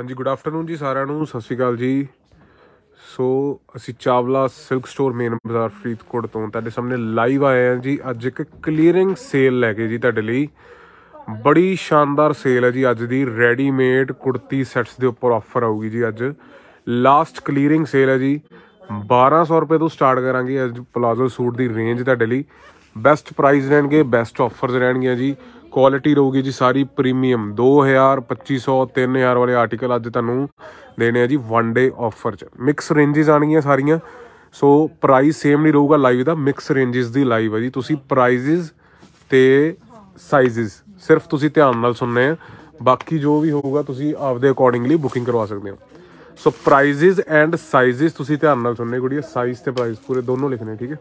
ਹਾਂਜੀ good afternoon ਜੀ ਸਾਰਿਆਂ ਨੂੰ ਸਤਿ ਸ਼੍ਰੀ ਅਕਾਲ ਜੀ ਸੋ ਅਸੀਂ ਚਾਵਲਾ ਸਿਲਕ ਸਟੋਰ ਮੇਨ ਬਾਜ਼ਾਰ ਫਰੀਦਕੋਟ ਤੋਂ ਤੁਹਾਡੇ ਸਾਹਮਣੇ ਲਾਈਵ ਆਏ ਆ ਜੀ ਅੱਜ ਇੱਕ ਕਲੀਅਰਿੰਗ ਸੇਲ ਲੈ ਕੇ ਜੀ ਤੁਹਾਡੇ ਲਈ ਬੜੀ ਸ਼ਾਨਦਾਰ ਸੇਲ ਹੈ ਜੀ ਅੱਜ ਦੀ ਰੈਡੀਮੇਡ ਕੁੜਤੀ ਸੈਟਸ ਦੇ ਉੱਪਰ ਆਫਰ ਆਊਗੀ ਜੀ ਅੱਜ ਲਾਸਟ ਕਲੀਅਰਿੰਗ ਸੇਲ ਹੈ ਜੀ 1200 ਰੁਪਏ ਤੋਂ ਸਟਾਰਟ ਕਰਾਂਗੇ ਅੱਜ ਪਲਾਜ਼ੋ ਸੂਟ ਦੀ ਰੇਂਜ ਤੁਹਾਡੇ ਲਈ ਬੈਸਟ ਪ੍ਰਾਈਸ ਰਹਿਣਗੇ ਬੈਸਟ ਆਫਰਸ ਰਹਿਣਗੀਆਂ ਜੀ ਕੁਆਲਿਟੀ ਰਹੂਗੀ ਜੀ ਸਾਰੀ ਪ੍ਰੀਮੀਅਮ 2000 2500 3000 ਵਾਲੇ ਆਰਟੀਕਲ ਅੱਜ ਤੁਹਾਨੂੰ ਦੇਣੇ ਆ ਜੀ ਵਨ ਡੇ ਆਫਰ 'ਚ ਮਿਕਸ ਰੇਂਜਸ ਆਣਗੀਆਂ ਸਾਰੀਆਂ ਸੋ ਪ੍ਰਾਈਸ ਸੇਮ ਨਹੀਂ ਰਹੂਗਾ ਲਾਈਵ ਦਾ ਮਿਕਸ ਰੇਂਜਸ ਦੀ ਲਾਈਵ ਹੈ ਜੀ ਤੁਸੀਂ ਪ੍ਰਾਈਸਸ ਤੇ ਸਾਈਜ਼ਸ ਸਿਰਫ ਤੁਸੀਂ ਧਿਆਨ ਨਾਲ ਸੁਣਨੇ ਆ ਬਾਕੀ ਜੋ ਵੀ ਹੋਊਗਾ ਤੁਸੀਂ ਆਪਦੇ ਅਕੋਰਡਿੰਗਲੀ ਬੁਕਿੰਗ ਕਰਵਾ ਸਕਦੇ ਹੋ ਸੋ ਪ੍ਰਾਈਸਸ ਐਂਡ ਸਾਈਜ਼ਸ ਤੁਸੀਂ ਧਿਆਨ ਨਾਲ ਸੁਣਨੇ ਕੁੜੀਏ ਸਾਈਜ਼ ਤੇ ਪ੍ਰਾਈਸ ਪੂਰੇ ਦੋਨੋਂ ਲਿਖਣੇ ਠੀਕ ਹੈ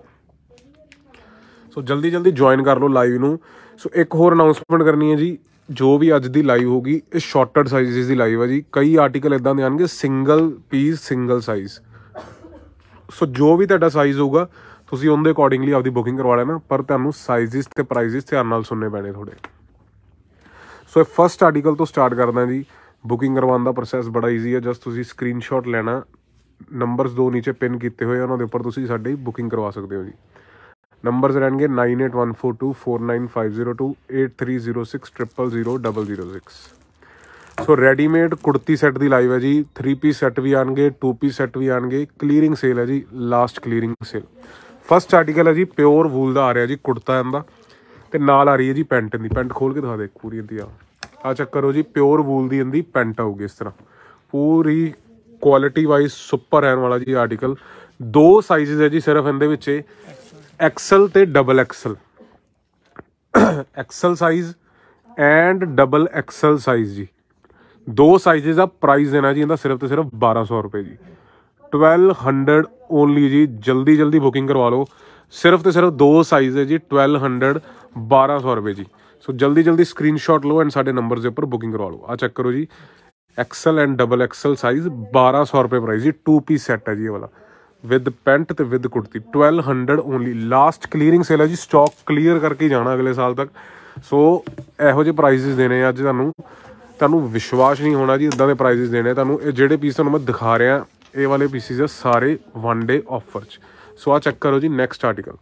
ਸੋ ਜਲਦੀ ਜਲਦੀ ਜੁਆਇਨ ਕਰ ਲਓ ਲਾਈਵ ਨੂੰ ਸੋ ਇੱਕ ਹੋਰ ਅਨਾਉਂਸਮੈਂਟ ਕਰਨੀ ਹੈ ਜੀ ਜੋ ਵੀ ਅੱਜ ਦੀ ਲਾਈਵ ਹੋਗੀ ਇਹ ਸ਼ਾਰਟਡ ਸਾਈਜ਼ਸ ਦੀ ਲਾਈਵ ਹੈ ਜੀ ਕਈ ਆਰਟੀਕਲ ਇਦਾਂ ਦੇ ਆਣਗੇ single piece single size so ਜੋ ਵੀ ਤੁਹਾਡਾ ਸਾਈਜ਼ ਹੋਊਗਾ ਤੁਸੀਂ ਉਹਦੇ ਅਕੋਰਡਿੰਗਲੀ ਆਪਦੀ ਬੁਕਿੰਗ ਕਰਵਾ ਲੈਣਾ ਪਰ ਤੁਹਾਨੂੰ ਸਾਈਜ਼ਸ ਤੇ ਪ੍ਰਾਈਸਸ ਧਿਆਨ ਨਾਲ ਸੁਣਨੇ ਪੈਣੇ ਥੋੜੇ ਸੋ ਇਹ ਆਰਟੀਕਲ ਤੋਂ ਸਟਾਰਟ ਕਰਦਾ ਜੀ ਬੁਕਿੰਗ ਕਰਵਾਉਣ ਦਾ ਪ੍ਰੋਸੈਸ ਬੜਾ ਈਜ਼ੀ ਹੈ ਜਸਟ ਤੁਸੀਂ ਸਕਰੀਨਸ਼ਾਟ ਲੈਣਾ ਨੰਬਰਸ ਦੋ ਨੀਚੇ ਪਿਨ ਕੀਤੇ ਹੋਏ ਉਹਨਾਂ ਦੇ ਉੱਪਰ ਤੁਸੀਂ ਸਾਡੀ ਬੁਕਿੰਗ ਕਰਵਾ ਸਕਦੇ ਹੋ ਜੀ ਨੰਬਰਸ ਰਹਿਣਗੇ 98142495028306000006 ਸੋ ਰੈਡੀਮੇਡ ਕੁੜਤੀ ਸੈੱਟ ਦੀ ਲਾਈਵ ਹੈ ਜੀ 3 ਪੀਸ ਸੈੱਟ ਵੀ ਆਣਗੇ 2 ਪੀਸ ਸੈੱਟ ਵੀ ਆਣਗੇ ਕਲੀਅਰਿੰਗ ਸੇਲ ਹੈ ਜੀ last clearing sale first article ਹੈ ਜੀ ਪਿਓਰ ਵੂਲ ਦਾ ਆ ਰਿਹਾ ਜੀ ਕੁੜਤਾ ਇਹਦਾ ਤੇ ਨਾਲ ਆ ਰਹੀ ਹੈ ਜੀ ਪੈਂਟ ਦੀ ਪੈਂਟ ਖੋਲ ਕੇ ਦਿਖਾ ਦੇ ਪੂਰੀ ਇਹਦੀ ਆ ਆ ਚੈੱਕ ਕਰੋ ਜੀ ਪਿਓਰ ਵੂਲ ਦੀ ਇਹਦੀ ਪੈਂਟ ਆਊਗੀ ਇਸ ਤਰ੍ਹਾਂ ਪੂਰੀ ਕੁਆਲਿਟੀ ਵਾਈਜ਼ ਸੁਪਰ ਆਣ ਵਾਲਾ ਜੀ ਆਰਟੀਕਲ ਦੋ ਸਾਈਜ਼ਸ ਹੈ ਜੀ ਸਿਰਫ ਇਹਦੇ ਵਿੱਚ ਐਕਸਲ ਤੇ double XL XL size and double XL size ਜੀ ਦੋ ਸਾਈਜ਼ ਦਾ ਪ੍ਰਾਈਸ ਦੇਣਾ ਜੀ ਇਹਦਾ ਸਿਰਫ ਤੇ ਸਿਰਫ 1200 ਰੁਪਏ ਜੀ 1200 ਓਨਲੀ ਜੀ ਜਲਦੀ ਜਲਦੀ ਬੁਕਿੰਗ ਕਰਵਾ ਲਓ ਸਿਰਫ ਤੇ ਸਿਰਫ ਦੋ ਸਾਈਜ਼ ਹੈ ਜੀ 1200 1200 ਰੁਪਏ ਜੀ ਸੋ ਜਲਦੀ ਜਲਦੀ ਸਕਰੀਨਸ਼ਾਟ ਲਓ ਐਂਡ ਸਾਡੇ ਨੰਬਰ ਦੇ ਉੱਪਰ ਬੁਕਿੰਗ ਕਰਵਾ ਲਓ ਆ ਚੈੱਕ ਕਰੋ ਜੀ XL and double XL size 1200 ਰੁਪਏ ਪ੍ਰਾਈਸ ਜੀ 2 ਪੀਸ ਸੈੱਟ ਹੈ ਜੀ ਇਹ ਵਾਲਾ ਵਿਦ ਪੈਂਟ ਤੇ ਵਿਦ ਕੁੜਤੀ 1200 ਓਨਲੀ ਲਾਸਟ ਕਲੀਅਰਿੰਗ ਸੇਲ ਹੈ ਜੀ ਸਟਾਕ ਕਲੀਅਰ ਕਰਕੇ ਜਾਣਾ ਅਗਲੇ ਸਾਲ ਤੱਕ ਸੋ ਇਹੋ ਜਿਹੇ ਪ੍ਰਾਈਸਸ ਦੇਣੇ ਅੱਜ ਤੁਹਾਨੂੰ ਤੁਹਾਨੂੰ ਵਿਸ਼ਵਾਸ ਨਹੀਂ ਹੋਣਾ ਜੀ ਇਦਾਂ ਦੇ ਪ੍ਰਾਈਸਸ ਦੇਣੇ ਤੁਹਾਨੂੰ ਇਹ ਜਿਹੜੇ ਪੀਸ ਤੁਹਾਨੂੰ ਮੈਂ ਦਿਖਾ ਰਿਹਾ ਇਹ ਵਾਲੇ ਪੀਸਿਸ ਸਾਰੇ 1 ਡੇ ਆਫਰ 'ਚ ਸੋ ਆ ਚੈੱਕ ਕਰੋ ਜੀ ਨੈਕਸਟ ਆਰਟੀਕਲ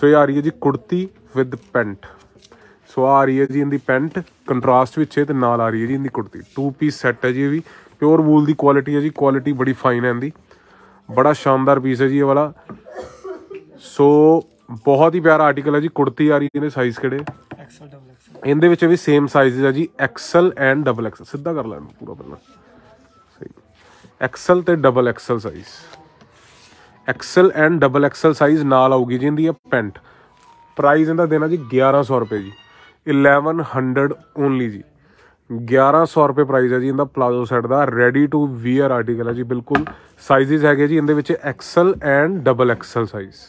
ਸੋ ਇਹ ਆ ਰਹੀ ਹੈ ਜੀ ਕੁੜਤੀ ਵਿਦ ਪੈਂਟ ਸੋ ਆ ਰਹੀ ਹੈ ਜੀ ਇਹਦੀ ਪੈਂਟ ਕੰਟਰਾਸਟ ਵਿੱਚ ਹੈ ਤੇ ਨਾਲ ਆ ਰਹੀ ਹੈ ਜੀ ਇਹਦੀ ਕੁੜਤੀ 2 ਪੀਸ ਸੈੱਟ ਹੈ ਜੀ ਇਹ ਵੀ ਪਿਓਰ ਵੂਲ ਦੀ ਕੁਆਲਿਟੀ ਹੈ ਜੀ ਕੁਆਲਿਟੀ ਬੜੀ ਫਾਈਨ ਹੈ ਇਹਦੀ ਬੜਾ ਸ਼ਾਨਦਾਰ ਪੀਸ ਹੈ ਜੀ ਇਹ ਵਾਲਾ ਸੋ ਬਹੁਤ ਹੀ ਪਿਆਰਾ ਆਰਟੀਕਲ ਹੈ ਜੀ ਕੁੜਤੀ ਆ ਰਹੀ ਇਹਦੇ ਸਾਈਜ਼ ਕਿਹੜੇ ਐਕਸਲ ਡਬਲ ਐਕਸਲ ਇਹਦੇ ਵਿੱਚ ਵੀ ਸੇਮ ਸਾਈਜ਼ ਹੈ ਜੀ ਐਕਸਲ ਐਂਡ ਡਬਲ ਐਕਸਲ ਸਿੱਧਾ ਕਰ ਲੈਣਾ ਪੂਰਾ ਪਹਿਲਾਂ ਸਹੀ ਐਕਸਲ ਤੇ double XL size XL and double XL size ਨਾਲ ਆਊਗੀ ਜੀ ਇਹਦੀ ਪੈਂਟ ਪ੍ਰਾਈਸ ਇਹਦਾ ਦੇਣਾ ਜੀ 1100 ਰੁਪਏ ਜੀ 1100 ਓਨਲੀ ਜੀ 1100 ਰੁਪਏ ਪ੍ਰਾਈਸ ਹੈ ਜੀ ਇਹਦਾ ਪਲਾਜ਼ੋ ਸੈੱਟ ਦਾ ਰੈਡੀ ਟੂ ਵੀਅਰ ਆਰਟੀਕਲ ਹੈ ਜੀ ਬਿਲਕੁਲ ਸਾਈਜ਼ਸ ਹੈਗੇ ਜੀ ਇਹਦੇ ਵਿੱਚ XL and double XL size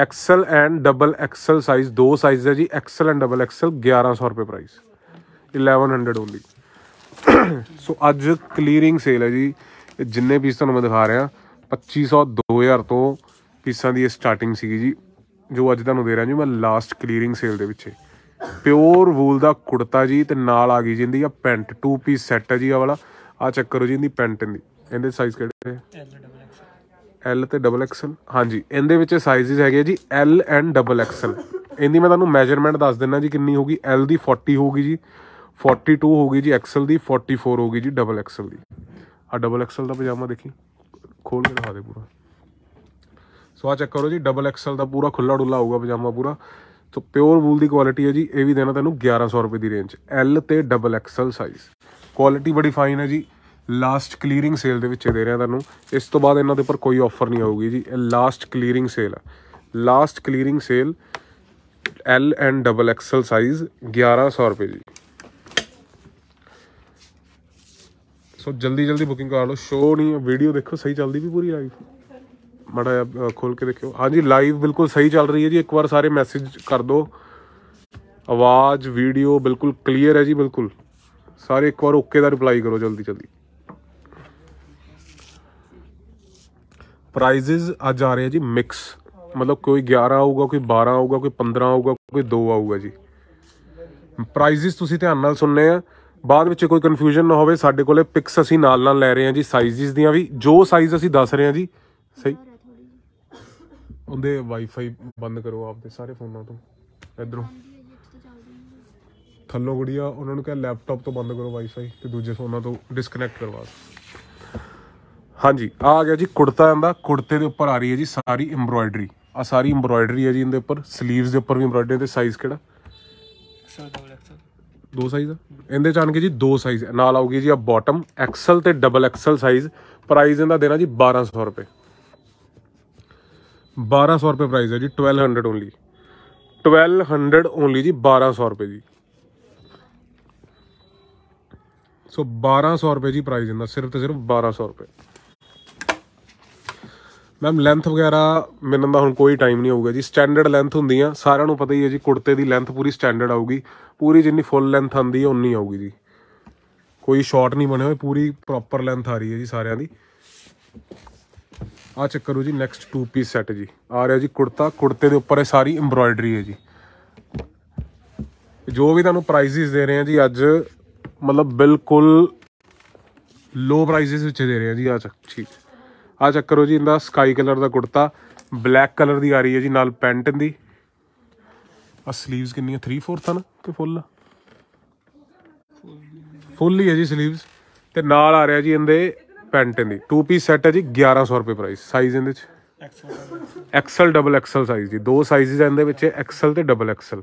XL and double XL size ਦੋ ਸਾਈਜ਼ ਹੈ ਜੀ ਐਕਸਲ ਐਂਡ ਡਬਲ ਐਕਸਲ 1100 ਰੁਪਏ ਪ੍ਰਾਈਸ 1100 ਓਨਲੀ ਸੋ ਅੱਜ ਕਲੀਅਰਿੰਗ ਸੇਲ ਹੈ ਜੀ ਜਿੰਨੇ ਪੀਸ ਤੁਹਾਨੂੰ ਮੈਂ ਦਿਖਾ ਰਿਹਾ 2500 2000 ਤੋਂ ਪੀਸਾਂ ਦੀ ਇਹ ਸਟਾਰਟਿੰਗ ਸੀਗੀ ਜੀ ਜੋ ਅੱਜ ਤੁਹਾਨੂੰ ਦੇ ਰਿਹਾ ਜੀ ਮੈਂ ਲਾਸਟ ਕਲੀਅਰਿੰਗ ਸੇਲ ਦੇ ਵਿੱਚ ਪਿਓਰ ਵੂਲ ਦਾ ਕੁੜਤਾ ਜੀ ਤੇ ਨਾਲ ਆ ਗਈ ਜਿੰਦੀ ਆ ਪੈਂਟ 2 ਪੀਸ ਸੈੱਟ ਹੈ ਜੀ ਆ ਵਾਲਾ ਆ ਚੈੱਕ ਕਰੋ ਜੀ ਇਹਦੀ ਪੈਂਟ ਦੀ ਇਹਦੇ ਸਾਈਜ਼ ਕਿਹੜੇ ਹੈ ਐਲ ਤੇ ਡਬਲ ਐਕਸਲ ਹਾਂਜੀ ਇਹਦੇ ਵਿੱਚ ਸਾਈਜ਼ਸ ਹੈਗੇ ਜੀ ਐਲ ਐਂਡ ਡਬਲ ਐਕਸਲ ਇਹਦੀ ਮੈਂ ਤੁਹਾਨੂੰ ਮੈਜਰਮੈਂਟ ਦੱਸ ਦਿੰਨਾ ਜੀ ਕਿੰਨੀ ਹੋਗੀ ਐਲ ਦੀ 40 ਹੋਗੀ ਜੀ 42 ਹੋਗੀ ਜੀ ਐਕਸਲ ਦੀ 44 ਹੋਗੀ ਜੀ ਡਬਲ ਐਕਸਲ ਦੀ ਆ ਡਬਲ ਐਕਸਲ ਦਾ ਪਜਾਮਾ ਦੇਖੀ ਖੋਲ ਕੇ ਦਿਖਾ ਦੇ ਪੂਰਾ ਸੋ ਆ ਚੈੱਕ ਕਰੋ ਜੀ ਡਬਲ ਐਕਸਲ ਦਾ ਪੂਰਾ ਖੁੱਲਾ ਡੁੱਲਾ ਹੋਊਗਾ ਪਜਾਮਾ ਪੂਰਾ ਸੋ ਪਿਓਰ ਵੂਲ ਦੀ ਕੁਆਲਿਟੀ ਹੈ ਜੀ ਇਹ ਵੀ ਦੇਣਾ ਤੁਹਾਨੂੰ 1100 ਰੁਪਏ ਦੀ ਰੇਂਜ ਐਲ ਤੇ ਡਬਲ ਐਕਸਲ ਸਾਈਜ਼ ਕੁਆਲਿਟੀ ਬੜੀ ਫਾਈਨ ਹੈ ਜੀ ਲਾਸਟ ਕਲੀਅਰਿੰਗ ਸੇਲ ਦੇ ਵਿੱਚ ਦੇ ਰਿਹਾ ਤੁਹਾਨੂੰ ਇਸ ਤੋਂ ਬਾਅਦ ਇਹਨਾਂ ਦੇ ਉੱਪਰ ਕੋਈ ਆਫਰ ਨਹੀਂ ਆਊਗੀ ਜੀ ਇਹ ਲਾਸਟ ਕਲੀਅਰਿੰਗ ਸੇਲ ਹੈ last clearing sale L and double XL size 1100 ਰੁਪਏ ਜੀ ਸੋ ਜਲਦੀ ਜਲਦੀ ਬੁਕਿੰਗ ਕਰ ਲਓ ਸ਼ੋ ਨਹੀਂ ਵੀਡੀਓ ਦੇਖੋ ਸਹੀ ਚੱਲਦੀ ਵੀ ਪੂਰੀ ਲਾਈਵ ਮੜਾ ਖੋਲ ਕੇ ਦੇਖਿਓ ਹਾਂਜੀ ਲਾਈਵ ਬਿਲਕੁਲ ਸਹੀ ਚੱਲ ਰਹੀ ਹੈ ਜੀ ਇੱਕ ਵਾਰ ਸਾਰੇ ਮੈਸੇਜ ਕਰ ਦਿਓ ਆਵਾਜ਼ ਵੀਡੀਓ ਬਿਲਕੁਲ ਕਲੀਅਰ ਹੈ ਜੀ ਬਿਲਕੁਲ ਸਾਰੇ ਇੱਕ ਵਾਰ ਓਕੇ ਦਾ ਰਿਪਲਾਈ ਕਰੋ ਜਲਦੀ ਜਲਦੀ ਪ੍ਰਾਈਜ਼ਸ ਅੱਜ ਆ ਰਹੇ ਜੀ ਮਿਕਸ ਮਤਲਬ ਕੋਈ 11 ਆਊਗਾ ਕੋਈ 12 ਆਊਗਾ ਕੋਈ 15 ਆਊਗਾ ਕੋਈ 2 ਆਊਗਾ ਜੀ ਪ੍ਰਾਈਜ਼ਸ ਤੁਸੀਂ ਧਿਆਨ ਨਾਲ ਸੁਣਨੇ ਆ ਬਾਅਦ ਵਿੱਚ ਕੋਈ ਕਨਫਿਊਜ਼ਨ ਨਾ ਹੋਵੇ ਸਾਡੇ ਕੋਲੇ ਪਿਕਸ ਅਸੀਂ ਨਾਲ ਨਾਲ ਲੈ ਰਹੇ ਆ ਜੀ ਸਾਈਜ਼ਸ ਦੀਆਂ ਵੀ ਜੋ ਸਾਈਜ਼ ਅਸੀਂ ਦੱਸ ਰਹੇ ਆ ਜੀ ਸਹੀ ਉਹਦੇ ਵਾਈਫਾਈ ਬੰਦ ਕਰੋ ਆਪਦੇ ਸਾਰੇ ਫੋਨਾਂ ਤੋਂ ਇਧਰੋਂ ਥੱਲੋਂ ਗੁੜੀਆ ਉਹਨਾਂ ਨੂੰ ਕਹੇ ਲੈਪਟਾਪ ਤੋਂ ਬੰਦ ਕਰੋ ਵਾਈਫਾਈ ਤੇ ਦੂਜੇ ਫੋਨਾਂ ਤੋਂ ਡਿਸਕਨੈਕਟ ਕਰਵਾ ਹਾਂਜੀ ਆ ਗਿਆ ਜੀ ਕੁੜਤਾ ਆਂਦਾ ਕੁੜਤੇ ਦੇ ਉੱਪਰ ਆ ਰਹੀ ਹੈ ਜੀ ਸਾਰੀ ਐਮਬ੍ਰੋਇਡਰੀ ਆ ਸਾਰੀ ਐਮਬ੍ਰੋਇਡਰੀ ਹੈ ਜੀ ਇਹਦੇ ਉੱਪਰ ਸਲੀਵਸ ਦੇ ਉੱਪਰ ਵੀ ਐਮਬ੍ਰੋਇਡਰੀ ਤੇ ਸਾਈਜ਼ ਕਿਹੜਾ ਦੋ ਸਾਈਜ਼ ਇਹਦੇ ਚਾਨ ਕੇ ਜੀ ਦੋ ਸਾਈਜ਼ ਨਾਲ ਆਉਗੀ ਜੀ ਆ ਬਾਟਮ ਐਕਸਲ ਤੇ ਡਬਲ ਐਕਸਲ ਸਾਈਜ਼ ਪ੍ਰਾਈਸ ਇਹਦਾ ਦੇਣਾ ਜੀ 1200 ਰੁਪਏ 1200 ਰੁਪਏ ਪ੍ਰਾਈਸ ਹੈ ਜੀ 1200 ਓਨਲੀ 1200 ਓਨਲੀ ਜੀ 1200 ਰੁਪਏ ਜੀ ਸੋ 1200 ਰੁਪਏ ਜੀ ਪ੍ਰਾਈਸ ਇਹਦਾ ਸਿਰਫ ਤੇ ਸਿਰਫ 1200 ਰੁਪਏ ਮੈਮ ਲੈਂਥ ਵਗੈਰਾ ਮੈਨੂੰ ਦਾ ਹੁਣ ਕੋਈ ਟਾਈਮ ਨਹੀਂ ਹੋਊਗਾ ਜੀ ਸਟੈਂਡਰਡ ਲੈਂਥ ਹੁੰਦੀ ਆ ਸਾਰਿਆਂ ਨੂੰ ਪਤਾ ਹੀ ਹੈ ਜੀ ਕੁੜਤੇ ਦੀ ਲੈਂਥ ਪੂਰੀ ਸਟੈਂਡਰਡ ਆਊਗੀ ਪੂਰੀ ਜਿੰਨੀ ਫੁੱਲ ਲੈਂਥ ਆਂਦੀ ਹੈ ਉਨੀ ਆਊਗੀ ਜੀ ਕੋਈ ਸ਼ਾਰਟ ਨਹੀਂ ਬਣੇ ਹੋਏ ਪੂਰੀ ਪ੍ਰੋਪਰ ਲੈਂਥ ਆ ਰਹੀ ਹੈ ਜੀ ਸਾਰਿਆਂ ਦੀ ਆ ਚੈੱਕ ਕਰੋ ਜੀ ਨੈਕਸਟ ਟੂ ਪੀਸ ਸੈੱਟ ਜੀ ਆ ਰਿਹਾ ਜੀ ਕੁੜਤਾ ਕੁੜਤੇ ਦੇ ਉੱਪਰ ਇਹ ਸਾਰੀ ਐਮਬ੍ਰੋਇਡਰੀ ਹੈ ਜੀ ਜੋ ਵੀ ਤੁਹਾਨੂੰ ਪ੍ਰਾਈਸਿਸ ਦੇ ਰਹੇ ਆ ਜੀ ਅੱਜ ਮਤਲਬ ਬਿਲਕੁਲ ਲੋ ਪ੍ਰਾਈਸਿਸ ਵਿੱਚ ਦੇ ਰਹੇ ਆ ਜੀ ਆ ਚੱਕ ਠੀਕ ਆ ਚੈੱਕ ਕਰੋ ਜੀ ਇਹਦਾ ਸਕਾਈ ਕਲਰ ਦਾ ਕੁੜਤਾ ਬਲੈਕ ਕਲਰ ਦੀ ਆ ਰਹੀ ਹੈ ਜੀ ਨਾਲ ਪੈਂਟ ਦੀ ਆ 슬ੀਵਸ ਕਿੰਨੀਆਂ 3/4 ਹਨ ਕਿ ਫੁੱਲ ਫੁੱਲ ਹੀ ਹੈ ਜੀ 슬ੀਵਸ ਤੇ ਨਾਲ ਆ ਰਿਹਾ ਜੀ ਇਹਦੇ ਪੈਂਟ ਇਹਦੀ 2 ਪੀਸ ਸੈੱਟ ਹੈ ਜੀ 1100 ਰੁਪਏ ਪ੍ਰਾਈਸ ਸਾਈਜ਼ ਇਹਦੇ ਚ ਐਕਸਲ ਡਬਲ ਐਕਸਲ ਸਾਈਜ਼ ਜੀ ਦੋ ਸਾਈਜ਼ਸ ਇਹਦੇ ਵਿੱਚ ਐਕਸਲ ਤੇ ਡਬਲ ਐਕਸਲ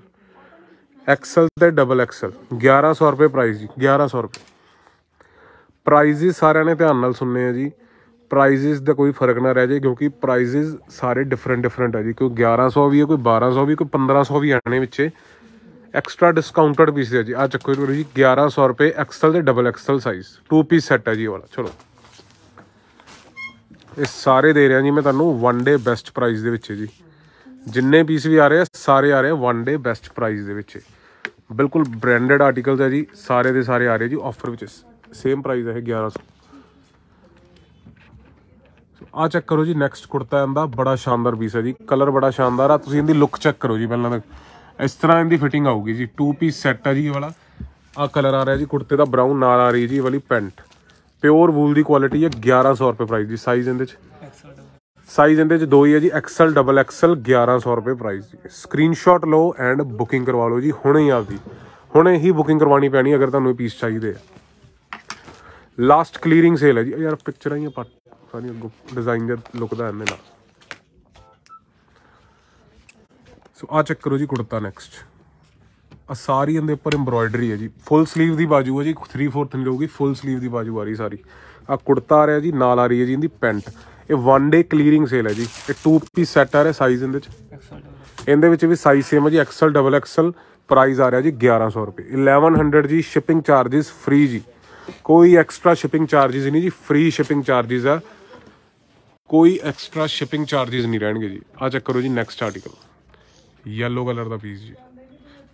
ਐਕਸਲ ਤੇ ਡਬਲ ਐਕਸਲ 1100 ਰੁਪਏ ਪ੍ਰਾਈਸ ਜੀ 1100 ਰੁਪਏ ਪ੍ਰਾਈਸਿਸ ਸਾਰਿਆਂ ਨੇ ਧਿਆਨ ਨਾਲ ਸੁਣਨੇ ਆ ਜੀ ਪ੍ਰਾਈਸਿਸ ਦਾ ਕੋਈ ਫਰਕ ਨਾ ਰਹਿ ਜਾਏ ਕਿਉਂਕਿ ਪ੍ਰਾਈਸਿਸ ਸਾਰੇ ਡਿਫਰੈਂਟ ਡਿਫਰੈਂਟ ਹੈ ਜੀ ਕੋਈ 1100 ਵੀ ਹੈ ਕੋਈ 1200 ਵੀ ਕੋਈ 1500 ਵੀ ਆਣੇ ਵਿੱਚ ਐਕਸਟਰਾ ਡਿਸਕਾਊਂਟਡ ਪੀਸ ਹੈ ਜੀ ਆ ਚੱਕੋ ਜੀ 1100 ਰੁਪਏ ਐਕਸਲ ਤੇ double XL size 2 piece set ਹੈ ਜੀ ਵਾਲਾ ਚਲੋ ਇਹ ਸਾਰੇ ਦੇ ਰਿਹਾ ਜੀ ਮੈਂ ਤੁਹਾਨੂੰ 1 ਡੇ ਬੈਸਟ ਪ੍ਰਾਈਸ ਦੇ ਵਿੱਚ ਜੀ ਜਿੰਨੇ ਪੀਸ ਵੀ ਆ ਰਹੇ ਆ ਸਾਰੇ ਆ ਰਹੇ ਆ 1 ਡੇ ਬੈਸਟ ਪ੍ਰਾਈਸ ਦੇ ਵਿੱਚ ਬਿਲਕੁਲ ਬ੍ਰਾਂਡਡ ਆਰਟੀਕਲਸ ਹੈ ਜੀ ਸਾਰੇ ਦੇ ਸਾਰੇ ਆ ਰਹੇ ਜੀ ਆਫਰ ਵਿੱਚ ਸੇਮ ਪ੍ਰਾਈਸ ਹੈ 1100 ਸੋ ਆ ਚੈੱਕ ਕਰੋ ਜੀ ਨੈਕਸਟ ਕੁੜਤਾ ਇਹਦਾ ਬੜਾ ਸ਼ਾਨਦਾਰ ਪੀਸ ਹੈ ਜੀ ਕਲਰ ਬੜਾ ਸ਼ਾਨਦਾਰ ਆ ਤੁਸੀਂ ਇਹਦੀ ਲੁੱਕ ਚੈੱਕ ਕਰੋ ਜੀ ਪਹਿਲਾਂ ਤਾਂ ਇਸ ਤਰ੍ਹਾਂ ਇਹਦੀ ਫਿਟਿੰਗ ਆਊਗੀ ਜੀ 2 ਪੀਸ ਸੈੱਟ ਆ ਜੀ ਇਹ ਵਾਲਾ ਆ ਕਲਰ ਆ ਰਿਹਾ ਜੀ ਕੁੜਤੇ ਦਾ ਬਰਾਊਨ ਨਾਲ ਆ ਰਹੀ ਜੀ ਇਹ ਵਾਲੀ ਪੈਂਟ ਪਿਓਰ ਵੂਲ ਦੀ ਕੁਆਲਿਟੀ ਹੈ 1100 ਰੁਪਏ ਪ੍ਰਾਈਸ ਦੀ ਸਾਈਜ਼ ਇਹਦੇ ਚ ਸਾਈਜ਼ ਇਹਦੇ ਚ ਦੋ ਹੀ ਹੈ ਜੀ ਐਕਸਲ ਡਬਲ ਐਕਸਲ 1100 ਰੁਪਏ ਪ੍ਰਾਈਸ ਦੀ ਸਕਰੀਨਸ਼ਾਟ ਲਓ ਐਂਡ ਬੁਕਿੰਗ ਕਰਵਾ ਲਓ ਜੀ ਹੁਣੇ ਹੀ ਆਪਦੀ ਹੁਣੇ ਹੀ ਬੁਕਿੰਗ ਕਰਵਾਣੀ ਪੈਣੀ ਅਗਰ ਤੁਹਾਨੂੰ ਇਹ ਪੀਸ ਚਾਹੀਦੇ ਆ ਲਾਸਟ ਕਲੀਅਰਿੰਗ ਸੇਲ ਹੈ ਜੀ ਯਾਰ ਪਿਕਚਰਾਂ ਹੀ ਪੱਟ ਸਾਰੀਆਂ ਡਿਜ਼ਾਈਨ ਦੇ ਲੁਕਦਾ ਇਹਨੇ ਨਾਲ ਸੋ ਆ ਚੈੱਕ ਕਰੋ ਜੀ ਕੁੜਤਾ ਨੈਕਸਟ ਆ ਸਾਰੀ ਇਹਦੇ ਉੱਪਰ ਐਮਬ੍ਰੋਇਡਰੀ ਹੈ ਜੀ ਫੁੱਲ ਸਲੀਵ ਦੀ ਬਾਜੂ ਹੈ ਜੀ 3/4 ਨਹੀਂ ਰਹੂਗੀ ਫੁੱਲ ਸਲੀਵ ਦੀ ਬਾਜੂ ਆ ਰਹੀ ਸਾਰੀ ਆ ਕੁੜਤਾ ਆ ਰਿਹਾ ਜੀ ਨਾਲ ਆ ਰਹੀ ਹੈ ਜੀ ਇਹਦੀ ਪੈਂਟ ਇਹ ਵਨ ਡੇ ਕਲੀਅਰਿੰਗ ਸੇਲ ਹੈ ਜੀ ਇਹ 2 ਪੀਸ ਸੈਟ ਆ ਰਿਹਾ ਸਾਈਜ਼ ਇਹਦੇ ਵਿੱਚ ਇਹਦੇ ਵਿੱਚ ਵੀ ਸਾਈਜ਼ ਸੇਮ ਹੈ ਜੀ ਐਕਸਲ ਡਬਲ ਐਕਸਲ ਪ੍ਰਾਈਸ ਆ ਰਿਹਾ ਜੀ 1100 ਰੁਪਏ 1100 ਜੀ ਸ਼ਿਪਿੰਗ ਚਾਰजेस ਫ੍ਰੀ ਜੀ ਕੋਈ ਐਕਸਟਰਾ ਸ਼ਿਪਿੰਗ ਚਾਰजेस ਨਹੀਂ ਜੀ ਫ੍ਰੀ ਸ਼ਿਪਿੰਗ ਚਾਰजेस ਆ ਕੋਈ ਐਕਸਟਰਾ ਸ਼ਿਪਿੰਗ ਚਾਰजेस ਨਹੀਂ ਰਹਿਣਗੇ ਜੀ ਆ ਚੈੱਕ ਕਰੋ ਜੀ ਨੈਕਸਟ ਆਰਟੀਕਲ ਯੈਲੋ ਕਲਰ ਦਾ ਪੀਸ ਜੀ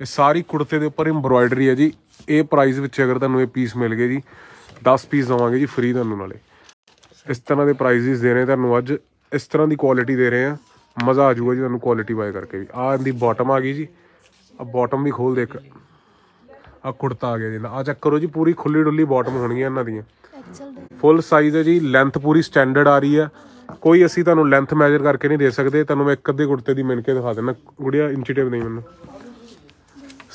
ਇਹ ਸਾਰੀ ਕੁੜਤੇ ਦੇ ਉੱਪਰ ਐਮਬ੍ਰੋਇਡਰੀ ਹੈ ਜੀ ਇਹ ਪ੍ਰਾਈਸ ਵਿੱਚ ਅਗਰ ਤੁਹਾਨੂੰ ਇਹ ਪੀਸ ਮਿਲ ਗਏ ਜੀ 10 ਪੀਸ ਦਵਾਂਗੇ ਜੀ ਫ੍ਰੀ ਤੁਹਾਨੂੰ ਨਾਲੇ ਇਸ ਤਰ੍ਹਾਂ ਦੇ ਪ੍ਰਾਈਸਿਸ ਦੇ ਰਹੇ ਤੁਹਾਨੂੰ ਅੱਜ ਇਸ ਤਰ੍ਹਾਂ ਦੀ ਕੁਆਲਿਟੀ ਦੇ ਰਹੇ ਆ ਮਜ਼ਾ ਆ ਜੂਗਾ ਜੀ ਤੁਹਾਨੂੰ ਕੁਆਲਿਟੀ ਬਾਏ ਕਰਕੇ ਵੀ ਆਹ ਇਹਦੀ ਬਾਟਮ ਆ ਗਈ ਜੀ ਆ ਬਾਟਮ ਵੀ ਖੋਲ ਦੇਖ ਆ ਕੁੜਤਾ ਆ ਗਿਆ ਜੀ ਆ ਚੈੱਕ ਕਰੋ ਜੀ ਪੂਰੀ ਖੁੱਲੀ ਡੁੱਲੀ ਬਾਟਮ ਹੋਣਗੀਆਂ ਇਹਨਾਂ ਦੀਆਂ ਫੁੱਲ ਸਾਈਜ਼ ਹੈ ਜੀ ਲੈਂਥ ਪੂਰੀ ਸਟੈਂਡਰਡ ਆ ਰਹੀ ਆ ਕੋਈ ਅਸੀਂ ਤੁਹਾਨੂੰ ਲੈਂਥ ਮੈਜ਼ਰ ਕਰਕੇ ਨਹੀਂ ਦੇ ਸਕਦੇ ਤੁਹਾਨੂੰ ਮੈਂ ਇੱਕ ਅੱਧੇ ਕੁੜਤੇ ਦੀ ਮਿਣ ਕੇ ਦਿਖਾ ਦਿੰਦਾ ਗੁੜਿਆ ਇੰਚੀ ਟੇਪ ਨਹੀਂ ਮੈਨੂੰ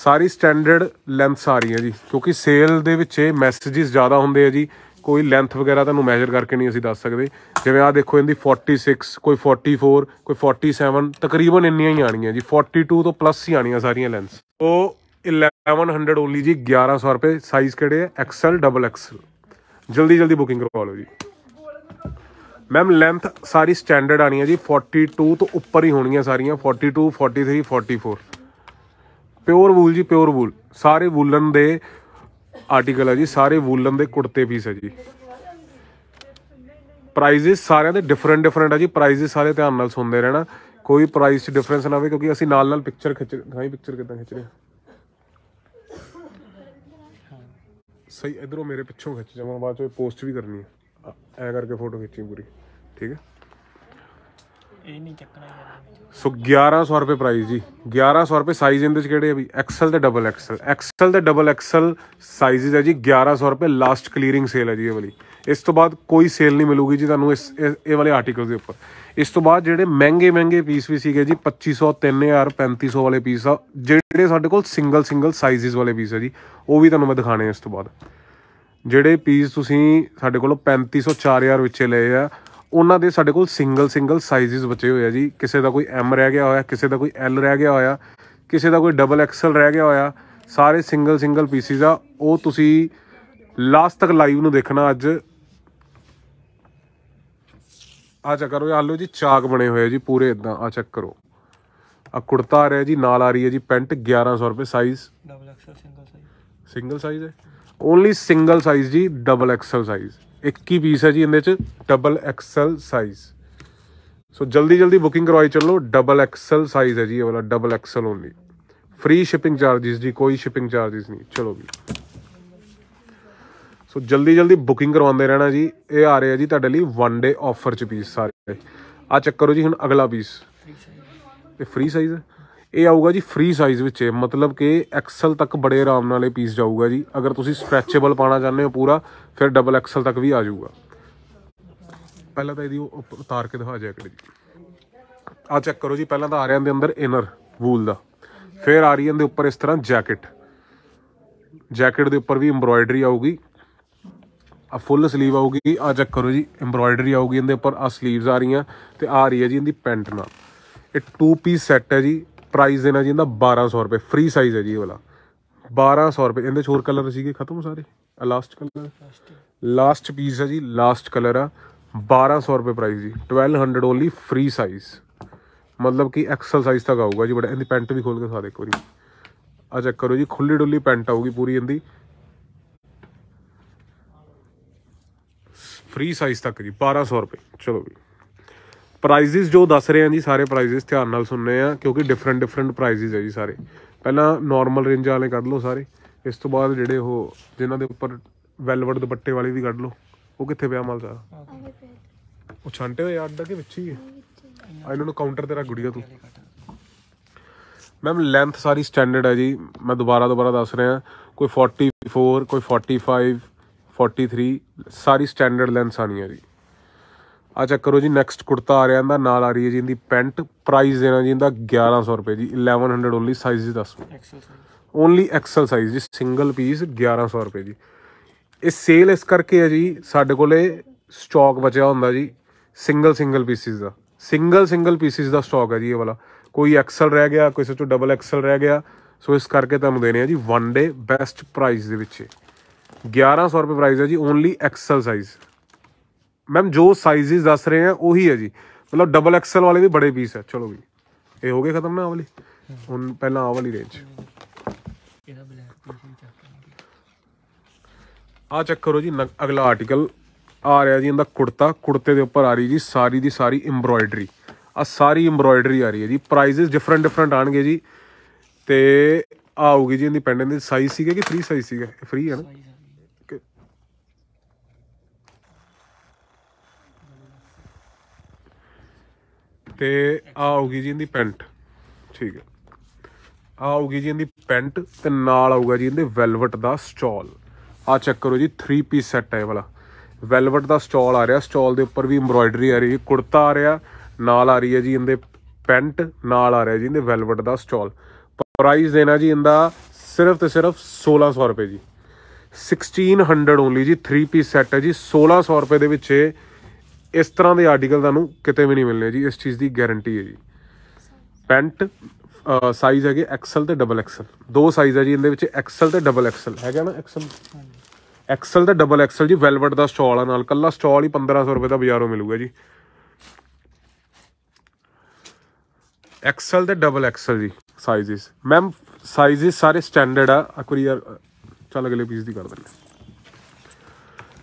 ਸਾਰੀ ਸਟੈਂਡਰਡ ਲੈਂਥ ਆ ਰਹੀਆਂ ਜੀ ਕਿਉਂਕਿ ਸੇਲ ਦੇ ਵਿੱਚ ਇਹ ਮੈਸੇजेस ਜ਼ਿਆਦਾ ਹੁੰਦੇ ਆ ਜੀ ਕੋਈ ਲੈਂਥ ਵਗੈਰਾ ਤੁਹਾਨੂੰ ਮੈਜ਼ਰ ਕਰਕੇ ਨਹੀਂ ਅਸੀਂ ਦੱਸ ਸਕਦੇ ਜਿਵੇਂ ਆ ਦੇਖੋ ਇਹਦੀ 46 ਕੋਈ 44 ਕੋਈ 47 ਤਕਰੀਬਨ ਇੰਨੀਆਂ ਹੀ ਆਣੀਆਂ ਜੀ 42 ਤੋਂ ਪਲੱਸ ਹੀ ਆਣੀਆਂ ਸਾਰੀਆਂ ਲੈਂਥ ਉਹ 1100 ਓਨਲੀ ਜੀ 1100 ਰੁਪਏ ਸਾਈਜ਼ ਕਿਹੜੇ ਆ ਐਕਸਲ ਡਬਲ ਐਕਸਲ ਜਲਦੀ ਜਲਦੀ ਬੁਕਿੰਗ ਕਰਵਾ ਲਓ ਜੀ ਮੈਮ ਲੈਂਥ ਸਾਰੀ ਸਟੈਂਡਰਡ ਆਣੀ ਹੈ ਜੀ 42 ਤੋਂ ਉੱਪਰ ਹੀ ਹੋਣੀਆਂ ਸਾਰੀਆਂ 42 43 44 ਪਿਓਰ ਵੂਲ ਜੀ ਪਿਓਰ ਵੂਲ ਸਾਰੇ ਵੂਲਨ ਦੇ ਆਰਟੀਕਲ ਹੈ ਜੀ ਸਾਰੇ ਵੂਲਨ ਦੇ ਕੁੜਤੇ ਪੀਸ ਹੈ ਜੀ ਪ੍ਰਾਈਸਸ ਸਾਰਿਆਂ ਦੇ ਡਿਫਰੈਂਟ ਡਿਫਰੈਂਟ ਹੈ ਜੀ ਪ੍ਰਾਈਸਸ ਸਾਰੇ ਧਿਆਨ ਨਾਲ ਸੁਣਦੇ ਰਹਿਣਾ ਕੋਈ ਪ੍ਰਾਈਸ ਡਿਫਰੈਂਸ ਨਾ ਹੋਵੇ ਕਿਉਂਕਿ ਅਸੀਂ ਨਾਲ ਨਾਲ ਪਿਕਚਰ ਖਿੱਚ ਹਾਂ ਪਿਕਚਰ ਕਿਦਾਂ ਖਿੱਚ ਰਹੇ ਸਹੀ ਇਧਰੋਂ ਮੇਰੇ ਪਿੱਛੋਂ ਖਿੱਚ ਜਾਵਾਂ ਬਾਅਦ ਚ ਪੋਸਟ ਵੀ ਕਰਨੀ ਹੈ ਐ ਕਰਕੇ ਫੋਟੋ ਖਿੱਚੀ ਪੂਰੀ ਠੀਕ ਹੈ ਇਹ ਨਹੀਂ ਚੱਕਣਾ ਸੋ 1100 ਰੁਪਏ ਪ੍ਰਾਈਸ ਜੀ 1100 ਰੁਪਏ ਸਾਈਜ਼ ਇਹਦੇ ਚ ਕਿਹੜੇ ਆ ਵੀ ਐਕਸਲ ਤੇ ਡਬਲ ਐਕਸਲ ਐਕਸਲ ਤੇ ਡਬਲ ਐਕਸਲ ਸਾਈਜ਼ਸ ਹੈ ਜੀ 1100 ਰੁਪਏ ਲਾਸਟ ਕਲੀਅਰਿੰਗ ਸੇਲ ਹੈ ਜੀ ਇਹ ਵਾਲੀ ਇਸ ਤੋਂ ਬਾਅਦ ਕੋਈ ਸੇਲ ਨਹੀਂ ਮਿਲੂਗੀ ਜੀ ਤੁਹਾਨੂੰ ਇਸ ਇਹ ਵਾਲੇ ਆਰਟੀਕਲ ਦੇ ਉੱਪਰ ਇਸ ਤੋਂ ਬਾਅਦ ਜਿਹੜੇ ਮਹਿੰਗੇ ਮਹਿੰਗੇ ਪੀਸ ਵੀ ਸੀਗੇ ਜੀ 2500 3000 3500 ਵਾਲੇ ਪੀਸ ਆ ਜਿਹੜੇ ਸਾਡੇ ਕੋਲ ਸਿੰਗਲ ਸਿੰਗਲ ਸਾਈਜ਼ਸ ਵਾਲੇ ਪੀਸ ਆ ਜੀ ਉਹ ਵੀ ਤੁਹਾਨੂੰ ਮੈਂ ਦਿਖਾਣੇ ਇਸ ਤੋਂ ਬਾਅਦ ਜਿਹੜੇ ਪੀਸ ਤੁਸੀਂ ਸਾਡੇ ਕੋਲੋਂ 3500 4000 ਵਿੱਚ ਲਏ ਆ ਉਹਨਾਂ ਦੇ ਸਾਡੇ ਕੋਲ ਸਿੰਗਲ ਸਿੰਗਲ ਸਾਈਜ਼ਸ ਬਚੇ ਹੋਏ ਆ ਜੀ ਕਿਸੇ ਦਾ ਕੋਈ ਐਮ ਰਹਿ ਗਿਆ ਹੋਇਆ ਕਿਸੇ ਦਾ ਕੋਈ ਐਲ ਰਹਿ ਗਿਆ ਹੋਇਆ ਕਿਸੇ ਦਾ ਕੋਈ ਡਬਲ ਐਕਸਲ ਰਹਿ ਗਿਆ ਹੋਇਆ ਸਾਰੇ ਸਿੰਗਲ ਸਿੰਗਲ ਪੀਸਿਸ ਆ ਉਹ ਤੁਸੀਂ ਲਾਸਟ ਤੱਕ ਲਾਈਵ ਨੂੰ ਦੇਖਣਾ ਅੱਜ ਆ ਚੈੱਕ ਕਰੋ ਆਲੋ ਜੀ ਚਾਕ ਬਣੇ ਹੋਏ ਆ ਜੀ ਪੂਰੇ ਇਦਾਂ ਆ ਚੈੱਕ ਕਰੋ ਆ ਕੁੜਤਾ ਆ ਰਿਹਾ ਜੀ ਨਾਲ ਆ ਰਹੀ ਹੈ ਜੀ ਪੈਂਟ 1100 ਰੁਪਏ size double XL single size single size ਹੈ ਓਨਲੀ ਸਿੰਗਲ ਸਾਈਜ਼ ਜੀ ਡਬਲ ਐਕਸਲ ਸਾਈਜ਼ 21 ਪੀਸ ਹੈ ਜੀ ਇਹਦੇ ਚ ਡਬਲ ਐਕਸਲ ਸਾਈਜ਼ ਸੋ ਜਲਦੀ ਜਲਦੀ ਬੁਕਿੰਗ ਕਰਵਾਈ ਚੱਲੋ ਡਬਲ ਐਕਸਲ ਸਾਈਜ਼ ਹੈ ਜੀ ਇਹ ਵਾਲਾ double XL only free shipping charges ਜੀ ਕੋਈ ਸ਼ਿਪਿੰਗ ਚਾਰजेस ਨਹੀਂ ਚਲੋ ਵੀ ਸੋ ਜਲਦੀ ਜਲਦੀ ਬੁਕਿੰਗ ਕਰਵਾਉਂਦੇ ਰਹਿਣਾ ਜੀ ਇਹ ਆ ਰਿਹਾ ਜੀ ਤੁਹਾਡੇ ਲਈ 1 ਡੇ ਆਫਰ ਚ ਪੀਸ ਸਾਰੇ ਆ ਚੱਕਰੋ ਜੀ ਹੁਣ ਅਗਲਾ ਪੀਸ ਇਹ ਫ੍ਰੀ ਸਾਈਜ਼ ਹੈ ਇਹ ਆਊਗਾ ਜੀ ਫ੍ਰੀ ਸਾਈਜ਼ ਵਿੱਚ ਮਤਲਬ ਕਿ ਐਕਸਲ ਤੱਕ ਬੜੇ ਆਰਾਮ ਨਾਲ ਇਹ ਪੀਸ ਜਾਊਗਾ ਜੀ ਅਗਰ ਤੁਸੀਂ ਸਟ੍ਰੈਚੇਬਲ ਪਾਣਾ ਚਾਹੁੰਦੇ ਹੋ ਪੂਰਾ ਫਿਰ ਡਬਲ ਐਕਸਲ ਤੱਕ ਵੀ ਆ ਜਾਊਗਾ ਪਹਿਲਾਂ ਤਾਂ ਇਹਦੀ ਉਤਾਰ ਕੇ ਦਿਖਾ ਜਾਇਆ ਕਰੋ ਜੀ ਆ ਚੈੱਕ ਕਰੋ ਜੀ ਪਹਿਲਾਂ ਤਾਂ ਆ ਰਿਆਂ ਦੇ ਅੰਦਰ ਇਨਰ ਵੂਲ ਦਾ ਫਿਰ ਆ ਰਿਆਂ ਦੇ ਉੱਪਰ ਇਸ ਤਰ੍ਹਾਂ ਜੈਕਟ ਜੈਕਟ ਦੇ ਉੱਪਰ ਵੀ ਐਮਬ੍ਰੋਇਡਰੀ ਆਊਗੀ ਆ ਫੁੱਲ 슬ੀਵ ਆਊਗੀ ਆ ਚੈੱਕ ਕਰੋ ਜੀ ਐਮਬ੍ਰੋਇਡਰੀ ਆਊਗੀ ਇਹਦੇ ਉੱਪਰ ਆ 슬ੀਵਸ ਆ ਰਹੀਆਂ ਤੇ ਆ ਰਹੀ ਹੈ ਜੀ ਇਹਦੀ ਪੈਂਟ ਨਾਲ ਇਹ 2 ਪੀਸ ਸੈੱਟ ਹੈ ਜੀ ਪ੍ਰਾਈਸ ਦੇਣਾ ਜੀ ਇਹਦਾ 1200 ਰੁਪਏ ਫ੍ਰੀ ਸਾਈਜ਼ ਹੈ ਜੀ ਇਹ ਵਾਲਾ 1200 ਰੁਪਏ ਇਹਦੇ ਚੋਰ ਕਲਰ ਸੀਗੇ ਖਤਮ ਸਾਰੇ ਆ ਲਾਸਟ ਕਲਰ ਲਾਸਟ ਪੀਸ ਹੈ ਜੀ ਲਾਸਟ ਕਲਰ ਆ 1200 ਰੁਪਏ ਪ੍ਰਾਈਸ ਜੀ 1200 ਓਨਲੀ ਫ੍ਰੀ ਸਾਈਜ਼ ਮਤਲਬ ਕਿ ਐਕਸਲ ਸਾਈਜ਼ ਤੱਕ ਆਊਗਾ ਜੀ ਬੜਾ ਇਹਦੀ ਪੈਂਟ ਵੀ ਖੋਲ ਕੇ ਦਿਖਾ ਦੇ ਇੱਕ ਵਾਰੀ ਆ ਚੈੱਕ ਕਰੋ ਜੀ ਖੁੱਲੀ ਡੁੱਲੀ ਪੈਂਟ ਆਊਗੀ ਪੂਰੀ ਇਹਦੀ ਫ੍ਰੀ ਸਾਈਜ਼ ਤੱਕ ਜੀ 1200 ਰੁਪਏ ਚਲੋ ਜੀ ਪ੍ਰਾਈਸਿਸ ਜੋ ਦੱਸ ਰਹੇ ਆਂ ਜੀ ਸਾਰੇ ਪ੍ਰਾਈਸਿਸ ਧਿਆਨ ਨਾਲ ਸੁਣਨੇ ਆ ਕਿਉਂਕਿ ਡਿਫਰੈਂਟ ਡਿਫਰੈਂਟ ਪ੍ਰਾਈਸਿਸ ਹੈ ਜੀ ਸਾਰੇ ਪਹਿਲਾਂ ਨਾਰਮਲ ਰੇਂਜ ਵਾਲੇ ਕੱਢ ਲਓ ਸਾਰੇ ਇਸ ਤੋਂ ਬਾਅਦ ਜਿਹੜੇ ਉਹ ਜਿਨ੍ਹਾਂ ਦੇ ਉੱਪਰ ਵੈਲਵਟ ਦੁਪੱਟੇ ਵਾਲੇ ਵੀ ਕੱਢ ਲਓ ਉਹ ਕਿੱਥੇ ਪਿਆ ਮਾਲ ਸਾਰਾ ਉਹ ਛਾਂਟੇ ਹੋਏ ਅੱਡਾ ਕੇ ਵਿੱਚ ਹੀ ਹੈ ਆ ਇਹਨਾਂ ਨੂੰ ਕਾਊਂਟਰ ਤੇ ਰੱਖ ਗੁੜੀਆ ਤੂੰ ਮੈਮ ਲੈਂਥ ਸਾਰੀ ਸਟੈਂਡਰਡ ਹੈ ਜੀ ਮੈਂ ਦੁਬਾਰਾ ਦੁਬਾਰਾ ਦੱਸ ਰਿਹਾ ਕੋਈ 44 ਕੋਈ 45 43 ਸਾਰੀ ਸਟੈਂਡਰਡ ਲੈਂਥ ਆਣੀਆਂ ਜੀ ਆ ਚੈੱਕ ਕਰੋ ਜੀ ਨੈਕਸਟ ਕੁੜਤਾ ਆ ਰਿਹਾ ਇਹਦਾ ਨਾਲ ਆ ਰਹੀ ਹੈ ਜੀ ਇਹਦੀ ਪੈਂਟ ਪ੍ਰਾਈਸ ਦੇਣਾ ਜੀ ਇਹਦਾ 1100 ਰੁਪਏ ਜੀ 1100 ਓਨਲੀ ਸਾਈਜ਼ ਜੀ ਦੱਸੋ ਓਨਲੀ ਐਕਸਲ ਸਾਈਜ਼ ਜੀ ਸਿੰਗਲ ਪੀਸ 1100 ਰੁਪਏ ਜੀ ਇਹ ਸੇਲ ਇਸ ਕਰਕੇ ਹੈ ਜੀ ਸਾਡੇ ਕੋਲੇ ਸਟਾਕ ਬਚਿਆ ਹੁੰਦਾ ਜੀ ਸਿੰਗਲ ਸਿੰਗਲ ਪੀਸਿਸ ਦਾ ਸਿੰਗਲ ਸਿੰਗਲ ਪੀਸਿਸ ਦਾ ਸਟਾਕ ਹੈ ਜੀ ਇਹ ਵਾਲਾ ਕੋਈ ਐਕਸਲ ਰਹਿ ਗਿਆ ਕਿਸੇ ਤੋਂ ਡਬਲ ਐਕਸਲ ਰਹਿ ਗਿਆ ਸੋ ਇਸ ਕਰਕੇ ਤੁਹਾਨੂੰ ਦੇਣੇ ਆ ਜੀ ਵਨ ਡੇ ਬੈਸਟ ਪ੍ਰਾਈਸ ਦੇ ਵਿੱਚ 1100 ਰੁਪਏ ਪ੍ਰਾਈਸ ਹੈ ਜੀ ਓਨਲੀ ਐਕਸਲ ਸਾਈਜ਼ ਮੈਮ ਜੋ ਸਾਈਜ਼ਸ ਦੱਸ ਰਹੇ ਆ ਉਹੀ ਹੈ ਜੀ ਮਤਲਬ ਡਬਲ ਐਕਸਲ ਵਾਲੇ ਵੀ ਬੜੇ ਪੀਸ ਹੈ ਚਲੋ ਵੀ ਇਹ ਹੋ ਗਏ ਖਤਮ ਨਾ ਆਵਲੀ ਹੁਣ ਪਹਿਲਾਂ ਆਵਲੀ ਰੇਂਜ ਇਹਦਾ ਬਲੈਕ ਪੀਸ ਚੱਕ ਆ ਚੈੱਕ ਕਰੋ ਜੀ ਅਗਲਾ ਆਰਟੀਕਲ ਆ ਰਿਹਾ ਜੀ ਇਹਦਾ ਕੁੜਤਾ ਕੁੜਤੇ ਦੇ ਉੱਪਰ ਆ ਰਹੀ ਜੀ ਸਾਰੀ ਦੀ ਸਾਰੀ ਐਮਬ੍ਰੋਇਡਰੀ ਆ ਸਾਰੀ ਐਮਬ੍ਰੋਇਡਰੀ ਆ ਰਹੀ ਹੈ ਜੀ ਪ੍ਰਾਈਸਸ ਡਿਫਰੈਂਟ ਡਿਫਰੈਂਟ ਆਣਗੇ ਜੀ ਤੇ ਆਉਗੀ ਜੀ ਇਹਦੀ ਪੈਂਡੈਂਟ ਦੇ ਸਾਈਜ਼ ਸੀਗਾ ਕਿ ਫ੍ਰੀ ਸਾਈਜ਼ ਸੀਗਾ ਫ੍ਰੀ ਹੈ ਨਾ ਤੇ ਆ ਆਊਗੀ ਜੀ ਇਹਦੀ ਪੈਂਟ ਠੀਕ ਹੈ ਆ ਆਊਗੀ ਜੀ ਇਹਦੀ ਪੈਂਟ ਤੇ ਨਾਲ ਆਊਗਾ ਜੀ ਇਹਦੇ ਵੈਲਵਟ ਦਾ ਸਟਾਲ ਆ ਚੈੱਕ ਕਰੋ ਜੀ 3 ਪੀਸ ਸੈੱਟ ਹੈ ਇਹ ਵਾਲਾ ਵੈਲਵਟ ਦਾ ਸਟਾਲ ਆ ਰਿਹਾ ਸਟਾਲ ਦੇ ਉੱਪਰ ਵੀ ਐਮਬ੍ਰੋਇਡਰੀ ਆ ਰਹੀ ਹੈ ਕੁੜਤਾ ਆ ਰਿਹਾ ਨਾਲ ਆ ਰਹੀ ਹੈ ਜੀ ਇਹਦੇ ਪੈਂਟ ਨਾਲ ਆ ਰਿਹਾ ਜੀ ਇਹਦੇ ਵੈਲਵਟ ਦਾ ਸਟਾਲ ਪ੍ਰਾਈਸ ਦੇਣਾ ਜੀ ਇਹਦਾ ਸਿਰਫ ਤੇ ਸਿਰਫ 1600 ਰੁਪਏ ਜੀ 1600 ਓਨਲੀ ਜੀ 3 ਪੀਸ ਸੈੱਟ ਹੈ ਜੀ 1600 ਰੁਪਏ ਦੇ ਵਿੱਚ ਇਹ ਇਸ ਤਰ੍ਹਾਂ ਦੇ ਆਰਟੀਕਲ ਤੁਹਾਨੂੰ ਕਿਤੇ ਵੀ ਨਹੀਂ ਮਿਲਣੇ ਜੀ ਇਸ ਚੀਜ਼ ਦੀ ਗਾਰੰਟੀ ਹੈ ਜੀ ਪੈਂਟ ਸਾਈਜ਼ ਹੈਗੇ ਐਕਸਲ ਤੇ ਡਬਲ ਐਕਸਲ ਦੋ ਸਾਈਜ਼ ਹੈ ਜੀ ਇਹਦੇ ਵਿੱਚ ਐਕਸਲ ਤੇ ਡਬਲ ਐਕਸਲ ਹੈਗਾ ਨਾ ਐਕਸਲ ਐਕਸਲ ਤੇ ਡਬਲ ਐਕਸਲ ਜੀ ਵੈਲਵਟ ਦਾ ਸਟਾਲ ਆ ਨਾਲ ਕੱਲਾ ਸਟਾਲ ਹੀ 1500 ਰੁਪਏ ਦਾ ਬਾਜ਼ਾਰੋਂ ਮਿਲੂਗਾ ਜੀ ਐਕਸਲ ਤੇ ਡਬਲ ਐਕਸਲ ਜੀ ਸਾਈਜ਼ਸ ਮੈਮ ਸਾਈਜ਼ਸ ਸਾਰੇ ਸਟੈਂਡਰਡ ਆ ਅਕਵਰੀ ਚੱਲ ਅਗਲੇ ਪੀਸ ਦੀ ਕਰ ਦਿੰਦੇ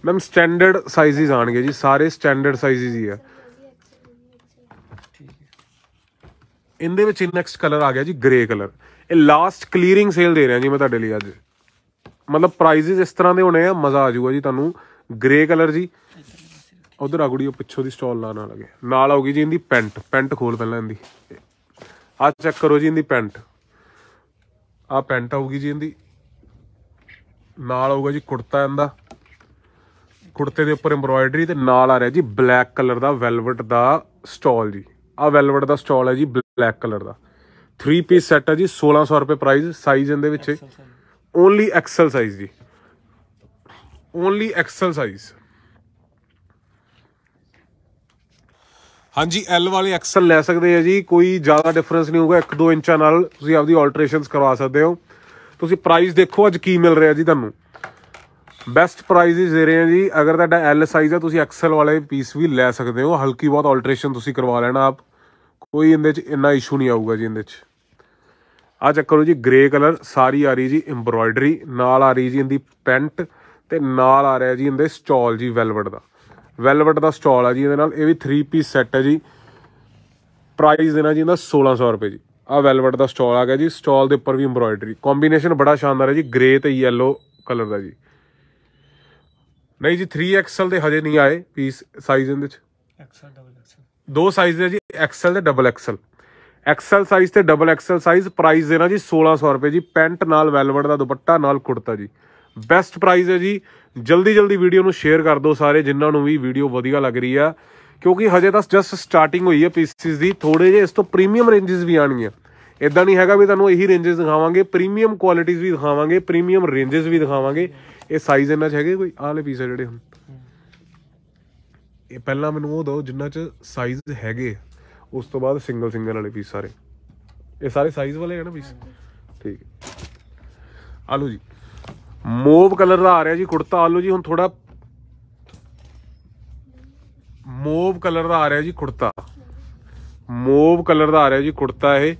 ਮੈਮ ਸਟੈਂਡਰਡ ਸਾਈਜ਼ਸ ਆਣਗੇ ਜੀ ਸਾਰੇ ਸਟੈਂਡਰਡ ਸਾਈਜ਼ਸ ਹੀ ਆ ਇਹਦੇ ਵਿੱਚ ਨੈਕਸਟ ਕਲਰ ਆ ਗਿਆ ਜੀ ਗ੍ਰੇ ਕਲਰ ਇਹ ਲਾਸਟ ਕਲੀਅਰਿੰਗ ਸੇਲ ਦੇ ਰਿਹਾ ਜੀ ਮੈਂ ਤੁਹਾਡੇ ਲਈ ਅੱਜ ਮਤਲਬ ਪ੍ਰਾਈਸਸ ਇਸ ਤਰ੍ਹਾਂ ਦੇ ਹੋਣੇ ਆ ਮਜ਼ਾ ਆ ਜਾਊਗਾ ਜੀ ਤੁਹਾਨੂੰ ਗ੍ਰੇ ਕਲਰ ਜੀ ਉਧਰ ਆ ਗੁੜੀ ਉਹ ਪਿੱਛੋਂ ਦੀ ਸਟਾਲ ਲਾਣ ਆ ਲਗੇ ਨਾਲ ਆਉਗੀ ਜੀ ਇਹਦੀ ਪੈਂਟ ਪੈਂਟ ਖੋਲ ਪਹਿਲਾਂ ਇਹਦੀ ਆ ਚੈੱਕ ਕਰੋ ਜੀ ਇਹਦੀ ਪੈਂਟ ਆ ਪੈਂਟ ਆਉਗੀ ਜੀ ਇਹਦੀ ਨਾਲ ਆਊਗਾ ਜੀ ਕੁੜਤਾ ਇਹਦਾ ਕੁੜਤੇ ਦੇ ਉੱਪਰ ਐਮਬਰੋਇਡਰੀ ਤੇ ਨਾਲ ਆ ਰਿਹਾ ਜੀ ਬਲੈਕ ਕਲਰ ਦਾ ਵੈਲਵਟ ਦਾ ਸਟਾਲ ਜੀ ਆ ਵੈਲਵਟ ਦਾ ਸਟਾਲ ਹੈ ਜੀ ਬਲੈਕ ਕਲਰ ਦਾ 3 ਪੀਸ ਸੈੱਟ ਹੈ ਜੀ 1600 ਰੁਪਏ ਪ੍ਰਾਈਸ ਸਾਈਜ਼ ਇਹਦੇ ਵਿੱਚ ਓਨਲੀ ਐਕਸਲ ਸਾਈਜ਼ ਜੀ ਓਨਲੀ ਐਕਸਲ ਸਾਈਜ਼ ਹਾਂਜੀ ਐਲ ਵਾਲੇ ਐਕਸਲ ਲੈ ਸਕਦੇ ਆ ਜੀ ਕੋਈ ਜ਼ਿਆਦਾ ਡਿਫਰੈਂਸ ਨਹੀਂ ਹੋਊਗਾ 1-2 ਇੰਚਾਂ ਨਾਲ ਤੁਸੀਂ ਆਪਦੀ ਆਲਟਰੇਸ਼ਨਸ ਕਰਵਾ ਸਕਦੇ ਹੋ ਤੁਸੀਂ ਪ੍ਰਾਈਸ ਦੇਖੋ ਅੱਜ ਕੀ ਮਿਲ ਰਿਹਾ ਜੀ ਤੁਹਾਨੂੰ ਬੈਸਟ ਪ੍ਰਾਈਸ ਦੇ ਰਹੇ ਆ ਜੀ ਅਗਰ ਤੁਹਾਡਾ ਐਲ ਸਾਈਜ਼ ਆ ਤੁਸੀਂ ਐਕਸਲ ਵਾਲੇ ਪੀਸ ਵੀ ਲੈ ਸਕਦੇ ਹੋ ਹਲਕੀ ਬਹੁਤ ਆਲਟਰੇਸ਼ਨ ਤੁਸੀਂ ਕਰਵਾ ਲੈਣਾ ਆਪ ਕੋਈ ਇਹਦੇ ਚ ਇੰਨਾ ਇਸ਼ੂ ਨਹੀਂ ਆਊਗਾ ਜੀ ਇਹਦੇ ਚ ਆ ਚੱਕਰੋ ਜੀ ਗ੍ਰੇ ਕਲਰ ਸਾਰੀ ਆ ਰਹੀ ਜੀ ਐਮਬ੍ਰੋਇਡਰੀ ਨਾਲ ਆ ਰਹੀ ਜੀ ਇਹਦੀ ਪੈਂਟ ਤੇ ਨਾਲ ਆ ਰਿਹਾ ਜੀ ਇਹਦੇ ਸਟਾਲ ਜੀ ਵੈਲਵਟ ਦਾ ਵੈਲਵਟ ਦਾ ਸਟਾਲ ਆ ਜੀ ਇਹਦੇ ਨਾਲ ਇਹ ਵੀ 3 ਪੀਸ ਸੈੱਟ ਹੈ ਜੀ ਪ੍ਰਾਈਸ ਦੇਣਾ ਜੀ ਇਹਦਾ 1600 ਰੁਪਏ ਜੀ ਆ ਵੈਲਵਟ ਦਾ ਸਟਾਲ ਆ ਗਿਆ ਜੀ ਸਟਾਲ ਦੇ ਉੱਪਰ ਵੀ ਐਮਬ੍ਰੋਇਡਰੀ ਕੰਬੀਨੇਸ਼ਨ ਬੜਾ ਸ਼ਾਨਦਾਰ ਹੈ ਜੀ ਗ੍ਰੇ ਤੇ ਯੈਲੋ ਕਲਰ ਦਾ ਜੀ ਨਹੀਂ ਜੀ 3 ਐਕਸਲ ਦੇ ਹਜੇ ਨਹੀਂ ਆਏ ਪੀਸ ਸਾਈਜ਼ ਇਹਦੇ ਵਿੱਚ ਐਕਸਲ ਡਬਲ ਐਕਸਲ ਦੋ ਸਾਈਜ਼ ਦੇ ਜੀ ਐਕਸਲ ਤੇ ਡਬਲ ਐਕਸਲ ਐਕਸਲ ਸਾਈਜ਼ ਤੇ ਡਬਲ ਐਕਸਲ ਸਾਈਜ਼ ਪ੍ਰਾਈਸ ਦੇਣਾ ਜੀ 1600 ਰੁਪਏ ਜੀ ਪੈਂਟ ਨਾਲ ਵੈਲਵਟ ਦਾ ਦੁਪੱਟਾ ਨਾਲ ਕੁੜਤਾ ਜੀ ਬੈਸਟ ਪ੍ਰਾਈਸ ਹੈ ਜੀ ਜਲਦੀ ਜਲਦੀ ਵੀਡੀਓ ਨੂੰ ਸ਼ੇਅਰ ਕਰ ਦਿਓ ਸਾਰੇ ਜਿਨ੍ਹਾਂ ਨੂੰ ਵੀ ਵੀਡੀਓ ਵਧੀਆ ਲੱਗ ਰਹੀ ਆ ਕਿਉਂਕਿ ਹਜੇ ਤਾਂ ਜਸਟ ਸਟਾਰਟਿੰਗ ਹੋਈ ਹੈ ਪੀਸਿਸ ਦੀ ਥੋੜੇ ਜੇ ਇਸ ਤੋਂ ਪ੍ਰੀਮੀਅਮ ਰੇਂਜਸ ਵੀ ਆਣਗੀਆਂ ਇਦਾਂ ਨਹੀਂ ਹੈਗਾ ਵੀ ਤੁਹਾਨੂੰ ਇਹੀ ਰੇਂਜਸ ਦਿਖਾਵਾਂਗੇ ਪ੍ਰੀਮੀਅਮ ਕੁਆਲਿਟੀਆਂ ਵੀ ਦਿਖਾਵਾਂਗੇ ਪ੍ਰੀਮੀਅਮ ਰੇਂਜਸ ਵੀ ਦਿਖਾਵਾਂਗੇ ਇਹ ਸਾਈਜ਼ ਇਹਨਾਂ 'ਚ ਹੈਗੇ ਕੋਈ ਆਲੇ ਪੀਸ ਜਿਹੜੇ ਹੁਣ ਇਹ ਪਹਿਲਾਂ ਮੈਨੂੰ ਉਹ ਦੋ ਜਿੰਨਾ 'ਚ ਸਾਈਜ਼ ਹੈਗੇ ਉਸ ਤੋਂ ਬਾਅਦ ਸਿੰਗਲ ਸਿੰਗਲ ਵਾਲੇ ਪੀਸ ਸਾਰੇ ਇਹ ਸਾਰੇ ਸਾਈਜ਼ ਵਾਲੇ ਹਨ ਨਾ ਪੀਸ ਠੀਕ ਆਲੋ ਜੀ ਮੋਵ ਕਲਰ ਦਾ ਆ ਰਿਹਾ ਜੀ ਕੁੜਤਾ ਆਲੋ ਜੀ ਹੁਣ ਥੋੜਾ ਮੋਵ ਕਲਰ ਦਾ ਆ ਰਿਹਾ ਜੀ ਕੁੜਤਾ ਮੋਵ ਕਲਰ ਦਾ ਆ ਰਿਹਾ ਜੀ ਕੁੜਤਾ ਇਹ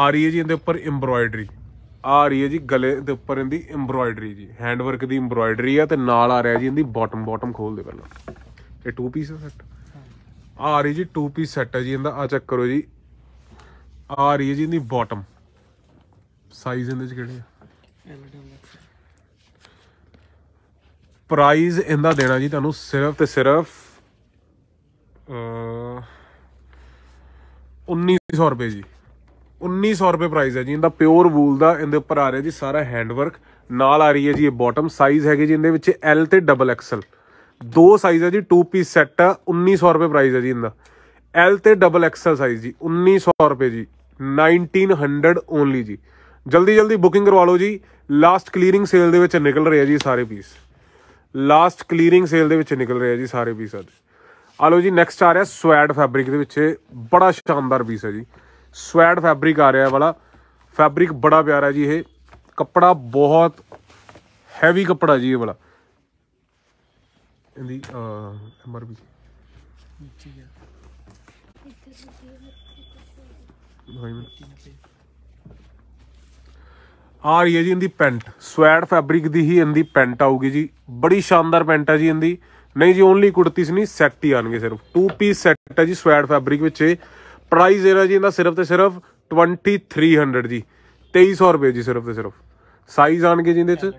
ਆ ਰਹੀ ਹੈ ਜੀ ਇਹਦੇ ਉੱਪਰ ਐਮਬ੍ਰੋਇਡਰੀ ਆ ਰਹੀ ਹੈ ਜੀ ਗਲੇ ਦੇ ਉੱਪਰ ਇਹਦੀ ਐਮਬ੍ਰੋਇਡਰੀ ਜੀ ਹੈਂਡ ਵਰਕ ਦੀ ਐਮਬ੍ਰੋਇਡਰੀ ਆ ਤੇ ਨਾਲ ਆ ਰਿਹਾ ਜੀ ਇਹਦੀ ਬਾਟਮ ਬਾਟਮ ਖੋਲ ਦੇ ਪਹਿਲਾਂ ਇਹ 2 ਪੀਸ ਸੈੱਟ ਆ ਰਹੀ ਜੀ 2 ਪੀਸ ਸੈੱਟ ਹੈ ਜੀ ਇਹਦਾ ਆ ਚੈੱਕ ਕਰੋ ਜੀ ਆ ਰਹੀ ਹੈ ਜੀ ਇਹਦੀ ਬਾਟਮ ਸਾਈਜ਼ ਇਹਦੇ ਚ ਕਿਹੜੇ ਆ ਪ੍ਰਾਈਸ ਇਹਦਾ ਦੇਣਾ ਜੀ ਤੁਹਾਨੂੰ ਸਿਰਫ ਤੇ ਸਿਰਫ 1900 ਰੁਪਏ ਜੀ 1900 ਰੁਪਏ ਪ੍ਰਾਈਸ ਹੈ ਜੀ ਇਹਦਾ ਪਿਓਰ ਵੂਲ ਦਾ ਇਹਦੇ ਉੱਪਰ ਆ ਰਿਹਾ ਜੀ ਸਾਰਾ ਹੈਂਡਵਰਕ ਨਾਲ ਆ ਰਹੀ ਹੈ ਜੀ ਇਹ ਬਾਟਮ ਸਾਈਜ਼ ਹੈਗੇ ਜੀ ਇਹਦੇ ਵਿੱਚ ਐਲ ਤੇ ਡਬਲ ਐਕਸਲ ਦੋ ਸਾਈਜ਼ ਹੈ ਜੀ 2 ਪੀਸ ਸੈੱਟ ਆ 1900 ਰੁਪਏ ਪ੍ਰਾਈਸ ਹੈ ਜੀ ਇਹਦਾ ਐਲ ਤੇ ਡਬਲ ਐਕਸਲ ਸਾਈਜ਼ ਜੀ 1900 ਰੁਪਏ ਜੀ 1900 ਓਨਲੀ ਜੀ ਜਲਦੀ ਜਲਦੀ ਬੁਕਿੰਗ ਕਰਵਾ ਲਓ ਜੀ ਲਾਸਟ ਕਲੀਅਰਿੰਗ ਸੇਲ ਦੇ ਵਿੱਚ ਨਿਕਲ ਰਹੇ ਆ ਜੀ ਸਾਰੇ ਪੀਸ ਲਾਸਟ ਕਲੀਅਰਿੰਗ ਸੇਲ ਦੇ ਵਿੱਚ ਨਿਕਲ ਰਹੇ ਆ ਜੀ ਸਾਰੇ ਪੀਸ ਆ ਲਓ ਜੀ ਨੈਕਸਟ ਆ ਰਿਹਾ ਸਵੈਡ ਫੈਬਰਿਕ ਦੇ ਵਿੱਚ ਬੜਾ ਸ਼ਾਨਦਾਰ ਪੀਸ ਹੈ ਜੀ ਸਵੈਡ ਫੈਬਰਿਕ ਆ ਰਿਹਾ ਵਾਲਾ ਫੈਬਰਿਕ ਬੜਾ ਪਿਆਰਾ ਜੀ ਇਹ ਕੱਪੜਾ ਬਹੁਤ ਹੈਵੀ ਕੱਪੜਾ ਜੀ ਇਹ ਵਾਲਾ ਇਹਦੀ ਐਮ ਆਰ ਪੀ ਆ ਰਹੀ ਹੈ ਜੀ ਇਹਦੀ ਪੈਂਟ ਸਵੈਡ ਫੈਬਰਿਕ ਦੀ ਹੀ ਇਹਦੀ ਪੈਂਟ ਆਊਗੀ ਜੀ ਬੜੀ ਸ਼ਾਨਦਾਰ ਪੈਂਟ ਹੈ ਜੀ ਇਹਦੀ ਨਹੀਂ ਜੀ ਓਨਲੀ ਕੁੜਤੀਸ ਨਹੀਂ ਸੈੱਟ ਹੀ ਆਣਗੇ ਸਿਰਫ 2 ਪੀਸ ਸੈੱਟ ਹੈ ਜੀ ਸਵੈਡ ਫੈਬਰਿਕ ਵਿੱਚ ਇਹ ਪ੍ਰਾਈਸ ਇਹਦਾ ਜੀ ਇਹਦਾ ਸਿਰਫ ਤੇ ਸਿਰਫ 2300 ਜੀ 2300 ਰੁਪਏ ਜੀ ਸਿਰਫ ਤੇ ਸਿਰਫ ਸਾਈਜ਼ ਆਣਗੇ ਜੀ ਇਹਦੇ ਚ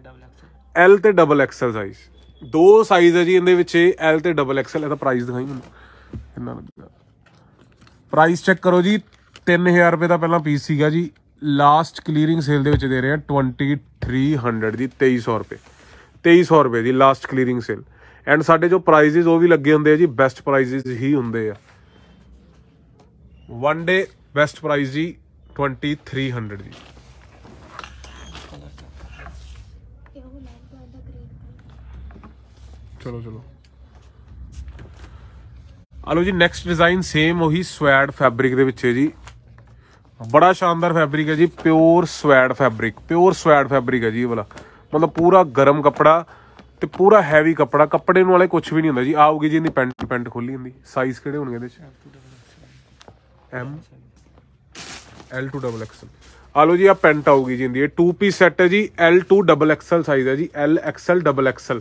ਐਲ ਤੇ ਡਬਲ ਐਕਸਲ ਸਾਈਜ਼ ਦੋ ਸਾਈਜ਼ ਹੈ ਜੀ ਇਹਦੇ ਵਿੱਚ ਐਲ ਤੇ ਡਬਲ ਐਕਸਲ ਇਹਦਾ ਪ੍ਰਾਈਸ ਦਿਖਾਈ ਮੈਨੂੰ ਕਿੰਨਾ ਲੱਗਦਾ ਪ੍ਰਾਈਸ ਚੈੱਕ ਕਰੋ ਜੀ 3000 ਰੁਪਏ ਦਾ ਪਹਿਲਾਂ ਪੀਸ ਸੀਗਾ ਜੀ ਲਾਸਟ ਕਲੀਅਰਿੰਗ ਸੇਲ ਦੇ ਵਿੱਚ ਦੇ ਰਹੇ ਆ 2300 ਦੀ 2300 ਰੁਪਏ 2300 ਰੁਪਏ ਦੀ ਲਾਸਟ ਕਲੀਅਰਿੰਗ ਸੇਲ ਐਂਡ ਸਾਡੇ ਜੋ ਪ੍ਰਾਈਸਿਸ ਉਹ ਵੀ ਲੱਗੇ ਹੁੰਦੇ ਆ ਜੀ ਬੈਸਟ ਪ੍ਰਾਈਸਿਸ ਹੀ ਹੁੰਦੇ ਆ ਵਨ ਡੇ ਬੈਸਟ ਪ੍ਰਾਈਸ ਜੀ 2300 ਜੀ ਚਲੋ ਚਲੋ ਆਲੋ ਜੀ ਨੈਕਸਟ ਡਿਜ਼ਾਈਨ ਸੇਮ ਉਹੀ ਸਵੈਡ ਫੈਬਰਿਕ ਦੇ ਵਿੱਚ ਹੈ ਜੀ ਬੜਾ ਸ਼ਾਨਦਾਰ ਫੈਬਰਿਕ ਹੈ ਜੀ pure suede fabric pure suede fabric ਹੈ ਜੀ ਇਹ ਵਾਲਾ ਮਤਲਬ ਪੂਰਾ ਗਰਮ ਕੱਪੜਾ ਤੇ ਪੂਰਾ ਹੈਵੀ ਕੱਪੜਾ ਕੱਪੜੇ ਨੂੰ ਵਾਲੇ ਕੁਝ ਵੀ ਨਹੀਂ ਹੁੰਦਾ ਜੀ ਆਉਗੀ ਜੀ ਇਹਦੀ ਪੈਂਟ ਪੈਂਟ ਖੋਲੀ ਹੁੰਦੀ ਸਾਈਜ਼ ਕਿਹੜੇ ਹੋਣਗੇ ਇਹਦੇ ਚ ਐਮ L2 ਡਬਲ ਐਕਸਲ ਆ ਲੋ ਜੀ ਆ ਪੈਂਟ ਆਊਗੀ ਜੀ ਇਹ 2 ਪੀਸ ਸੈੱਟ ਹੈ ਜੀ L2 ਡਬਲ ਐਕਸਲ ਸਾਈਜ਼ ਹੈ ਜੀ L XL double XL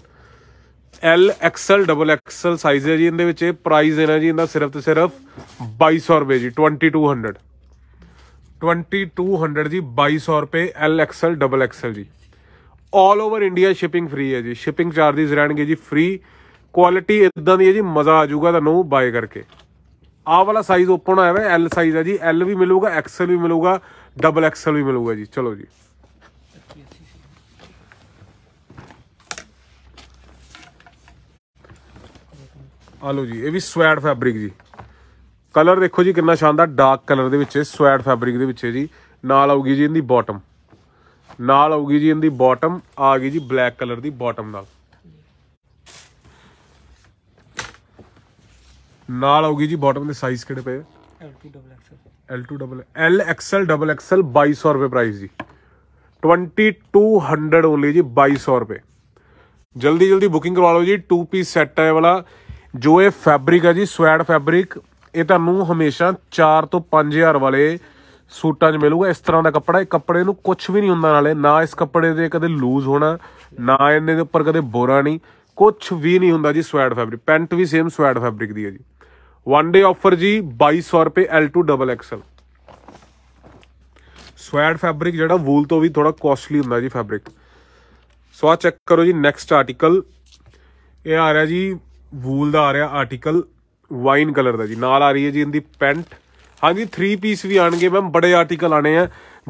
L XL double XL size ਹੈ ਜੀ ਇਹਦੇ ਵਿੱਚ ਇਹ ਪ੍ਰਾਈਸ ਹੈ ਨਾ ਜੀ ਇਹਦਾ ਸਿਰਫ ਤੇ ਸਿਰਫ 2200 ਰੁਪਏ ਜੀ 2200 2200 ਜੀ 2200 ਰੁਪਏ L ਐਕਸਲ ਡਬਲ ਐਕਸਲ ਜੀ all over India shipping free ਹੈ ਜੀ ਸ਼ਿਪਿੰਗ ਚਾਰਜਸ ਰਹਿਣਗੇ ਜੀ ਫ੍ਰੀ ਕੁਆਲਿਟੀ ਇਦਾਂ ਦੀ ਹੈ ਜੀ ਮਜ਼ਾ ਆ ਜਾਊਗਾ ਤੁਹਾਨੂੰ ਬਾਏ ਕਰਕੇ ਆਹ ਵਾਲਾ ਸਾਈਜ਼ ਓਪਨ ਹੋਇਆ ਹੈ ਐਲ ਸਾਈਜ਼ ਹੈ ਜੀ ਐਲ ਵੀ ਮਿਲੂਗਾ ਐਕਸਲ ਵੀ ਮਿਲੂਗਾ ਡਬਲ ਐਕਸਲ ਵੀ ਮਿਲੂਗਾ ਜੀ ਚਲੋ ਜੀ ਆ ਲੋ ਜੀ ਇਹ ਵੀ ਸਵੈਡ ਫੈਬਰਿਕ ਜੀ ਕਲਰ ਦੇਖੋ ਜੀ ਕਿੰਨਾ ਸ਼ਾਨਦਾਰ ਡਾਰਕ ਕਲਰ ਦੇ ਵਿੱਚ ਸਵੈਡ ਫੈਬਰਿਕ ਦੇ ਵਿੱਚ ਜੀ ਨਾਲ ਆਊਗੀ ਜੀ ਇਹਦੀ ਬਾਟਮ ਨਾਲ ਆਊਗੀ ਜੀ ਇਹਦੀ ਬਾਟਮ ਆ ਗਈ ਜੀ ਬਲੈਕ ਕਲਰ ਦੀ ਬਾਟਮ ਨਾਲ ਨਾਲ ਆਉਗੀ ਜੀ ਬਾਟਮ ਦੇ ਸਾਈਜ਼ ਕਿਹੜੇ ਪਏ L2 double XL L2 double L XL double XL 2200 ਰੁਪਏ ਪ੍ਰਾਈਸ ਜੀ 2200 ਓਨਲੀ ਜੀ 2200 ਰੁਪਏ ਜਲਦੀ ਜਲਦੀ ਬੁਕਿੰਗ ਕਰਵਾ ਲਓ ਜੀ 2 ਪੀਸ ਸੈੱਟ ਹੈ ਵਾਲਾ ਜੋ ਇਹ ਫੈਬਰਿਕ ਹੈ ਜੀ ਸਵੈਡ ਫੈਬਰਿਕ ਇਹ ਤੁਹਾਨੂੰ ਹਮੇਸ਼ਾ 4 ਤੋਂ 5000 ਵਾਲੇ ਸੂਟਾਂ 'ਚ ਮਿਲੂਗਾ ਇਸ ਤਰ੍ਹਾਂ ਦਾ ਕੱਪੜਾ ਇਹ ਕੱਪੜੇ ਨੂੰ ਕੁਝ ਵੀ ਨਹੀਂ ਹੁੰਦਾ ਨਾਲੇ ਨਾ ਇਸ ਕੱਪੜੇ ਦੇ ਕਦੇ ਲੂਜ਼ ਹੋਣਾ ਨਾ ਇਹਨੇ ਦੇ ਉੱਪਰ ਕਦੇ ਬੋਰਾ ਨਹੀਂ ਕੁਝ ਵੀ ਨਹੀਂ ਹੁੰਦਾ ਜੀ ਸਵੈਡ ਫੈਬਰਿਕ ਪੈਂਟ ਵੀ ਸੇਮ ਸਵੈਡ ਫੈਬਰਿਕ ਦੀ ਹੈ ਜੀ ਵਨ ਡੇ ਆਫਰ ਜੀ 2200 ਰੁਪਏ L2 double XL suede fabric ਜਿਹੜਾ ਵੂਲ ਤੋਂ ਵੀ ਥੋੜਾ ਕੋਸਟਲੀ ਹੁੰਦਾ ਜੀ ਫੈਬਰਿਕ ਸੋ ਆ ਚੈੱਕ ਕਰੋ ਜੀ ਨੈਕਸਟ ਆਰਟੀਕਲ ਇਹ ਆ ਰਿਹਾ ਜੀ ਵੂਲ ਦਾ ਆ ਰਿਹਾ ਆਰਟੀਕਲ ਵਾਈਨ ਕਲਰ ਦਾ ਜੀ ਨਾਲ ਆ ਰਹੀ ਹੈ ਜੀ ਇਹਦੀ ਪੈਂਟ ਹਾਂਜੀ 3 ਪੀਸ ਵੀ ਆਣਗੇ ਮੈਮ ਬੜੇ ਆਰਟੀਕਲ ਆਣੇ ਆ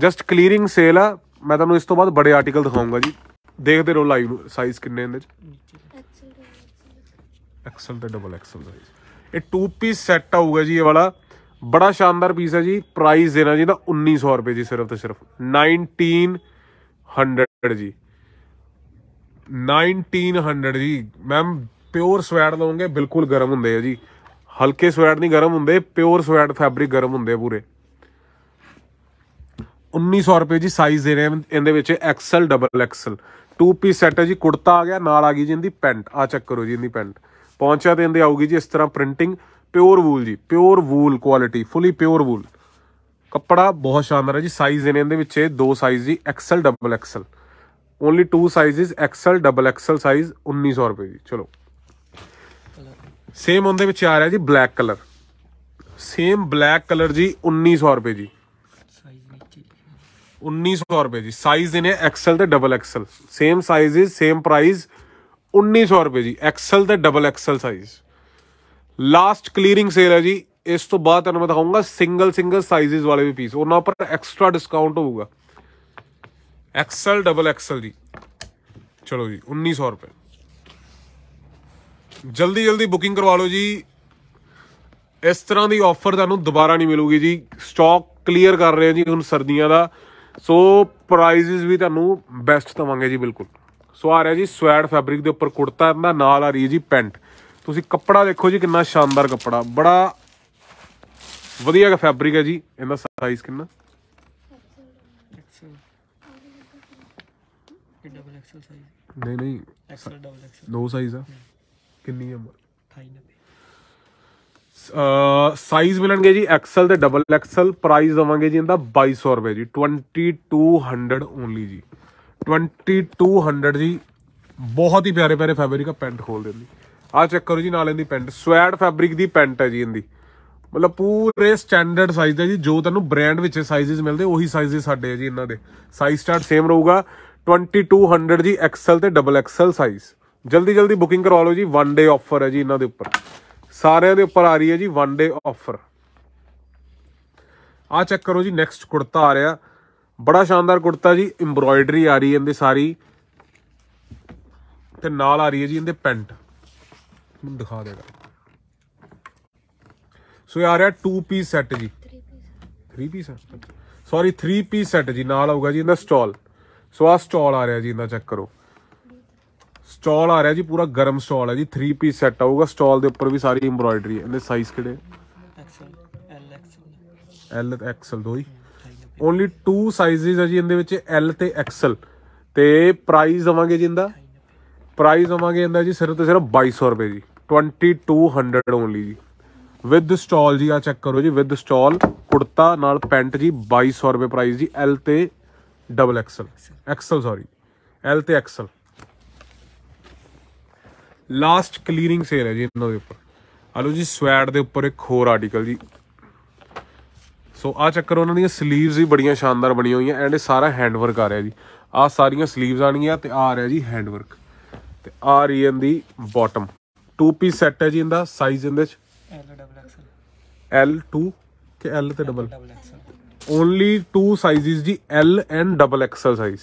ਜਸਟ ਕਲੀਅਰਿੰਗ ਸੇਲ ਆ ਮੈਂ ਤੁਹਾਨੂੰ ਇਸ ਤੋਂ ਬਾਅਦ ਬੜੇ ਆਰਟੀਕਲ ਦਿਖਾਉਂਗਾ ਜੀ ਦੇਖਦੇ ਰਹੋ ਲਾਈਵ ਸਾਈਜ਼ ਕਿੰਨੇ ਇਹਦੇ ਚ ਐਕਸਲ ਤੇ ਡਬਲ ਐਕਸਲ ਸਾਈਜ਼ ਇਹ 2 ਪੀਸ ਸੈੱਟ ਆਊਗਾ ਜੀ ਇਹ ਵਾਲਾ ਬੜਾ ਸ਼ਾਨਦਾਰ ਪੀਸ ਹੈ ਜੀ ਪ੍ਰਾਈਸ ਦੇਣਾ ਜੀ ਦਾ 1900 ਰੁਪਏ ਜੀ ਸਿਰਫ ਤੇ ਸਿਰਫ 1900 ਜੀ 1900 ਜੀ ਮੈਮ ਪਿਓਰ ਸਵੈਡ ਲਵੋਗੇ ਬਿਲਕੁਲ ਗਰਮ ਹੁੰਦੇ ਆ ਜੀ ਹਲਕੇ ਸਵੈਡ ਨਹੀਂ ਗਰਮ ਹੁੰਦੇ ਪਿਓਰ ਸਵੈਡ ਫੈਬਰਿਕ ਗਰਮ ਹੁੰਦੇ ਪੂਰੇ 1900 ਰੁਪਏ ਜੀ ਸਾਈਜ਼ ਦੇ ਰਹੇ ਇਹਦੇ ਵਿੱਚ XL double XL 2 piece set ਹੈ ਜੀ ਕੁੜਤਾ ਆ ਗਿਆ ਨਾਲ ਆ ਗਈ ਜੀ ਇਹਦੀ ਪੈਂਟ ਆ ਚੈੱਕ ਕਰੋ ਜੀ ਇਹਦੀ ਪੈਂਟ ਪਹੁੰਚਾ ਦੇਣ ਦੇ ਆਊਗੀ ਜੀ ਇਸ ਤਰ੍ਹਾਂ ਪ੍ਰਿੰਟਿੰਗ ਪਿਓਰ ਵੂਲ ਜੀ pure wool quality fully pure wool ਕੱਪੜਾ ਬਹੁਤ ਸ਼ਾਨਦਾਰ ਹੈ ਜੀ ਸਾਈਜ਼ ਇਹਨੇ ਦੇ ਵਿੱਚ ਦੋ ਸਾਈਜ਼ ਜੀ XL double XL only two sizes XL double XL size 1900 ਰੁਪਏ ਜੀ ਚਲੋ ਸੇਮ ਉਹਦੇ ਵਿੱਚ ਆ ਰਿਹਾ ਜੀ black colour same black colour ਜੀ 1900 ਰੁਪਏ ਜੀ 1900 ਰੁਪਏ ਜੀ ਸਾਈਜ਼ ਇਹਨੇ ਐਕਸਲ ਤੇ double XL same size same price 1900 ਰੁਪਏ ਜੀ ਐਕਸਲ ਤੇ double XL size last clearing sale ਹੈ ਜੀ ਇਸ ਤੋਂ ਬਾਅਦ ਤੁਹਾਨੂੰ ਮੈਂ ਦਿਖਾਉਂਗਾ ਸਿੰਗਲ ਸਿੰਗਲ ਸਾਈਜ਼ਸ ਵਾਲੇ ਵੀ ਪੀਸ ਉਹਨਾਂ ਉੱਪਰ ਐਕਸਟਰਾ ਡਿਸਕਾਊਂਟ ਹੋਊਗਾ ਐਕਸਲ ਡਬਲ ਐਕਸਲ ਜੀ ਚਲੋ ਜੀ 1900 ਰੁਪਏ ਜਲਦੀ ਜਲਦੀ ਬੁਕਿੰਗ ਕਰਵਾ ਲਓ ਜੀ ਇਸ ਤਰ੍ਹਾਂ ਦੀ ਆਫਰ ਤੁਹਾਨੂੰ ਦੁਬਾਰਾ ਨਹੀਂ ਮਿਲੂਗੀ ਜੀ ਸਟਾਕ ਕਲੀਅਰ ਕਰ ਰਹੇ ਹਾਂ ਜੀ ਹੁਣ ਸਰਦੀਆਂ ਦਾ ਸੋ ਪ੍ਰਾਈਜ਼ਸ ਵੀ ਤੁਹਾਨੂੰ ਬੈਸਟ ਦਵਾਂਗੇ ਜੀ ਬਿਲਕੁਲ ਸੋ ਆ ਰਿਹਾ ਜੀ ਸਵੈਡ ਫੈਬਰਿਕ ਦੇ ਉੱਪਰ ਕੁੜਤਾ ਇਹਦਾ ਨਾਲ ਆ ਰਹੀ ਹੈ ਜੀ ਪੈਂਟ ਤੁਸੀਂ ਕੱਪੜਾ ਦੇਖੋ ਜੀ ਕਿੰਨਾ ਸ਼ਾਨਦਾਰ ਕੱਪੜਾ ਬੜਾ ਵਧੀਆ ਫੈਬਰਿਕ ਹੈ ਜੀ ਇਹਦਾ ਸਾਈਜ਼ ਕਿੰਨਾ ਡਬਲ ਐਕਸਲ ਸਾਈਜ਼ ਨਹੀਂ ਨਹੀਂ ਐਕਸਲ ਡਬਲ ਐਕਸਲ ਦੋ ਸਾਈਜ਼ ਆ ਕਿੰਨੀ ਉਮਰ 2890 ਸਾਈਜ਼ ਮਿਲਣਗੇ ਜੀ ਐਕਸਲ ਤੇ ਡਬਲ ਐਕਸਲ ਪ੍ਰਾਈਸ ਦਵਾਂਗੇ ਜੀ ਇਹਦਾ 2200 ਰੁਪਏ ਜੀ 2200 ਓਨਲੀ ਜੀ 2200 ਜੀ ਬਹੁਤ ਹੀ ਪਿਆਰੇ ਪਿਆਰੇ ਫੈਬਰਿਕ ਦਾ ਪੈਂਟ ਖੋਲ ਦਿੰਦੀ ਆ ਚੈੱਕ ਕਰੋ ਜੀ ਨਾਲ ਇਹਦੀ ਪੈਂਟ ਸਵੈਡ ਫੈਬਰਿਕ ਦੀ ਪੈਂਟ ਹੈ ਜੀ ਇਹਦੀ ਮਤਲਬ ਪੂਰੇ ਸਟੈਂਡਰਡ ਸਾਈਜ਼ ਦਾ ਜੀ ਜੋ ਤੁਹਾਨੂੰ ਬ੍ਰਾਂਡ ਵਿੱਚ ਸਾਈਜ਼ਸ ਮਿਲਦੇ ਉਹੀ ਸਾਈਜ਼ਸ ਸਾਡੇ ਆ ਜੀ ਇਹਨਾਂ ਦੇ ਸਾਈਜ਼ ਸਟਾਰਟ ਸੇਮ ਰਹੂਗਾ 2200 ਜੀ ਐਕਸਲ ਤੇ ਡਬਲ ਐਕਸਲ ਸਾਈਜ਼ ਜਲਦੀ ਜਲਦੀ ਬੁਕਿੰਗ ਕਰਵਾ ਲਓ ਜੀ 1 ਡੇ ਆਫਰ ਹੈ ਜੀ ਇਹਨਾਂ ਦੇ ਉੱਪਰ ਸਾਰਿਆਂ ਦੇ ਉੱਪਰ ਆ ਰਹੀ ਹੈ ਜੀ 1 ਡੇ ਆਫਰ ਆ ਚੈੱਕ ਕਰੋ ਜੀ ਨੈਕਸਟ ਕੁੜਤਾ ਆ ਰਿਹਾ ਬੜਾ ਸ਼ਾਨਦਾਰ ਕੁੜਤਾ ਜੀ ਐਮਬ੍ਰੋਇਡਰੀ ਆ ਰਹੀ ਇਹਦੇ ਸਾਰੀ ਤੇ ਨਾਲ ਆ ਰਹੀ ਹੈ ਜੀ ਇਹਦੇ ਪੈਂਟ ਮੈਂ ਦਿਖਾ ਦੇਗਾ ਸੋ ਇਹ ਆ ਰਿਹਾ 2 ਪੀਸ ਸੈੱਟ ਜੀ 3 ਪੀਸ ਸੌਰੀ 3 ਪੀਸ ਸੈੱਟ ਜੀ ਨਾਲ ਆਊਗਾ ਜੀ ਇਹਦਾ ਸਟਾਲ ਸੋ ਆ ਸਟਾਲ ਆ ਰਿਹਾ ਜੀ ਇਹਦਾ ਚੈੱਕ ਕਰੋ ਸਟਾਲ ਆ ਰਿਹਾ ਜੀ ਪੂਰਾ ਗਰਮ ਸਟਾਲ ਹੈ ਜੀ 3 ਪੀਸ ਸੈੱਟ ਆਊਗਾ ਸਟਾਲ ਦੇ ਉੱਪਰ ਵੀ ਸਾਰੀ ਐਮਬ੍ਰੋਇਡਰੀ ਹੈ ਇਹਦੇ ਸਾਈਜ਼ ਕਿਹੜੇ XL L XL L XL ਦੋਈ ਓਨਲੀ 2 ਸਾਈਜ਼ਸ ਆ ਜੀ ਇਹਦੇ ਵਿੱਚ ਐਲ ਤੇ ਐਕਸਲ ਤੇ ਪ੍ਰਾਈਸ ਦਵਾਂਗੇ ਜੀ ਇਹਦਾ ਪ੍ਰਾਈਸ ਦਵਾਂਗੇ ਇਹਦਾ ਜੀ ਸਿਰਫ ਤੇ ਸਿਰਫ 2200 ਰੁਪਏ ਜੀ 2200 ਓਨਲੀ ਜੀ ਵਿਦ ਸਟਾਲ ਜੀ ਆ ਚੈੱਕ ਕਰੋ ਜੀ ਵਿਦ ਸਟਾਲ ਕੁੜਤਾ ਨਾਲ ਪੈਂਟ ਜੀ 2200 ਰੁਪਏ ਪ੍ਰਾਈਸ ਜੀ ਐਲ ਤੇ double XL XL sorry L ਤੇ ਐਕਸਲ ਲਾਸਟ ਕਲੀਅਰਿੰਗ ਸੇਲ ਹੈ ਜੀ ਇਹਨਾਂ ਦੇ ਉੱਪਰ ਆ ਲਓ ਜੀ ਸਵੈਟ ਦੇ ਉੱਪਰ ਇੱਕ ਹੋਰ ਆਰਟੀਕਲ ਜੀ ਸੋ ਆ ਚੱਕਰ ਉਹਨਾਂ ਦੀਆਂ ਸਲੀਵਸ ਵੀ ਬੜੀਆਂ ਸ਼ਾਨਦਾਰ ਬਣੀਆਂ ਹੋਈਆਂ ਐਂਡ ਇਹ ਸਾਰਾ ਹੈਂਡ ਵਰਕ ਆ ਰਿਹਾ ਜੀ ਆ ਸਾਰੀਆਂ ਸਲੀਵਸ ਆਣਗੀਆਂ ਤੇ ਆ ਰਿਹਾ ਜੀ ਹੈਂਡ ਵਰਕ ਤੇ ਆ ਰਹੀ ਦੀ ਬਾਟਮ 2 ਪੀਸ ਸੈੱਟ ਹੈ ਜੀ ਇਹਦਾ ਸਾਈਜ਼ ਇਹਦੇ ਚ ਐਲ ਡਬਲ ਐਕਸਲ ਐਲ 2 ਕਿ ਐਲ ਤੇ ਡਬਲ ਓਨਲੀ 2 ਸਾਈਜ਼ਸ ਜੀ L and double XL size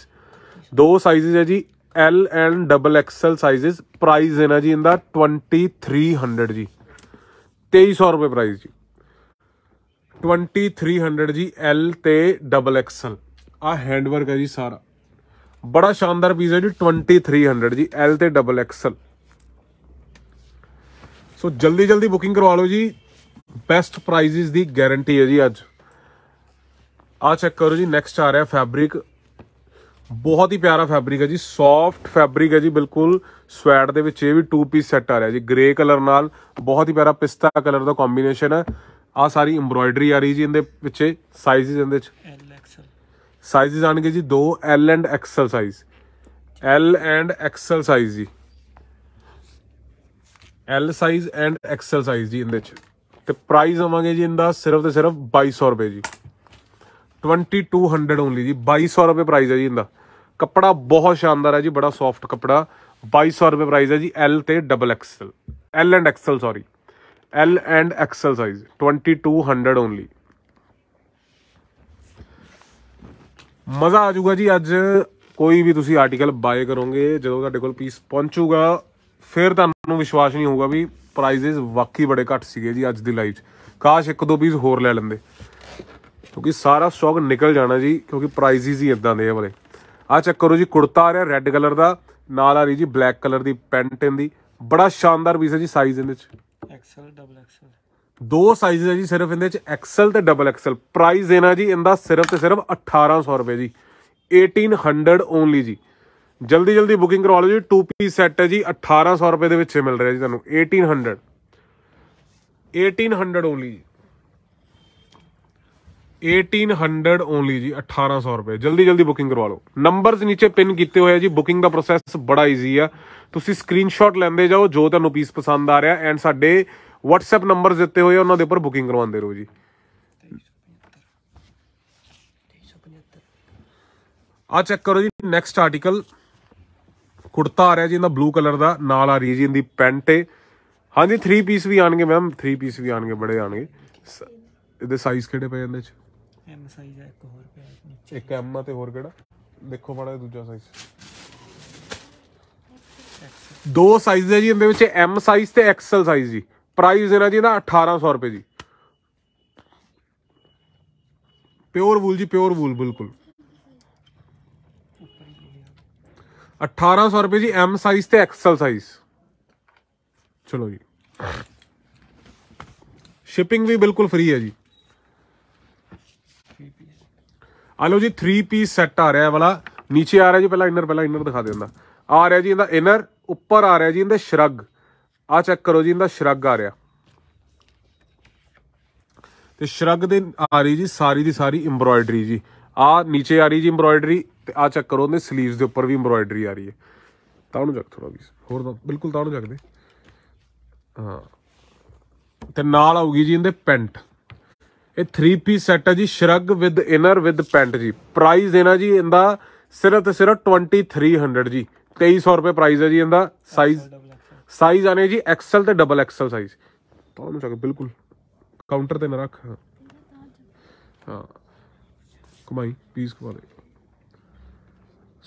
ਦੋ ਸਾਈਜ਼ਸ ਹੈ ਜੀ L and double XL sizes price ਇਹਨਾਂ ਜੀ ਇਹਦਾ 2300 ਜੀ 2300 ਰੁਪਏ ਪ੍ਰਾਈਸ ਜੀ 2300 ਜੀ ਐਲ ਤੇ ਡਬਲ ਐਕਸਲ ਆ ਹੈਂਡਵਰਕ ਹੈ ਜੀ ਸਾਰਾ ਬੜਾ ਸ਼ਾਨਦਾਰ ਪੀਸ ਹੈ ਜੀ 2300 ਜੀ ਐਲ ਤੇ ਡਬਲ ਐਕਸਲ ਸੋ ਜਲਦੀ ਜਲਦੀ ਬੁਕਿੰਗ ਕਰਵਾ ਲਓ ਜੀ ਬੈਸਟ ਪ੍ਰਾਈਸਿਸ ਦੀ ਗਾਰੰਟੀ ਹੈ ਜੀ ਅੱਜ ਆ ਚੈੱਕ ਕਰੋ ਜੀ ਨੈਕਸਟ ਆ ਰਿਹਾ ਫੈਬਰਿਕ ਬਹੁਤ ਹੀ ਪਿਆਰਾ ਫੈਬਰਿਕ ਹੈ ਜੀ ਸੌਫਟ ਫੈਬਰਿਕ ਹੈ ਜੀ ਬਿਲਕੁਲ ਸਵੈਟ ਦੇ ਵਿੱਚ ਇਹ ਵੀ 2 ਪੀਸ ਸੈੱਟ ਆ ਰਿਹਾ ਜੀ ਗ੍ਰੇ ਕਲਰ ਨਾਲ ਬਹੁਤ ਹੀ ਪਿਆਰਾ ਪਿਸਤਾ ਕਲਰ ਦਾ ਕੰਬੀਨੇਸ਼ਨ ਹੈ ਆ ਸਾਰੀ ਐਮਬਰਾਇਡਰੀ ਆ ਰਹੀ ਜੀ ਇਹਦੇ ਪਿੱਛੇ ਸਾਈਜ਼ਸ ਇਹਦੇ ਚ ਐਲ ਐਕਸਲ ਸਾਈਜ਼ਸ ਆਣਗੇ ਜੀ ਦੋ L and XL size L and XL size ਜੀ L size and XL size ਜੀ ਇਹਦੇ ਚ ਤੇ ਪ੍ਰਾਈਸ ਆਵਾਂਗੇ ਜੀ ਇਹਦਾ ਸਿਰਫ ਤੇ ਸਿਰਫ 2200 ਰੁਪਏ ਜੀ 2200 ਓਨਲੀ ਜੀ 2200 ਰੁਪਏ ਪ੍ਰਾਈਸ ਹੈ ਜੀ ਇਹਦਾ ਕੱਪੜਾ ਬਹੁਤ ਸ਼ਾਨਦਾਰ ਹੈ ਜੀ ਬੜਾ ਸੌਫਟ ਕੱਪੜਾ 2200 ਰੁਪਏ ਪ੍ਰਾਈਸ ਹੈ ਜੀ ਐਲ ਤੇ double XL L and XL sorry L and XL size 2200 only ਮਜ਼ਾ ਆ ਜਾਊਗਾ ਜੀ ਅੱਜ ਕੋਈ ਵੀ ਤੁਸੀਂ ਆਰਟੀਕਲ ਬਾਏ ਕਰੋਗੇ ਜਦੋਂ ਤੁਹਾਡੇ ਕੋਲ ਪੀਸ ਪਹੁੰਚੂਗਾ ਫਿਰ ਤੁਹਾਨੂੰ ਵਿਸ਼ਵਾਸ ਨਹੀਂ ਹੋਊਗਾ ਵੀ ਪ੍ਰਾਈਸਸ ਵਾਕਈ ਬੜੇ ਘੱਟ ਸੀਗੇ ਜੀ ਅੱਜ ਦੀ ਲਾਈਵ 'ਚ ਕਾਸ਼ ਇੱਕ ਦੋ ਪੀਸ ਹੋਰ ਲੈ ਲੈਂਦੇ ਕਿਉਂਕਿ ਸਾਰਾ ਸਟਾਕ ਨਿਕਲ ਜਾਣਾ ਜੀ ਕਿਉਂਕਿ ਪ੍ਰਾਈਸਿਸ ਹੀ ਇਦਾਂ ਦੇ ਆ ਬਲੇ ਆ ਚੈੱਕ ਕਰੋ ਜੀ ਕੁੜਤਾ ਆ ਰਿਹਾ ਰੈੱਡ ਕਲਰ ਦਾ ਨਾਲ ਆ ਰਹੀ ਜੀ ਬਲੈਕ ਕਲਰ ਦੀ ਪੈਂਟ ਇਹਦੀ ਬੜਾ ਸ਼ਾਨਦਾਰ ਪੀਸ ਹੈ ਜੀ ਸਾਈਜ਼ ਇਹਦੇ 'ਚ ਐਕਸਲ ਡਬਲ ਐਕਸਲ ਦੋ ਸਾਈਜ਼ ਹੈ ਜੀ ਸਿਰਫ ਇਹਦੇ ਚ ਐਕਸਲ ਤੇ ਡਬਲ ਐਕਸਲ ਪ੍ਰਾਈਸ ਇਹਨਾਂ ਜੀ ਇਹਦਾ ਸਿਰਫ ਤੇ ਸਿਰਫ 1800 ਰੁਪਏ ਜੀ 1800 ਓਨਲੀ ਜੀ ਜਲਦੀ ਜਲਦੀ ਬੁਕਿੰਗ ਕਰਵਾ ਲਓ ਜੀ 2 ਪੀਸ ਸੈੱਟ ਹੈ ਜੀ 1800 ਰੁਪਏ ਦੇ ਵਿੱਚ ਮਿਲ ਰਿਹਾ ਜੀ ਤੁਹਾਨੂੰ 1800 1800 ਓਨਲੀ ਜੀ 1800 ਓਨਲੀ ਜੀ 1800 ਰੁਪਏ ਜਲਦੀ ਜਲਦੀ ਬੁਕਿੰਗ ਕਰਵਾ ਲਓ ਨੰਬਰਸ ਨੀਚੇ ਪਿਨ ਕੀਤੇ ਹੋਏ ਆ ਜੀ ਬੁਕਿੰਗ ਦਾ ਪ੍ਰੋਸੈਸ ਬੜਾ ਈਜ਼ੀ ਆ ਤੁਸੀਂ ਸਕਰੀਨਸ਼ਾਟ ਲੈਂਦੇ ਜਾਓ ਜੋ ਤੁਹਾਨੂੰ ਪੀਸ ਪਸੰਦ ਆ ਰਿਹਾ ਐਂਡ ਸਾਡੇ WhatsApp ਨੰਬਰਸ ਦਿੱਤੇ ਹੋਏ ਆ ਉਹਨਾਂ ਦੇ ਉੱਪਰ ਬੁਕਿੰਗ ਕਰਵਾਉਂਦੇ ਰਹੋ ਜੀ ਆ ਚੈੱਕ ਕਰੋ ਜੀ ਨੈਕਸਟ ਆਰਟੀਕਲ ਕੁੜਤਾ ਆ ਰਿਹਾ ਜੀ ਇਹਦਾ ਬਲੂ ਕਲਰ ਦਾ ਨਾਲ ਆ ਰਹੀ ਜੀ ਇਹਦੀ ਪੈਂਟ ਏ ਹਾਂਜੀ 3 ਪੀਸ ਵੀ ਆਣਗੇ ਮੈਮ 3 ਪੀਸ ਵੀ ਆਣਗੇ ਬੜੇ ਆਣਗੇ ਇਹਦੇ ਸਾਈਜ਼ ਕਿਹੜੇ ਪਏ ਇਹਦੇ ਚ ਐਮ ਸਾਈਜ਼ ਇੱਕ ਹੋਰ ਪਿਆ ਨੀਚੇ ਇੱਕ ਐਮ ਤੇ ਹੋਰ ਕਿਹੜਾ ਦੇਖੋ ਮਾੜਾ ਜਿਹਾ ਦੂਜਾ ਸਾਈਜ਼ ਦੋ ਸਾਈਜ਼ ਹੈ ਜੀ ਇਹਦੇ ਵਿੱਚ ਐਮ ਸਾਈਜ਼ ਤੇ ਐਕਸਲ ਸਾਈਜ਼ ਜੀ ਪ੍ਰਾਈਸ ਇਹਨਾਂ ਦੀ ਨਾ 1800 ਰੁਪਏ ਜੀ ਪਿਓਰ ਵੂਲ ਜੀ ਪਿਓਰ ਵੂਲ ਬਿਲਕੁਲ 1800 ਰੁਪਏ ਜੀ ਐਮ ਸਾਈਜ਼ ਤੇ ਐਕਸਲ ਸਾਈਜ਼ ਚਲੋ ਜੀ ਸ਼ਿਪਿੰਗ ਵੀ ਬਿਲਕੁਲ ਫ੍ਰੀ ਹੈ ਜੀ ਆ ਲਓ ਜੀ 3 ਪੀਸ ਸੈੱਟ ਆ ਰਿਹਾ ਵਾਲਾ ਨੀਚੇ ਆ ਰਿਹਾ ਜੀ ਪਹਿਲਾਂ ਇਨਰ ਪਹਿਲਾਂ ਇਨਰ ਦਿਖਾ ਦਿੰਦਾ ਆ ਰਿਹਾ ਜੀ ਇਹਦਾ ਇਨਰ ਉੱਪਰ ਆ ਰਿਹਾ ਜੀ ਇਹਦਾ ਸ਼ਰਗ ਆ ਚੈੱਕ ਕਰੋ ਜੀ ਇਹਦਾ ਸ਼ਰਗ ਆ ਰਿਹਾ ਤੇ ਸ਼ਰਗ ਦੇ ਆ ਰਹੀ ਜੀ ਸਾਰੀ ਦੀ ਸਾਰੀ ਐਮਬ੍ਰੋਇਡਰੀ ਜੀ ਆ ਨੀਚੇ ਆ ਰਹੀ ਜੀ ਐਮਬ੍ਰੋਇਡਰੀ ਤੇ ਆ ਚੈੱਕ ਕਰੋ ਉਹਦੇ ਸਲੀਵਸ ਦੇ ਉੱਪਰ ਵੀ ਐਮਬ੍ਰੋਇਡਰੀ ਆ ਰਹੀ ਹੈ ਤਾਂ ਉਹਨੂੰ ਜੱਗ ਥੋੜਾ ਵੀ ਹੋਰ ਤਾਂ ਬਿਲਕੁਲ ਤਾਂ ਉਹਨੂੰ ਜੱਗ ਦੇ ਹਾਂ ਤੇ ਨਾਲ ਆਊਗੀ ਜੀ ਇਹਦੇ ਪੈਂਟ ਇਹ 3 ਪੀਸ ਸੈੱਟ ਹੈ ਜੀ shrug with inner with pant ਜੀ ਪ੍ਰਾਈਸ ਦੇਣਾ ਜੀ ਇਹਦਾ ਸਿਰਫ ਤੇ ਸਿਰਫ 2300 ਜੀ 2300 ਰੁਪਏ ਪ੍ਰਾਈਸ ਹੈ ਜੀ ਇਹਦਾ ਸਾਈਜ਼ ਸਾਈਜ਼ ਆਨੇ ਜੀ ਐਕਸਲ ਤੇ ਡਬਲ ਐਕਸਲ ਸਾਈਜ਼ ਤੁਹਾਨੂੰ ਚਾਹੇ ਬਿਲਕੁਲ ਕਾਊਂਟਰ ਤੇ ਨਾ ਰੱਖ ਹਾਂ ਕਮਾਈ ਪੀਸ ਕਮਾਈ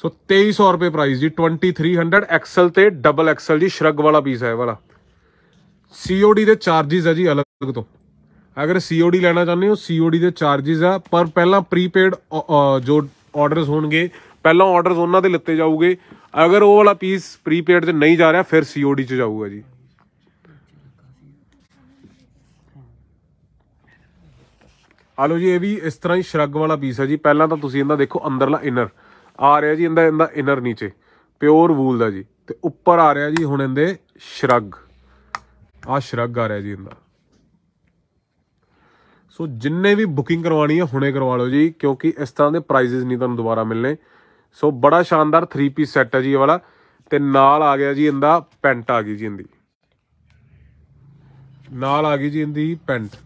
ਸੋ 2300 ਰੁਪਏ ਪ੍ਰਾਈਸ ਜੀ 2300 ਐਕਸਲ ਤੇ ਡਬਲ ਐਕਸਲ ਜੀ ਸ਼ਰਗ ਵਾਲਾ ਪੀਸ ਹੈ ਇਹ ਵਾਲਾ ਸੀਓਡੀ ਦੇ ਚਾਰजेस ਹੈ ਜੀ ਅਲੱਗ ਤੋਂ ਅਗਰ ਸੀਓਡੀ ਲੈਣਾ ਚਾਹੁੰਦੇ ਹੋ ਸੀਓਡੀ ਦੇ ਚਾਰजेस ਆ ਪਰ ਪਹਿਲਾਂ ਪ੍ਰੀਪੇਡ ਜੋ ਆਰਡਰਸ ਹੋਣਗੇ ਪਹਿਲਾਂ ਆਰਡਰਸ ਉਹਨਾਂ ਦੇ ਲਿੱਤੇ ਜਾਊਗੇ ਅਗਰ ਉਹ ਵਾਲਾ ਪੀਸ ਪ੍ਰੀਪੇਡ ਤੇ ਨਹੀਂ ਜਾ ਰਿਹਾ ਫਿਰ ਸੀਓਡੀ 'ਚ ਜਾਊਗਾ ਜੀ ਆਲੋ ਜੀ ਇਹ ਵੀ ਇਸ ਤਰ੍ਹਾਂ ਹੀ ਸ਼ਰਗ ਵਾਲਾ ਪੀਸ ਹੈ ਜੀ ਪਹਿਲਾਂ ਤਾਂ ਤੁਸੀਂ ਇਹਦਾ ਦੇਖੋ ਅੰਦਰਲਾ ਇਨਰ ਆ ਰਿਹਾ ਜੀ ਇਹਦਾ ਇਹਦਾ ਇਨਰ ਨੀਚੇ ਪਿਓਰ ਵੂਲ ਦਾ ਜੀ ਤੇ ਉੱਪਰ ਆ ਰਿਹਾ ਜੀ ਹੁਣ ਇਹਦੇ ਸ਼ਰਗ ਆ ਸ਼ਰਗ ਆ ਰਿਹਾ ਜੀ ਇਹਦਾ ਸੋ ਜਿੰਨੇ ਵੀ ਬੁਕਿੰਗ ਕਰਵਾਣੀ ਹੈ ਹੁਣੇ ਕਰਵਾ ਲਓ ਜੀ ਕਿਉਂਕਿ ਇਸ ਤਰ੍ਹਾਂ ਦੇ ਪ੍ਰਾਈਸਿਸ ਨਹੀਂ ਤੁਹਾਨੂੰ ਦੁਬਾਰਾ ਮਿਲਨੇ ਸੋ ਬੜਾ ਸ਼ਾਨਦਾਰ 3 ਪੀਸ ਸੈੱਟ ਹੈ ਜੀ ਇਹ ਵਾਲਾ ਤੇ ਨਾਲ ਆ ਗਿਆ ਜੀ ਇਹਦਾ ਪੈਂਟ ਆ ਗਈ ਜੀ ਇਹਦੀ ਨਾਲ ਆ ਗਈ ਜੀ ਇਹਦੀ ਪੈਂਟ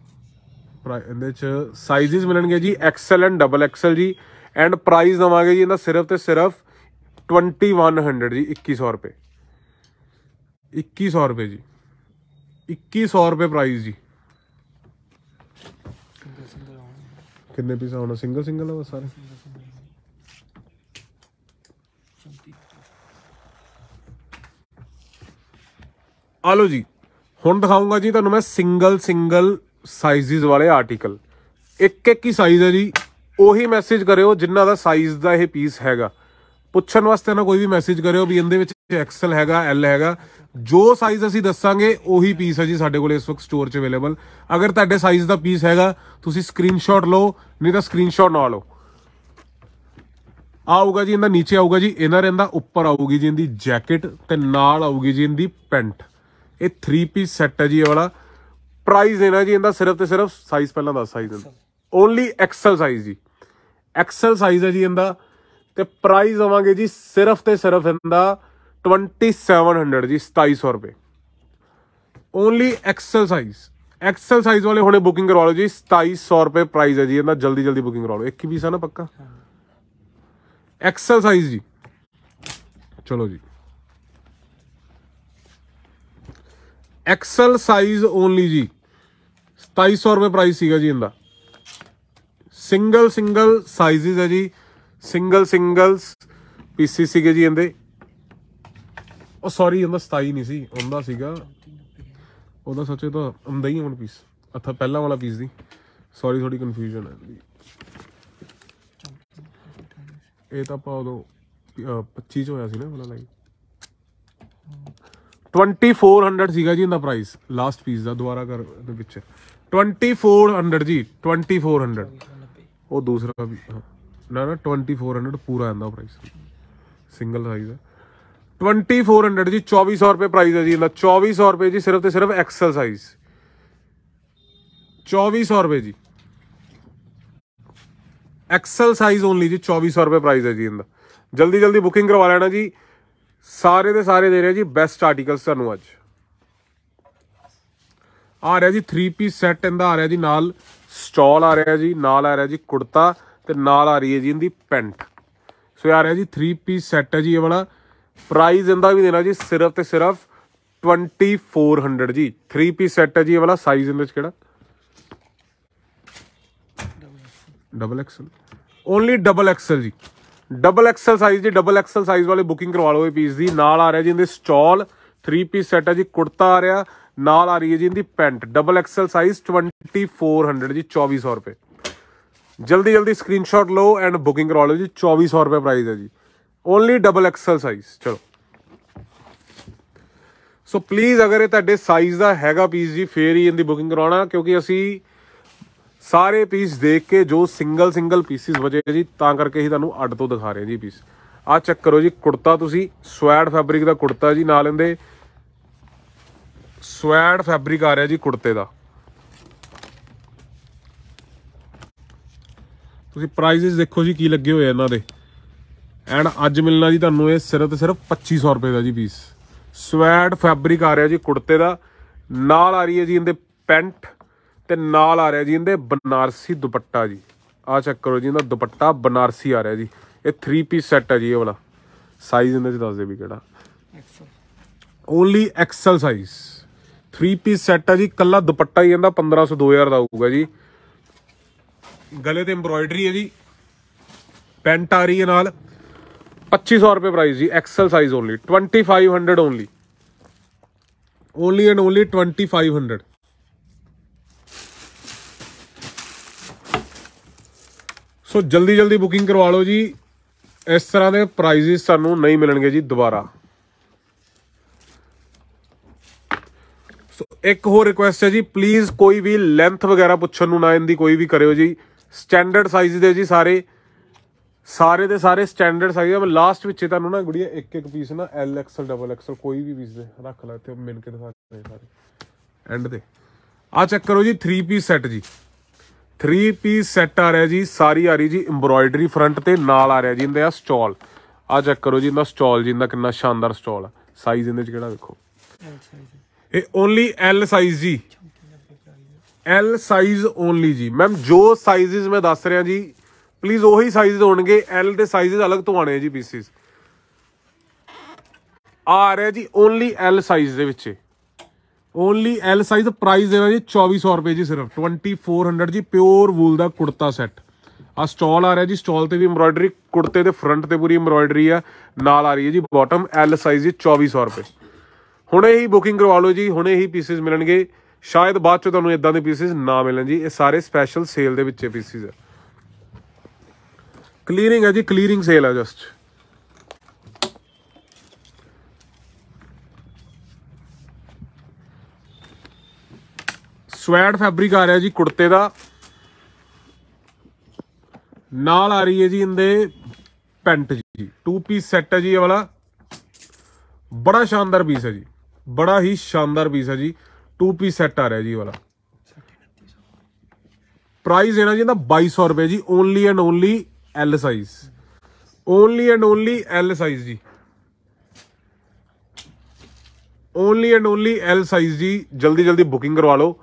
ਇਹਦੇ ਚ ਸਾਈਜ਼ਸ ਮਿਲਣਗੇ ਜੀ ਐਕਸਲ ਐਂਡ ਡਬਲ ਐਕਸਲ ਜੀ ਐਂਡ ਪ੍ਰਾਈਸ ਦਵਾਂਗੇ ਜੀ ਇਹਦਾ ਸਿਰਫ ਤੇ ਸਿਰਫ 2100 ਜੀ 2100 ਰੁਪਏ 2100 ਰੁਪਏ ਜੀ 2100 ਰੁਪਏ ਪ੍ਰਾਈਸ ਜੀ ਕਿੰਨੇ ਪੀਸ ਆਉਣਾ ਸਿੰਗਲ ਸਿੰਗਲ ਆ ਸਾਰੇ ਆ ਜੀ ਹੁਣ ਦਿਖਾਉਂਗਾ ਜੀ ਤੁਹਾਨੂੰ ਮੈਂ ਸਿੰਗਲ ਸਿੰਗਲ ਸਾਈਜ਼ਸ ਵਾਲੇ ਆਰਟੀਕਲ ਇੱਕ ਇੱਕ ਹੀ ਸਾਈਜ਼ ਹੈ ਜੀ ਉਹੀ ਮੈਸੇਜ ਕਰਿਓ ਜਿੰਨਾ ਦਾ ਸਾਈਜ਼ ਦਾ ਇਹ ਪੀਸ ਹੈਗਾ ਪੁੱਛਣ ਵਾਸਤੇ ਨਾ ਕੋਈ ਵੀ ਮੈਸੇਜ ਕਰਿਓ ਵੀ ਇਹਦੇ ਵਿੱਚ ਐਕਸਲ ਹੈਗਾ ਐਲ ਹੈਗਾ ਜੋ ਸਾਈਜ਼ ਅਸੀਂ ਦੱਸਾਂਗੇ ਉਹੀ ਪੀਸ ਹੈ ਜੀ ਸਾਡੇ ਕੋਲ ਇਸ ਵਕਤ ਸਟੋਰ 'ਚ ਅਵੇਲੇਬਲ ਅਗਰ ਤੁਹਾਡੇ ਸਾਈਜ਼ ਦਾ ਪੀਸ ਹੈਗਾ ਤੁਸੀਂ ਸਕਰੀਨਸ਼ਾਟ ਲਓ ਨਹੀਂ ਤਾਂ ਸਕਰੀਨਸ਼ਾਟ ਨਾ ਲਓ ਆਊਗਾ ਜੀ ਇਹਦਾ ਨੀਚੇ ਆਊਗਾ ਜੀ ਇਹਨਾਂ ਰਹਿੰਦਾ ਉੱਪਰ ਆਊਗੀ ਜੀ ਇਹਦੀ ਜੈਕਟ ਤੇ ਨਾਲ ਆਊਗੀ ਜੀ ਇਹਦੀ ਪੈਂਟ ਇਹ 3 ਪੀਸ ਸੈੱਟ ਹੈ ਜੀ ਇਹ ਵਾਲਾ ਪ੍ਰਾਈਸ ਇਹਨਾਂ ਜੀ ਇਹਦਾ ਸਿਰਫ ਤੇ ਸਿਰਫ ਸਾਈਜ਼ ਪਹਿਲਾਂ ਦੱਸ ਸਾਈਜ਼ ਓਨਲੀ ਐਕਸਲ ਸਾਈਜ਼ ਜੀ ਐਕਸਲ ਸਾਈਜ਼ ਹੈ ਜੀ ਇਹਦਾ ਤੇ ਪ੍ਰਾਈਸ ਆਵਾਂਗੇ ਜੀ ਸਿਰਫ ਤੇ ਸਿਰਫ ਇਹਦਾ 2700 ਜੀ 2700 ਰੁਪਏ only exercise exercise XL size ਵਾਲੇ ਹੁਣੇ ਬੁਕਿੰਗ ਕਰਵਾ ਲਓ ਜੀ 2700 ਰੁਪਏ ਪ੍ਰਾਈਸ ਹੈ ਜੀ ਇਹਦਾ ਜਲਦੀ ਜਲਦੀ ਬੁਕਿੰਗ ਕਰਵਾ ਲਓ 21 20 ਆ ਨਾ ਪੱਕਾ ਐਕਸਲ ਸਾਈਜ਼ ਜੀ ਚਲੋ ਜੀ ਐਕਸਲ ਸਾਈਜ਼ ਓਨਲੀ ਜੀ 2700 ਰੁਪਏ ਪ੍ਰਾਈਸ ਸੀਗਾ ਜੀ ਇਹਦਾ ਸਿੰਗਲ ਸਿੰਗਲ ਸਾਈਜ਼ਸ ਹੈ ਜੀ ਸਿੰਗਲ ਸਿੰਗਲਸ ਪੀਸੀ ਸੀਗੇ ਜੀ ਇਹਦੇ ਉਹ ਸੌਰੀ ਉਹਦਾ 27 ਨਹੀਂ ਸੀ ਉਹਦਾ ਸੀਗਾ ਉਹਦਾ ਸੱਚੇ ਤਾਂ ਹੁੰਦਾ ਹੀ ਹੁਣ ਪੀਸ ਅੱਥਾ ਪਹਿਲਾਂ ਵਾਲਾ ਪੀਸ ਦੀ ਸੌਰੀ ਥੋੜੀ ਕਨਫਿਊਜ਼ਨ ਹੈ ਇਹ ਤਾਂ ਆਪਾਂ ਉਦੋਂ 25 ਚ ਹੋਇਆ ਸੀ ਨਾ ਵਾਲਾ ਲਾਈ 2400 ਸੀਗਾ ਜੀ ਇਹਦਾ ਪ੍ਰਾਈਸ ਲਾਸਟ ਪੀਸ ਦਾ ਦੁਬਾਰਾ ਕਰ ਦੇ ਵਿੱਚ 2400 ਜੀ 2400 ਉਹ ਦੂਸਰਾ ਵੀ ਨਾ ਨਾ 2400 ਪੂਰਾ ਆਂਦਾ ਪ੍ਰਾਈਸ ਸਿੰਗਲ ਸਾਈਜ਼ ਦਾ 2400 ਜੀ 2400 ਰੁਪਏ ਪ੍ਰਾਈਸ ਹੈ ਜੀ ਇਹਦਾ 2400 ਰੁਪਏ ਜੀ ਸਿਰਫ ਤੇ ਸਿਰਫ ਐਕਸਲ ਸਾਈਜ਼ 2400 ਰੁਪਏ ਜੀ ਐਕਸਲ ਸਾਈਜ਼ ਓਨਲੀ ਜੀ 2400 ਰੁਪਏ ਪ੍ਰਾਈਸ ਹੈ ਜੀ ਇਹਦਾ ਜਲਦੀ ਜਲਦੀ ਬੁਕਿੰਗ ਕਰਵਾ ਲੈਣਾ ਜੀ ਸਾਰੇ ਦੇ ਸਾਰੇ ਦੇ ਰਿਹਾ ਜੀ ਬੈਸਟ ਆਰਟੀਕਲਸ ਤੁਹਾਨੂੰ ਅੱਜ ਆ ਰਿਹਾ ਜੀ 3 ਪੀਸ ਸੈੱਟ ਇਹਦਾ ਆ ਰਿਹਾ ਜੀ ਨਾਲ ਸਟਾਲ ਆ ਰਿਹਾ ਜੀ ਨਾਲ ਆ ਰਿਹਾ ਜੀ ਕੁੜਤਾ ਤੇ ਨਾਲ ਆ ਰਹੀ ਹੈ ਜੀ ਇਹਦੀ ਪੈਂਟ ਸੋ ਆ ਰਿਹਾ ਜੀ 3 ਪੀਸ ਸੈੱਟ ਹੈ ਜੀ ਇਹ ਵਾਲਾ ਪ੍ਰਾਈਸ ਇਹਦਾ ਵੀ ਦੇਣਾ ਜੀ ਸਿਰਫ ਤੇ ਸਿਰਫ 2400 ਜੀ 3 ਪੀਸ ਸੈੱਟ ਹੈ ਜੀ ਇਹ ਵਾਲਾ ਸਾਈਜ਼ ਇਹਦੇ ਵਿੱਚ ਕਿਹੜਾ double XL only double XL ਜੀ ਡਬਲ ਐਕਸਲ ਸਾਈਜ਼ ਜੀ ਡਬਲ ਐਕਸਲ ਸਾਈਜ਼ ਵਾਲੇ ਬੁਕਿੰਗ ਕਰਵਾ ਲਓ ਇਹ ਪੀਸ ਦੀ ਨਾਲ ਆ ਰਿਹਾ ਜੀ ਇਹਦੇ ਸਟਾਲ 3 ਪੀਸ ਸੈੱਟ ਹੈ ਜੀ ਕੁੜਤਾ ਆ ਰਿਹਾ ਨਾਲ ਆ ਰਹੀ ਹੈ ਜੀ ਇਹਦੀ ਪੈਂਟ ਡਬਲ ਐਕਸਲ ਸਾਈਜ਼ 2400 ਜੀ 2400 ਰੁਪਏ ਜਲਦੀ ਜਲਦੀ ਸਕਰੀਨਸ਼ਾਟ ਲਓ ਐਂਡ ਬੁਕਿੰਗ ਕਰਵਾ ਲਓ ਜੀ 2400 ਰੁਪਏ ਪ੍ਰਾਈਸ ਹੈ ਜੀ ਓਨਲੀ ਡਬਲ ਐਕਸਲ ਸਾਈਜ਼ ਚਲੋ ਸੋ ਪਲੀਜ਼ ਅਗਰ ਇਹ ਤੁਹਾਡੇ ਸਾਈਜ਼ ਦਾ ਹੈਗਾ ਪੀਸ ਜੀ ਫੇਰ ਹੀ ਇਹਦੀ ਬੁਕਿੰਗ ਕਰਾਉਣਾ ਕਿਉਂਕਿ ਅਸੀਂ ਸਾਰੇ ਪੀਸ ਦੇਖ ਕੇ ਜੋ ਸਿੰਗਲ ਸਿੰਗਲ ਪੀਸਿਸ ਵਜੇ ਜੀ ਤਾਂ ਕਰਕੇ ਹੀ ਤੁਹਾਨੂੰ ਅੱਡ ਤੋਂ ਦਿਖਾ ਰਹੇ ਜੀ ਪੀਸ ਆ ਚੈੱਕ ਕਰੋ ਜੀ ਕੁੜਤਾ ਤੁਸੀਂ ਸਵੈਡ ਫੈਬਰਿਕ ਦਾ ਕੁੜਤਾ ਜੀ ਨਾਲ ਇਹਦੇ ਸਵੈਡ ਫੈਬਰਿਕ ਆ ਰਿਹਾ ਜੀ ਕੁੜਤੇ ਦਾ ਤੁਸੀਂ ਪ੍ਰਾਈਸਿਸ ਦੇਖੋ ਜੀ ਕੀ ਲੱਗੇ ਹੋਏ ਇਹਨਾਂ ਦੇ ਐਂਡ ਅੱਜ ਮਿਲਣਾ ਜੀ ਤੁਹਾਨੂੰ ਇਹ ਸਿਰਫ ਤੇ ਸਿਰਫ 2500 ਰੁਪਏ ਦਾ ਜੀ ਪੀਸ ਸਵੈਡ ਫੈਬਰਿਕ ਆ ਰਿਹਾ ਜੀ ਕੁੜਤੇ ਦਾ ਨਾਲ ਆ ਰਹੀ ਹੈ ਜੀ ਇਹਦੇ ਪੈਂਟ ਤੇ ਨਾਲ ਆ ਰਿਹਾ ਜੀ ਇਹਦੇ ਬਨਾਰਸੀ ਦੁਪੱਟਾ ਜੀ ਆ ਚੈੱਕ ਕਰੋ ਜੀ ਇਹਦਾ ਦੁਪੱਟਾ ਬਨਾਰਸੀ ਆ ਰਿਹਾ ਜੀ ਇਹ 3 ਪੀਸ ਸੈੱਟ ਹੈ ਜੀ ਇਹ ਵਾਲਾ ਸਾਈਜ਼ ਇਹਦੇ ਚ ਦੱਸ ਦੇ ਵੀ ਕਿਹੜਾ only XL size 3 piece set ਹੈ ਜੀ ਕੱਲਾ ਦੁਪੱਟਾ ਹੀ ਇਹਦਾ 1500 2000 ਦਾ ਆਊਗਾ ਜੀ ਗਲੇ ਤੇ ਐਮਬ੍ਰੋਇਡਰੀ ਹੈ ਜੀ ਪੈਂਟ ਆ ਰਹੀ ਹੈ ਨਾਲ 2500 ਰੁਪਏ ਪ੍ਰਾਈਸ ਜੀ XL size only 2500 only only and only 2500 so ਜਲਦੀ ਜਲਦੀ ਬੁਕਿੰਗ ਕਰਵਾ ਲਓ ਜੀ ਇਸ ਤਰ੍ਹਾਂ ਦੇ ਪ੍ਰਾਈਜ਼ਸ ਸਾਨੂੰ ਨਹੀਂ ਮਿਲਣਗੇ ਜੀ ਦੁਬਾਰਾ ਸੋ ਇੱਕ ਹੋਰ ਰਿਕੁਐਸਟ ਹੈ ਜੀ ਪਲੀਜ਼ ਕੋਈ ਵੀ ਲੈਂਥ ਵਗੈਰਾ ਪੁੱਛਣ ਨੂੰ ਨਾ ਇੰਦੀ ਕੋਈ ਵੀ ਕਰਿਓ ਜੀ ਸਟੈਂਡਰਡ ਸਾਈਜ਼ ਦੇ ਜੀ ਸਾਰੇ ਸਾਰੇ ਦੇ ਸਾਰੇ ਸਟੈਂਡਰਡਸ ਆ ਗਏ ਮੈਂ ਲਾਸਟ ਵਿੱਚ ਤੁਹਾਨੂੰ ਨਾ ਗੁੜੀਆ ਇੱਕ ਇੱਕ ਪੀਸ ਨਾ ਐਲ ਐਲ ਡਬਲ ਐਕਸਲ ਕੋਈ ਵੀ ਪੀਸ ਦੇ ਰੱਖ ਲੈ ਤੇ ਮਿਲ ਕੇ ਦਿਖਾ ਦੇ ਸਾਰੇ ਐਂਡ ਤੇ ਆ ਚੈੱਕ ਕਰੋ ਜੀ 3 ਪੀਸ ਸੈੱਟ ਜੀ 3 ਪੀਸ ਸੈੱਟ ਆ ਰਿਹਾ ਜੀ ਸਾਰੀ ਆ ਰਹੀ ਜੀ ਐਮਬ੍ਰੋਇਡਰੀ ਫਰੰਟ ਤੇ ਨਾਲ ਆ ਰਿਹਾ ਜੀ ਇਹਦਾ ਸਟਾਲ ਆ ਚੈੱਕ ਕਰੋ ਜੀ ਇਹਦਾ ਸਟਾਲ ਜੀ ਇਹਦਾ ਕਿੰਨਾ ਸ਼ਾਨਦਾਰ ਸਟਾਲ ਆ ਸਾਈਜ਼ ਇਹਦੇ ਚ ਕਿਹੜਾ ਵੇਖੋ ਇਹ ਓਨਲੀ ਐਲ ਸਾਈਜ਼ ਜੀ ਐਲ ਸਾਈਜ਼ ਓਨਲੀ ਜੀ ਮੈਮ ਜੋ ਸਾਈਜ਼ਸ ਮੈਂ ਦੱਸ ਰਿਹਾ ਜੀ ਪਲੀਜ਼ ਉਹੀ ਸਾਈਜ਼ ਹੋਣਗੇ ਐਲ ਦੇ ਸਾਈਜ਼ ਅਲੱਗ ਤੋਂ ਆਣੇ ਜੀ ਪੀਸਿਸ ਆ ਰਿਹਾ ਜੀ ਓਨਲੀ ਐਲ ਸਾਈਜ਼ ਦੇ ਵਿੱਚ ਓਨਲੀ ਐਲ ਸਾਈਜ਼ ਪ੍ਰਾਈਸ ਦੇਣਾ ਜੀ 2400 ਰੁਪਏ ਜੀ ਸਿਰਫ 2400 ਜੀ ਪਿਓਰ ਵੂਲ ਦਾ ਕੁੜਤਾ ਸੈੱਟ ਆ ਸਟਾਲ ਆ ਰਿਹਾ ਜੀ ਸਟਾਲ ਤੇ ਵੀ ਐਮਬਰਾਇਡਰੀ ਕੁੜਤੇ ਦੇ ਫਰੰਟ ਤੇ ਪੂਰੀ ਐਮਬਰਾਇਡਰੀ ਆ ਨਾਲ ਆ ਰਹੀ ਹੈ ਜੀ ਬਾਟਮ ਐਲ ਸਾਈਜ਼ ਜੀ 2400 ਰੁਪਏ ਹੁਣੇ ਹੀ ਬੁਕਿੰਗ ਕਰਵਾ ਲਓ ਜੀ ਹੁਣੇ ਹੀ ਪੀਸਿਸ ਮਿਲਣਗੇ ਸ਼ਾਇਦ ਬਾਅਦ ਚ ਤੁਹਾਨੂੰ ਇਦਾਂ ਦੇ ਪੀਸਿਸ ਨਾ ਮਿਲਣ ਜੀ ਇਹ ਸਾਰੇ ਸਪੈਸ਼ਲ ਸੇਲ ਦੇ ਵਿੱਚ ਪੀਸਿਸ ਆ ਕਲੀਅਰਿੰਗ ਹੈ ਜੀ ਕਲੀਅਰਿੰਗ ਸੇਲ ਹੈ ਜਸਟ ਸਵੈਡ ਫੈਬਰਿਕ ਆ ਰਿਹਾ ਜੀ ਕੁੜਤੇ ਦਾ ਨਾਲ ਆ ਰਹੀ ਹੈ ਜੀ ਇਹਦੇ ਪੈਂਟ ਜੀ 2 ਪੀਸ ਸੈੱਟ ਹੈ ਜੀ ਇਹ ਵਾਲਾ ਬੜਾ ਸ਼ਾਨਦਾਰ ਪੀਸ ਹੈ ਜੀ ਬੜਾ ਹੀ ਸ਼ਾਨਦਾਰ ਪੀਸ ਹੈ ਜੀ 2 ਪੀਸ ਸੈੱਟ ਆ ਰਿਹਾ ਜੀ ਇਹ ਵਾਲਾ ਪ੍ਰਾਈਸ ਇਹਨਾਂ ਜੀ ਇਹਦਾ 2200 ਰੁਪਏ ਜੀ only and only L size only and only L size ਜੀ only and only L size ਜੀ ਜਲਦੀ ਜਲਦੀ ਬੁਕਿੰਗ ਕਰਵਾ ਲਓ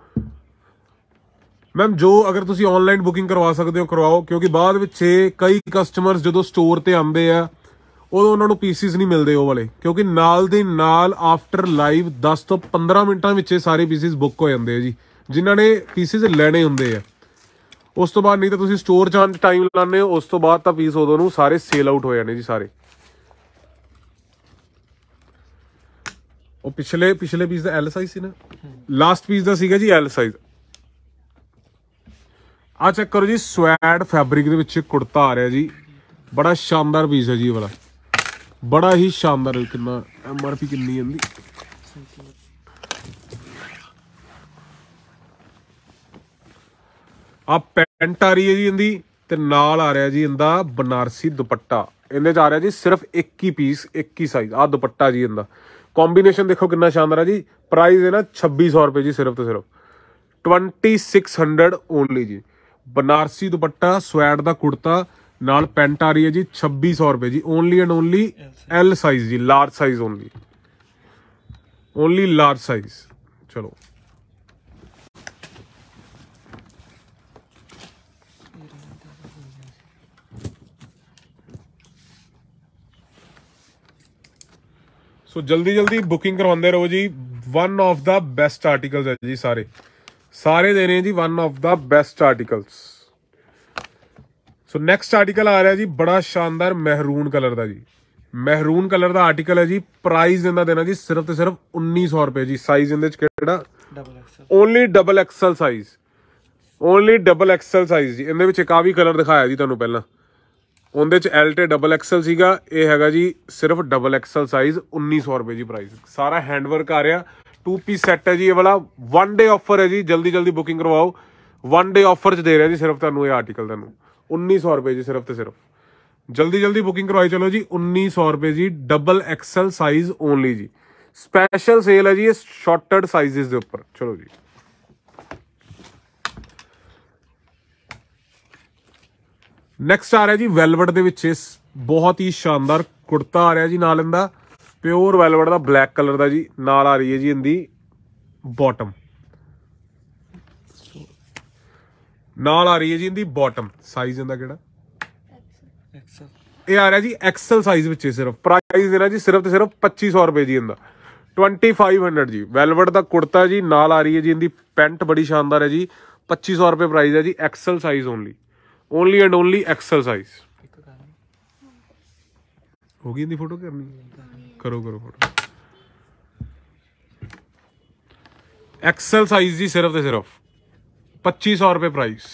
ਮੈਮ ਜੋ ਅਗਰ ਤੁਸੀਂ ਆਨਲਾਈਨ ਬੁਕਿੰਗ ਕਰਵਾ ਸਕਦੇ ਹੋ ਕਰਵਾਓ ਕਿਉਂਕਿ ਬਾਅਦ ਵਿੱਚ ਕਈ ਕਸਟਮਰਸ ਜਦੋਂ ਸਟੋਰ ਤੇ ਆਉਂਦੇ ਆ ਉਦੋਂ ਉਹਨਾਂ ਨੂੰ ਪੀਸਿਸ ਨਹੀਂ ਮਿਲਦੇ ਉਹ ਵਾਲੇ ਕਿਉਂਕਿ ਨਾਲ ਦੇ ਨਾਲ ਆਫਟਰ ਲਾਈਵ 10 ਤੋਂ 15 ਮਿੰਟਾਂ ਵਿੱਚ ਸਾਰੇ ਪੀਸਿਸ ਬੁੱਕ ਹੋ ਜਾਂਦੇ ਆ ਜੀ ਜਿਨ੍ਹਾਂ ਨੇ ਪੀਸਿਸ ਲੈਣੇ ਹੁੰਦੇ ਆ ਉਸ ਤੋਂ ਬਾਅਦ ਨਹੀਂ ਤਾਂ ਤੁਸੀਂ ਸਟੋਰ ਜਾਣ ਦੇ ਟਾਈਮ ਲਾਣੇ ਉਸ ਤੋਂ ਬਾਅਦ ਤਾਂ ਪੀਸ ਉਹਦੋਂ ਨੂੰ ਸਾਰੇ ਸੇਲ ਆਊਟ ਹੋ ਜਾਣੇ ਜੀ ਸਾਰੇ ਉਹ ਪਿਛਲੇ ਪਿਛਲੇ ਪੀਸ ਦਾ ਐਲ ਸਾਈਜ਼ ਸੀ ਨਾ ਲਾਸਟ ਪੀਸ ਦਾ ਸੀਗਾ ਜੀ ਐਲ ਸਾਈਜ਼ ਆ ਚੈੱਕ ਕਰੋ ਜੀ ਸਵੈਡ ਫੈਬਰਿਕ ਦੇ ਵਿੱਚ ਕੁੜਤਾ ਆ ਰਿਹਾ ਜੀ ਬੜਾ ਸ਼ਾਨਦਾਰ ਪੀਸ ਹੈ ਜੀ ਇਹ ਵਾਲਾ ਬੜਾ ਹੀ ਸ਼ਾਨਦਾਰ ਕਿੰਨਾ ਐਮ ਆਰ ਪੀ ਕਿੰਨੀ ਹੁੰਦੀ ਆ ਪੈਂਟ ਆ ਰਹੀ ਹੈ ਜੀ ਇਹਦੀ ਤੇ ਨਾਲ ਆ ਰਿਹਾ ਜੀ ਇਹਦਾ ਬਨਾਰਸੀ ਦੁਪੱਟਾ ਇਹਦੇ ਚ ਆ ਰਿਹਾ ਜੀ ਸਿਰਫ ਇੱਕ ਹੀ ਪੀਸ ਇੱਕ ਹੀ ਸਾਈਜ਼ ਆ ਦੁਪੱਟਾ ਜੀ ਇਹਦਾ ਕੰਬੀਨੇਸ਼ਨ ਦੇਖੋ ਕਿੰਨਾ ਸ਼ਾਨਦਾਰ ਹੈ ਜੀ ਪ੍ਰਾਈਸ ਹੈ ਨਾ 2600 ਰੁਪਏ ਜੀ ਸਿਰਫ ਤੇ ਸਿਰਫ 2600 ਓਨਲੀ ਜੀ ਬਨਾਰਸੀ ਦੁਪੱਟਾ ਸਵੈਡ ਦਾ ਕੁੜਤਾ ਨਾਲ ਪੈਂਟ ਆ ਰਹੀ ਹੈ ਜੀ 2600 ਰੁਪਏ ਜੀ only and only L size ਜੀ large size only only large size ਚਲੋ ਸੋ ਜਲਦੀ ਜਲਦੀ ਬੁਕਿੰਗ ਕਰਵਾਉਂਦੇ ਰਹੋ ਜੀ ਵਨ ਆਫ ਦਾ ਬੈਸਟ ਆਰਟੀਕਲਸ ਹੈ ਜੀ ਸਾਰੇ ਸਾਰੇ ਦੇ ਰਹੇ ਜੀ ਵਨ ਆਫ ਦਾ ਬੈਸਟ ਆਰਟੀਕਲਸ ਸੋ ਨੈਕਸਟ ਆਰਟੀਕਲ ਆ ਰਿਹਾ ਜੀ ਬੜਾ ਸ਼ਾਨਦਾਰ ਮਹਿਰੂਨ ਕਲਰ ਦਾ ਜੀ ਮਹਿਰੂਨ ਕਲਰ ਦਾ ਆਰਟੀਕਲ ਹੈ ਜੀ ਪ੍ਰਾਈਸ ਇਹਦਾ ਦੇਣਾ ਜੀ ਸਿਰਫ ਤੇ ਸਿਰਫ 1900 ਰੁਪਏ ਜੀ ਸਾਈਜ਼ ਇਹਦੇ ਚ ਕਿਹੜਾ double XL only double XL size only double XL size ਜੀ ਇਹਦੇ ਵਿੱਚ ਇੱਕ ਆ ਵੀ ਕਲਰ ਦਿਖਾਇਆ ਜੀ ਤੁਹਾਨੂੰ ਪਹਿਲਾਂ ਉਹਦੇ ਚ ਐਲ ਤੇ ਡਬਲ ਐਕਸਲ ਸੀਗਾ ਇਹ ਹੈਗਾ ਜੀ ਸਿਰਫ ਡਬਲ ਐਕਸਲ ਸਾਈਜ਼ 1900 ਰੁਪਏ ਜੀ ਪ੍ਰਾਈਸ ਸਾਰਾ ਹੈਂਡ ਵਰਕ ਆ ਰਿਹਾ 2 ਪੀਸ ਸੈੱਟ ਹੈ ਜੀ ਇਹ ਵਾਲਾ 1 ਡੇ ਆਫਰ ਹੈ ਜੀ ਜਲਦੀ ਜਲਦੀ ਬੁਕਿੰਗ ਕਰਵਾਓ 1 ਡੇ ਆਫਰ ਚ ਦੇ ਰਿਹਾ ਜੀ ਸਿਰਫ ਤੁਹਾਨੂੰ ਇਹ ਆਰਟੀਕਲ ਤੁਹਾਨੂੰ 1900 ਰੁਪਏ ਜੀ ਸਿਰਫ ਤੇ ਸਿਰਫ ਜਲਦੀ ਜਲਦੀ ਬੁਕਿੰਗ ਕਰਵਾਈ ਚਲੋ ਜੀ 1900 ਰੁਪਏ ਜੀ ਡਬਲ ਐਕਸਲ ਸਾਈਜ਼ ਓਨਲੀ ਜੀ ਸਪੈਸ਼ਲ ਸੇਲ ਹੈ ਜੀ ਇਹ ਸ਼ਾਰਟਡ ਸਾਈਜ਼ਸ ਦੇ ਉੱਪਰ ਚਲੋ ਜੀ ਨੈਕਸਟ ਆ ਰਿਹਾ ਜੀ ਵੈਲਵਟ ਦੇ ਵਿੱਚ ਇਸ ਬਹੁਤ ਹੀ ਸ਼ਾਨਦਾਰ ਕੁੜਤਾ ਆ ਰਿਹਾ ਜੀ ਨਾਲ ਇਹਦਾ ਪਿਓਰ ਵੈਲਵਟ ਦਾ ਬਲੈਕ ਕਲਰ ਦਾ ਜੀ ਨਾਲ ਆ ਰਹੀ ਹੈ ਜੀ ਇਹਦੀ ਬਾਟਮ ਨਾਲ ਆ ਰਹੀ ਹੈ ਜੀ ਇਹਦੀ ਬਾਟਮ ਸਾਈਜ਼ ਇਹਦਾ ਕਿਹੜਾ ਐਕਸਲ ਇਹ ਆ ਰਿਹਾ ਜੀ ਐਕਸਲ ਸਾਈਜ਼ ਵਿੱਚ ਸਿਰਫ ਪ੍ਰਾਈਸ ਇਹਦਾ ਜੀ ਸਿਰਫ ਤੇ ਸਿਰਫ 2500 ਰੁਪਏ ਜੀ ਇਹਦਾ 2500 ਜੀ ਵੈਲਵਟ ਦਾ ਕੁੜਤਾ ਜੀ ਨਾਲ ਆ ਰਹੀ ਹੈ ਜੀ ਇਹਦੀ ਪੈਂਟ ਬੜੀ ਸ਼ਾਨਦਾਰ ਹੈ ਜੀ 2500 ਰੁਪਏ ਪ੍ਰਾਈਸ ਹੈ ਜੀ XL size only only and only exercise ਹੋ ਗਈ ਇਹਦੀ ਫੋਟੋ ਕਰਨੀ ਕਰੋ ਕਰੋ ਫੋਟੋ ਐਕਸਰਸਾਈਜ਼ ਦੀ ਸਿਰਫ ਤੇ ਸਿਰਫ 2500 ਰੁਪਏ ਪ੍ਰਾਈਸ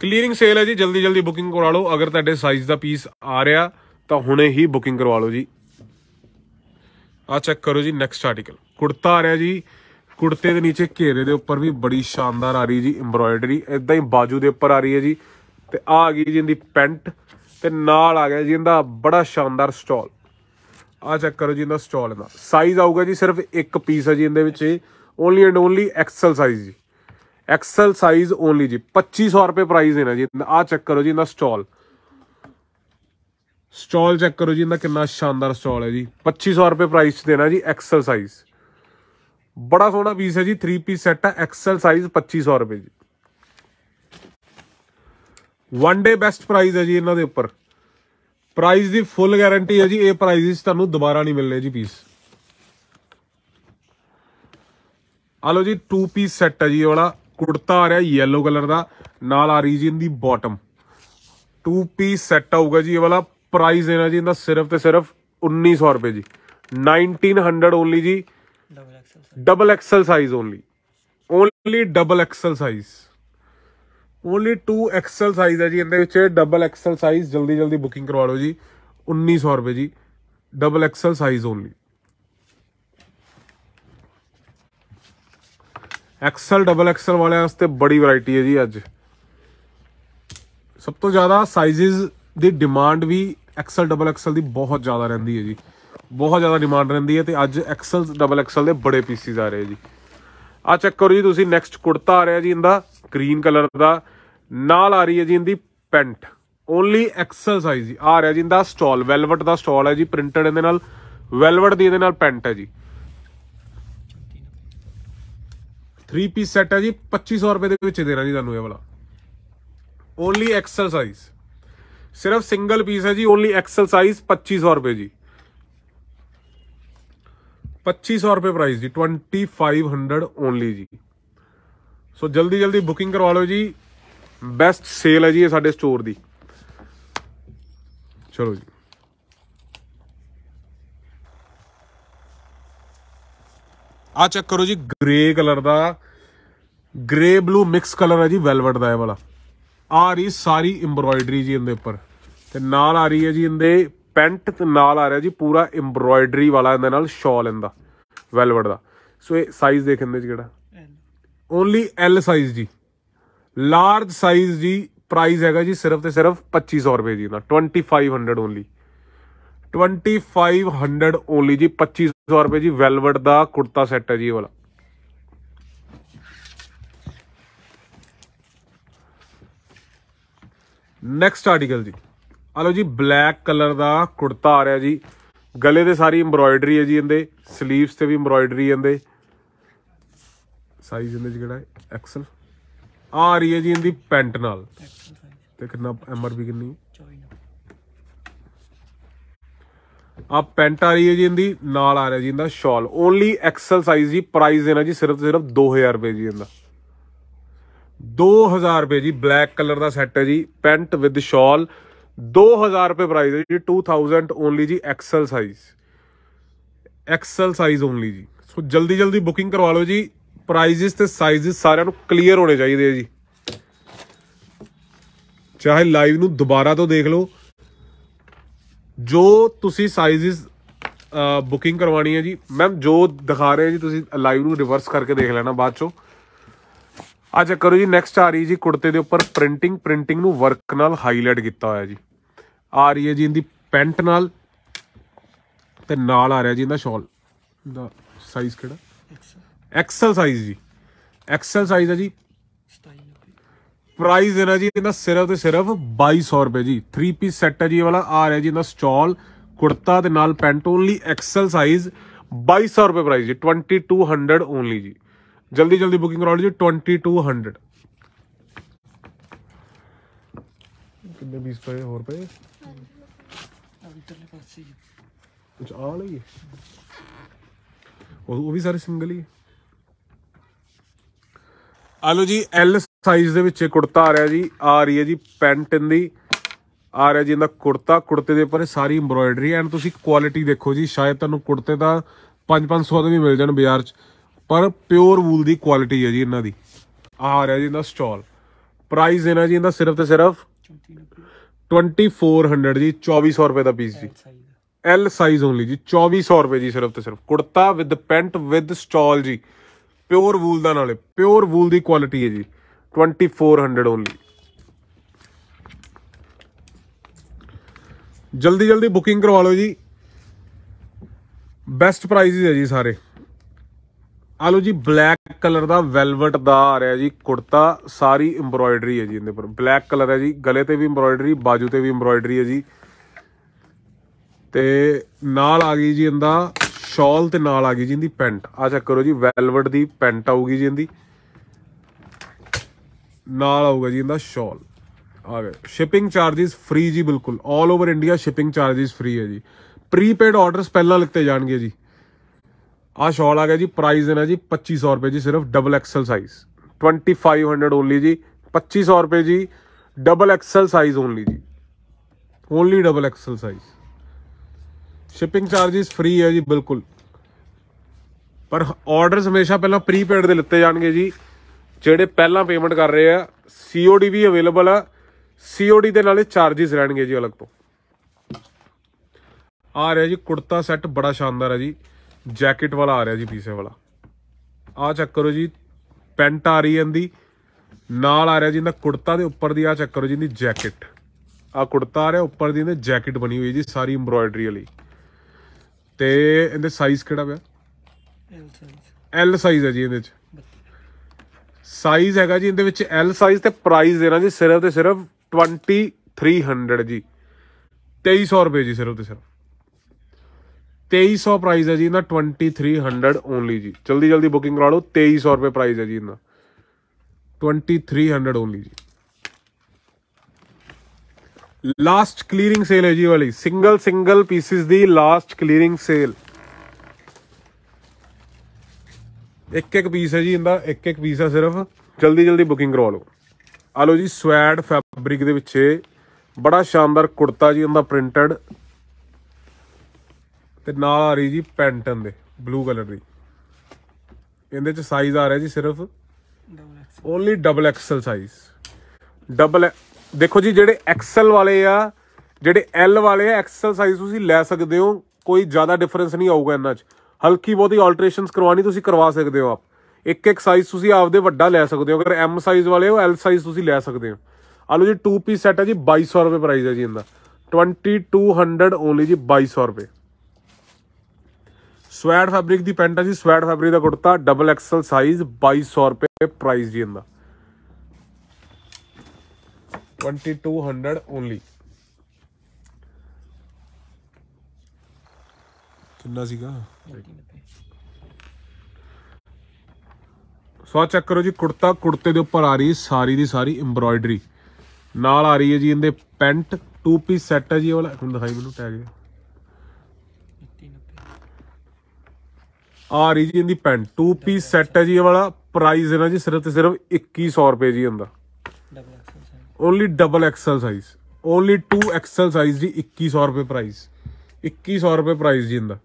ਕਲੀਅਰਿੰਗ ਸੇਲ ਹੈ ਜੀ ਜਲਦੀ ਜਲਦੀ ਬੁਕਿੰਗ ਕਰਵਾ ਲਓ ਅਗਰ ਤੁਹਾਡੇ ਸਾਈਜ਼ ਦਾ ਪੀਸ ਆ ਰਿਹਾ ਤਾਂ ਹੁਣੇ ਹੀ ਬੁਕਿੰਗ ਕਰਵਾ ਲਓ ਜੀ ਆ ਚੈੱਕ ਕਰੋ ਜੀ ਨੈਕਸਟ ਆਰਟੀਕਲ ਕੁੜਤਾ ਆ ਰਿਹਾ ਜੀ ਕੁੜਤੇ ਦੇ ਨੀਚੇ ਘੇਰੇ ਦੇ ਉੱਪਰ ਵੀ ਬੜੀ ਸ਼ਾਨਦਾਰ ਆ ਰਹੀ ਜੀ ਐਮਬ੍ਰੋਇਡਰੀ ਇਦਾਂ ਹੀ ਬਾਜੂ ਦੇ ਉੱਪਰ ਆ ਰਹੀ ਹੈ ਜੀ ਤੇ ਆ ਗਈ ਜੀ ਇਹਦੀ ਪੈਂਟ ਤੇ ਨਾਲ ਆ ਗਿਆ ਜੀ ਇਹਦਾ ਬੜਾ ਸ਼ਾਨਦਾਰ ਸਟਾਲ ਆ ਚੈੱਕ ਕਰੋ ਜੀ ਇਹਦਾ ਸਟਾਲ ਇਹਦਾ ਸਾਈਜ਼ ਆਊਗਾ ਜੀ ਸਿਰਫ ਇੱਕ ਪੀਸ ਹੈ ਜੀ ਇਹਦੇ ਵਿੱਚ only and only XL size ਜੀ ਐਕਸਲ ਸਾਈਜ਼ ਓਨਲੀ ਜੀ 2500 ਰੁਪਏ ਪ੍ਰਾਈਸ ਹੈ ਨਾ ਜੀ ਆ ਚੈੱਕ ਕਰੋ ਜੀ ਇਹਦਾ ਸਟਾਲ ਸਟਾਲ ਚੈੱਕ ਕਰੋ ਜੀ ਇਹਦਾ ਕਿੰਨਾ ਸ਼ਾਨਦਾਰ ਸਟਾਲ ਹੈ ਜੀ 2500 ਰੁਪਏ ਪ੍ਰਾਈਸ ਦੇਣਾ ਜੀ ਐਕਸਲ ਸਾਈਜ਼ ਬੜਾ ਸੋਹਣਾ ਪੀਸ ਹੈ ਜੀ 3 ਪੀਸ ਸੈੱਟ ਹੈ ਐਕਸਲ ਸਾਈਜ਼ 2500 ਰੁਪਏ ਜੀ ਵਨ ਡੇ ਬੈਸਟ ਪ੍ਰਾਈਸ ਹੈ ਜੀ ਇਹਨਾਂ ਦੇ ਉੱਪਰ ਪ੍ਰਾਈਸ ਦੀ ਫੁੱਲ ਗਾਰੰਟੀ ਹੈ ਜੀ ਇਹ ਪ੍ਰਾਈਸ ਤੁਹਾਨੂੰ ਦੁਬਾਰਾ ਨਹੀਂ ਮਿਲਨੇ ਜੀ ਪੀਸ ਆ ਲੋ ਜੀ 2 ਪੀਸ ਸੈੱਟ ਹੈ ਜੀ ਇਹ ਵਾਲਾ ਕੁੜਤਾ ਆ ਰਿਹਾ ਯੈਲੋ ਕਲਰ ਦਾ ਨਾਲ ਆ ਰਹੀ ਜੀ ਇਹਦੀ ਬਾਟਮ 2 ਪੀਸ ਸੈੱਟ ਆਊਗਾ ਜੀ ਇਹ ਵਾਲਾ ਪ੍ਰਾਈਸ ਇਹਨਾਂ ਜੀ ਇਹਦਾ ਸਿਰਫ ਤੇ ਸਿਰਫ 1900 ਰੁਪਏ ਜੀ 1900 ਓਨਲੀ ਜੀ double XL size only only double XL size only 2 XL size ਹੈ ਜੀ ਇਹਦੇ ਵਿੱਚ ਡਬਲ ਐਕਸਲ ਸਾਈਜ਼ ਜਲਦੀ ਜਲਦੀ ਬੁਕਿੰਗ ਕਰਵਾ ਲਓ ਜੀ 1900 ਰੁਪਏ ਜੀ double XL size only XL double XL ਵਾਲਿਆਂ ਵਾਸਤੇ ਬੜੀ ਵੈਰਾਈਟੀ ਹੈ ਜੀ ਅੱਜ ਸਭ ਤੋਂ ਜ਼ਿਆਦਾ ਸਾਈਜ਼ਸ ਦੀ ਡਿਮਾਂਡ ਵੀ ਐਕਸਲ ਡਬਲ ਐਕਸਲ ਦੀ ਬਹੁਤ ਜ਼ਿਆਦਾ ਰਹਿੰਦੀ ਹੈ ਜੀ ਬਹੁਤ ਜ਼ਿਆਦਾ ਡਿਮਾਂਡ ਰਹਿੰਦੀ ਹੈ ਤੇ ਅੱਜ ਐਕਸਲ ਡਬਲ ਐਕਸਲ ਦੇ ਬੜੇ ਪੀਸਿਸ ਆ ਰਹੇ ਜੀ ਆ ਚੈੱਕ ਕਰੋ ਜੀ ਤੁਸੀਂ ਨੈਕਸਟ ਕੁੜਤਾ ਆ ਰਿਹਾ ਜੀ ਇਹਦਾ ਗ੍ਰੀਨ ਕਲਰ ਦਾ ਨਾਲ ਆ ਰਹੀ ਹੈ ਜੀ ਇਹਦੀ ਪੈਂਟ ਓਨਲੀ ਐਕਸਲ ਸਾਈਜ਼ ਜੀ ਆ ਰਿਹਾ ਜੀ ਇਹਦਾ ਸਟਾਲ ਵੈਲਵਟ ਦਾ ਸਟਾਲ ਹੈ ਜੀ ਪ੍ਰਿੰਟਡ ਇਹਦੇ ਨਾਲ ਵੈਲਵਟ ਦੀ ਇਹਦੇ ਨਾਲ ਪੈਂਟ ਹੈ ਜੀ 3 ਪੀਸ ਸੈੱਟ ਹੈ ਜੀ 2500 ਰੁਪਏ ਦੇ ਵਿੱਚ ਦੇ ਦੇਣਾ ਜੀ ਤੁਹਾਨੂੰ ਇਹ ਵਾਲਾ ਓਨਲੀ ਐਕਸਲ ਸਾਈਜ਼ ਸਿਰਫ ਸਿੰਗਲ ਪੀਸ ਹੈ ਜੀ ਓਨਲੀ ਐਕਸਲ ਸਾਈਜ਼ 2500 ਰੁਪਏ ਜੀ 2500 ਰੁਪਏ ਪ੍ਰਾਈਸ ਜੀ 2500 ਓਨਲੀ ਜੀ ਸੋ ਜਲਦੀ ਜਲਦੀ ਬੁਕਿੰਗ ਕਰਵਾ ਲਓ ਜੀ ਬੈਸਟ ਸੇਲ ਹੈ ਜੀ ਇਹ ਸਾਡੇ ਸਟੋਰ ਦੀ ਚਲੋ ਜੀ ਆ ਚੈੱਕ ਕਰੋ ਜੀ ਗ੍ਰੇ ਕਲਰ ਦਾ ਗ੍ਰੇ ਬਲੂ ਮਿਕਸ ਕਲਰ ਹੈ ਜੀ ਵੈਲਵਟ ਦਾ ਇਹ ਵਾਲਾ ਆ ਰਹੀ ਸਾਰੀ ਐਮਬ੍ਰੋਇਡਰੀ ਜੀ ਇਹਦੇ ਉੱਪਰ ਤੇ ਨਾਲ ਆ ਰਹੀ ਹੈ ਜੀ ਇਹਦੇ ਪੈਂਟ ਤੇ ਨਾਲ ਆ ਰਿਹਾ ਜੀ ਪੂਰਾ ਐਮਬ੍ਰੋਇਡਰੀ ਵਾਲਾ ਇਹਦੇ ਨਾਲ ਸ਼ਾਲ ਇਹਦਾ ਵੈਲਵਟ ਦਾ ਸੋ ਇਹ ਸਾਈਜ਼ ਲੈਂਦੇ ਜੀ ਕਿਹੜਾ ਓਨਲੀ ਐਲ ਸਾਈਜ਼ ਜੀ ਲਾਰਜ ਸਾਈਜ਼ ਜੀ ਪ੍ਰਾਈਸ ਹੈਗਾ ਜੀ ਸਿਰਫ ਤੇ ਸਿਰਫ 2500 ਰੁਪਏ ਜੀ ਦਾ 2500 ਓਨਲੀ 2500 ਓਨਲੀ ਜੀ 2500 ਰੁਪਏ ਜੀ ਵੈਲਵਟ ਦਾ ਕੁੜਤਾ ਸੈੱਟ ਹੈ ਜੀ ਇਹ ਵਾਲਾ ਨੈਕਸਟ ਆਰਟੀਕਲ ਜੀ ਆ ਲਓ ਜੀ ਬਲੈਕ ਕਲਰ ਦਾ ਕੁੜਤਾ ਆ ਰਿਹਾ ਜੀ ਗਲੇ ਦੇ ਸਾਰੀ ਐਮਬ੍ਰੋਇਡਰੀ ਹੈ ਜੀ ਇਹਦੇ 슬ੀਵਸ ਤੇ ਵੀ ਐਮਬ੍ਰੋਇਡਰੀ ਇਹਦੇ ਸਾਈਜ਼ ਇਹਦੇ ਚ ਕਿਹੜਾ ਹੈ ਐਕਸਲ ਆ ਰਹੀ ਹੈ ਜੀ ਇਹਦੀ ਪੈਂਟ ਨਾਲ ਤੇ ਕਿੰਨਾ ਐਮਆਰਪੀ ਕਿੰਨੀ ਆ ਪੈਂਟ ਆ ਰਹੀ ਹੈ ਜੀ ਇਹਦੀ ਨਾਲ ਆ ਰਿਹਾ ਜੀ ਇਹਦਾ ਸ਼ਾਲ ਓਨਲੀ ਐਕਸਲ ਸਾਈਜ਼ ਜੀ ਪ੍ਰਾਈਸ ਇਹਨਾਂ ਜੀ ਸਿਰਫ ਸਿਰਫ 2000 ਰੁਪਏ ਜੀ ਇਹਦਾ 2000 ਰੁਪਏ ਜੀ ਬਲੈਕ ਕਲਰ ਦਾ ਸੈੱਟ ਹੈ ਜੀ ਪੈਂਟ ਵਿਦ ਸ਼ਾਲ 2000 ਰੁਪਏ ਪ੍ਰਾਈਸ ਹੈ ਜੀ 2000 ਓਨਲੀ ਜੀ XL size XL size only ਜੀ ਸੋ ਜਲਦੀ ਜਲਦੀ ਬੁਕਿੰਗ ਕਰਵਾ ਲਓ ਜੀ ਪ੍ਰਾਈਸਿਸ ਤੇ ਸਾਈਜ਼ਸ ਸਾਰਿਆਂ ਨੂੰ ਕਲੀਅਰ ਹੋਣੇ ਚਾਹੀਦੇ ਆ ਜੀ ਚਾਹੇ ਲਾਈਵ ਨੂੰ ਦੁਬਾਰਾ ਤੋਂ ਦੇਖ ਲਓ ਜੋ ਤੁਸੀਂ ਸਾਈਜ਼ਸ ਬੁਕਿੰਗ ਕਰਵਾਣੀ ਹੈ ਜੀ ਮੈਮ ਜੋ ਦਿਖਾ ਰਹੇ ਜੀ ਤੁਸੀਂ ਲਾਈਵ ਨੂੰ ਰਿਵਰਸ ਕਰਕੇ ਦੇਖ ਲੈਣਾ ਬਾਅਦ ਚੋਂ ਆ ਚੈੱਕ ਕਰੋ ਜੀ ਨੈਕਸਟ ਆ ਰਹੀ ਜੀ ਕੁੜਤੇ ਦੇ ਉੱਪਰ ਪ੍ਰਿੰਟਿੰਗ ਪ੍ਰਿੰਟਿੰਗ ਨੂੰ ਵਰਕ ਨਾਲ ਹਾਈਲਾਈਟ ਕੀਤਾ ਹੋਇਆ ਜੀ ਆ ਰਹੀ ਹੈ ਜੀ ਇਹਦੀ ਪੈਂਟ ਨਾਲ ਤੇ ਨਾਲ ਆ ਰਿਹਾ ਜੀ ਇਹਦਾ ਸ਼ਾਲ ਦਾ ਸਾਈਜ਼ ਕਿਹੜਾ ਐਕਸਲ ਸਾਈਜ਼ ਜੀ ਐਕਸਲ ਸਾਈਜ਼ ਹੈ ਜੀ ਪ੍ਰਾਈਸ ਹੈ ਨਾ ਜੀ ਇਹਦਾ ਸਿਰਫ ਤੇ ਸਿਰਫ 2200 ਰੁਪਏ ਜੀ 3 ਪੀਸ ਸੈੱਟ ਹੈ ਜੀ ਇਹ ਵਾਲਾ ਆ ਰਿਹਾ ਜੀ ਇਹਦਾ ਸਟਾਲ ਕੁੜਤਾ ਦੇ ਨਾਲ ਪੈਂਟ ਓਨਲੀ ਐਕਸਲ ਸਾਈਜ਼ 2200 ਰੁਪਏ ਪ੍ਰਾਈਸ ਜੀ 2200 ਓਨਲੀ ਜੀ ਜਲਦੀ ਜਲਦੀ ਬੁਕਿੰਗ ਕਰਾ ਲਓ ਜੀ 2200 ਕਿੰਨੇ 20 ਪਏ ਹੋਰ ਪਏ ਅੰਤਰਲੇ ਪਾਸੇ ਕੁਝ ਆ ਲਈ ਉਹ ਉਹ ਵੀ ਸਾਰੇ ਸਿੰਗਲ ਹੀ ਆ ਲੋ ਜੀ ਐਲ ਸਾਈਜ਼ ਦੇ ਵਿੱਚ ਇਹ ਕੁੜਤਾ ਆ ਰਿਹਾ ਜੀ ਆ ਰਹੀ ਹੈ ਜੀ ਪੈਂਟ ਦੀ ਆ ਰਿਹਾ ਜੀ ਇਹਦਾ ਕੁੜਤਾ ਕੁੜਤੇ ਦੇ ਉੱਪਰ ਸਾਰੀ ਐਮਬ੍ਰੋਇਡਰੀ ਐਂਡ ਤੁਸੀਂ ਕੁਆਲਿਟੀ ਦੇਖੋ ਜੀ ਸ਼ਾਇਦ ਤੁਹਾਨੂੰ ਕੁੜਤੇ ਦਾ 5-500 ਦੇ ਵੀ ਮਿਲ ਜਾਣ ਬਾਜ਼ਾਰ 'ਚ ਪਰ ਪਿਓਰ ਵੂਲ ਦੀ ਕੁਆਲਿਟੀ ਹੈ ਜੀ ਇਹਨਾਂ ਦੀ ਆ ਰਿਹਾ ਜੀ ਇਹਦਾ ਸਟਾਲ ਪ੍ਰਾਈਸ ਇਹਨਾਂ ਜੀ ਇਹਦਾ ਸਿਰਫ ਤੇ ਸਿਰਫ 2400 ਜੀ 2400 ਰੁਪਏ ਦਾ ਪੀਸ ਜੀ ਐਲ ਸਾਈਜ਼ ਓਨਲੀ ਜੀ 2400 ਰੁਪਏ ਜੀ ਸਿਰਫ ਤੇ ਸਿਰਫ ਕੁੜਤਾ ਵਿਦ ਪੈਂਟ ਵਿਦ ਸਟਾਲ ਜੀ ਪਿਓਰ ਵੂਲ ਦਾ ਨਾਲੇ ਪਿਓਰ ਵੂਲ ਦੀ ਕੁਆਲਿਟੀ ਹੈ ਜੀ 2400 ਓਨਲੀ ਜਲਦੀ ਜਲਦੀ ਬੁਕਿੰਗ ਕਰਵਾ ਲਓ ਜੀ ਬੈਸਟ ਪ੍ਰਾਈਸਿਸ ਹੈ ਜੀ ਸਾਰੇ ਆ ਲੋ ਜੀ ਬਲੈਕ ਕਲਰ ਦਾ ਵੈਲਵਟ ਦਾ ਆ ਰਿਹਾ ਜੀ ਕੁੜਤਾ ਸਾਰੀ ਐਮਬ੍ਰੋਇਡਰੀ ਹੈ ਜੀ ਇਹਦੇ ਪਰ ਬਲੈਕ ਕਲਰ ਹੈ ਜੀ ਗਲੇ ਤੇ ਵੀ ਐਮਬ੍ਰੋਇਡਰੀ ਬਾਜੂ ਤੇ ਵੀ ਐਮਬ੍ਰੋਇਡਰੀ ਹੈ ਜੀ ਤੇ ਨਾਲ ਆ ਗਈ ਜੀ ਇਹਦਾ ਸ਼ਾਲ ਤੇ ਨਾਲ ਆ ਗਈ ਜੀ ਇਹਦੀ ਪੈਂਟ ਆ ਚੈੱਕ ਕਰੋ ਜੀ ਵੈਲਵਟ ਦੀ ਪੈਂਟ ਆਊਗੀ ਜੀ ਇਹਦੀ ਨਾਲ ਆਊਗਾ ਜੀ ਇਹਦਾ ਸ਼ਾਲ ਆ ਗਏ ਸ਼ਿਪਿੰਗ ਚਾਰजेस ਫ੍ਰੀ ਜੀ ਬਿਲਕੁਲ all over India shipping charges free ਹੈ ਜੀ ਪ੍ਰੀਪੇਡ ਆਰਡਰਸ ਪਹਿਲਾਂ ਲਿਖਤੇ ਜਾਣਗੇ ਜੀ ਆ ਸ਼ਾਲ ਆ ਗਿਆ ਜੀ ਪ੍ਰਾਈਸ ਇਹਨਾਂ ਜੀ 2500 ਰੁਪਏ ਜੀ ਸਿਰਫ ਡਬਲ ਐਕਸਲ ਸਾਈਜ਼ 2500 ਓਨਲੀ ਜੀ 2500 ਰੁਪਏ ਜੀ ਡਬਲ ਐਕਸਲ ਸਾਈਜ਼ ਓਨਲੀ ਜੀ only double XL size shipping charges free ਹੈ ਜੀ ਬਿਲਕੁਲ ਪਰ ਆਰਡਰਸ ਹਮੇਸ਼ਾ ਪਹਿਲਾਂ ਪ੍ਰੀਪੇਡ ਦੇ ਲਿੱਤੇ ਜਾਣਗੇ ਜੀ ਜਿਹੜੇ ਪਹਿਲਾਂ ਪੇਮੈਂਟ ਕਰ ਰਹੇ ਆ ਸੀਓਡੀ ਵੀ ਅਵੇਲੇਬਲ ਆ ਸੀਓਡੀ ਦੇ ਨਾਲੇ ਚਾਰजेस ਰਹਿਣਗੇ ਜੀ ਅਲੱਗ ਤੋਂ ਆ ਰਿਹਾ ਜੀ ਕੁੜਤਾ ਸੈੱਟ ਬੜਾ ਸ਼ਾਨਦਾਰ ਹੈ ਜੀ ਜੈਕਟ ਵਾਲਾ ਆ ਰਿਹਾ ਜੀ ਪੀਸੇ ਵਾਲਾ ਆ ਚੈੱਕ ਕਰੋ ਜੀ ਪੈਂਟ ਆ ਰਹੀ ਇਹਦੀ ਨਾਲ ਆ ਰਿਹਾ ਜੀ ਇਹਦਾ ਕੁੜਤਾ ਦੇ ਉੱਪਰ ਦੀ ਆ ਚੈੱਕ ਕਰੋ ਜੀ ਇਹਦੀ ਜੈਕਟ ਆ ਕੁੜਤਾ ਆ ਰਿਹਾ ਉੱਪਰ ਦੀ ਇਹਦੇ ਜੈਕਟ ਬਣੀ ਹੋਈ ਜੀ ਸਾਰੀ ਐਮਬ੍ਰੋਇਡਰੀ ਵਾਲੀ ਤੇ ਇਹਦੇ ਸਾਈਜ਼ ਕਿਹੜਾ ਪਿਆ ਐਲ ਸਾਈਜ਼ ਹੈ ਜੀ ਇਹਦੇ ਚ ਸਾਈਜ਼ ਹੈਗਾ ਜੀ ਇਹਦੇ ਵਿੱਚ ਐਲ ਸਾਈਜ਼ ਤੇ ਪ੍ਰਾਈਸ ਦੇਣਾ ਜੀ ਸਿਰਫ ਤੇ ਸਿਰਫ 2300 ਜੀ 2300 ਰੁਪਏ ਜੀ ਸਿਰਫ ਤੇ ਸਿਰਫ 2300 ਪ੍ਰਾਈਸ ਹੈ ਜੀ ਇਹਦਾ 2300 ਓਨਲੀ ਜੀ ਜਲਦੀ ਜਲਦੀ ਬੁਕਿੰਗ ਕਰਾ ਲਓ 2300 ਰੁਪਏ ਪ੍ਰਾਈਸ ਹੈ ਜੀ ਇਹਦਾ 2300 ਓਨਲੀ ਜੀ ਲਾਸਟ ਕਲੀਅਰਿੰਗ ਸੇਲ ਹੈ ਜੀ ਵਾਲੀ ਸਿੰਗਲ ਸਿੰਗਲ ਪੀਸਿਸ ਦੀ ਲਾਸਟ ਕਲੀਅਰਿੰਗ ਸੇਲ ਇੱਕ ਇੱਕ ਪੀਸ ਹੈ ਜੀ ਇਹਦਾ ਇੱਕ ਇੱਕ ਪੀਸ ਹੈ ਸਿਰਫ ਜਲਦੀ ਜਲਦੀ ਬੁਕਿੰਗ ਕਰਾ ਲਓ ਆ ਲਓ ਜੀ ਸਵੈਡ ਫੈਬਰਿਕ ਦੇ ਵਿੱਚ ਬੜਾ ਸ਼ਾਨਦਾਰ ਕੁੜਤਾ ਜੀ ਇਹਦਾ ਪ੍ਰਿੰਟਡ ਤੇ ਨਾਲ ਆ ਰਹੀ ਜੀ ਪੈਂਟਨ ਦੇ ਬਲੂ ਕਲਰ ਦੀ ਇਹਦੇ ਚ ਸਾਈਜ਼ ਆ ਰਿਹਾ ਜੀ ਸਿਰਫ double XL only double XL size double ਦੇਖੋ ਜੀ ਜਿਹੜੇ ਐਕਸਲ ਵਾਲੇ ਆ ਜਿਹੜੇ ਐਲ ਵਾਲੇ ਆ ਐਕਸਲ ਸਾਈਜ਼ ਤੁਸੀਂ ਲੈ ਸਕਦੇ ਹੋ ਕੋਈ ਜ਼ਿਆਦਾ ਡਿਫਰੈਂਸ ਨਹੀਂ ਆਊਗਾ ਇਹਨਾਂ 'ਚ ਹਲਕੀ ਬਹੁਤੀ ਆਲਟਰੇਸ਼ਨਸ ਕਰਵਾਣੀ ਤੁਸੀਂ ਕਰਵਾ ਸਕਦੇ ਹੋ ਆਪ ਇੱਕ ਇੱਕ ਸਾਈਜ਼ ਤੁਸੀਂ ਆਪਦੇ ਵੱਡਾ ਲੈ ਸਕਦੇ ਹੋ ਅਗਰ ਐਮ ਸਾਈਜ਼ ਵਾਲੇ ਹੋ ਐਲ ਸਾਈਜ਼ ਤੁਸੀਂ ਲੈ ਸਕਦੇ ਹੋ ਆਲੋ ਜੀ 2 ਪੀਸ ਸੈਟ ਹੈ ਜੀ 2200 ਰੁਪਏ ਪ੍ਰਾਈਸ ਹੈ ਜੀ ਇਹਦਾ 2200 ਓਨਲੀ ਜੀ 2200 ਰੁਪਏ ਸਵੈਡ ਫੈਬਰਿਕ ਦੀ ਪੈਂਟ ਆ ਜੀ ਸਵੈਡ ਫੈਬਰਿਕ ਦਾ ਕੁੜਤਾ ਡਬਲ ਐਕਸਲ ਸਾਈਜ਼ 2200 ਰੁਪਏ ਪ੍ਰਾਈਸ ਜੀ ਇਹਦਾ 2200 ਓਨਲੀ ਕਿੰਨਾ ਸੀਗਾ ਸੋ ਚੈੱਕ ਕਰੋ ਜੀ ਕੁੜਤਾ ਕੁੜਤੇ ਦੇ ਉੱਪਰ ਆ ਰਹੀ ਸਾਰੀ ਦੀ ਸਾਰੀ ਐਮਬ੍ਰੋਇਡਰੀ ਨਾਲ ਆ ਰਹੀ ਹੈ ਜੀ ਇਹਦੇ ਪੈਂਟ 2 ਪੀਸ ਸੈੱਟ ਹੈ ਜੀ ਉਹ ਤੁਹਾਨੂੰ ਦਿਖਾਈ ਮੈਨੂੰ ਟੈਗ ਆ ਰਹੀ ਜੀ ਇਹਦੀ ਪੈਂਟ 2 ਪੀਸ ਸੈੱਟ ਹੈ ਜੀ ਇਹ ਵਾਲਾ ਪ੍ਰਾਈਸ ਇਹਨਾਂ ਜੀ ਸਿਰਫ ਤੇ ਸਿਰਫ 2100 ਰੁਪਏ ਜੀ ਇਹਦਾ only double XL size only 2 XL size ਜੀ 2100 ਰੁਪਏ ਪ੍ਰਾਈਸ 2100 ਰੁਪਏ ਪ੍ਰਾਈਸ ਜੀ ਹੁੰਦਾ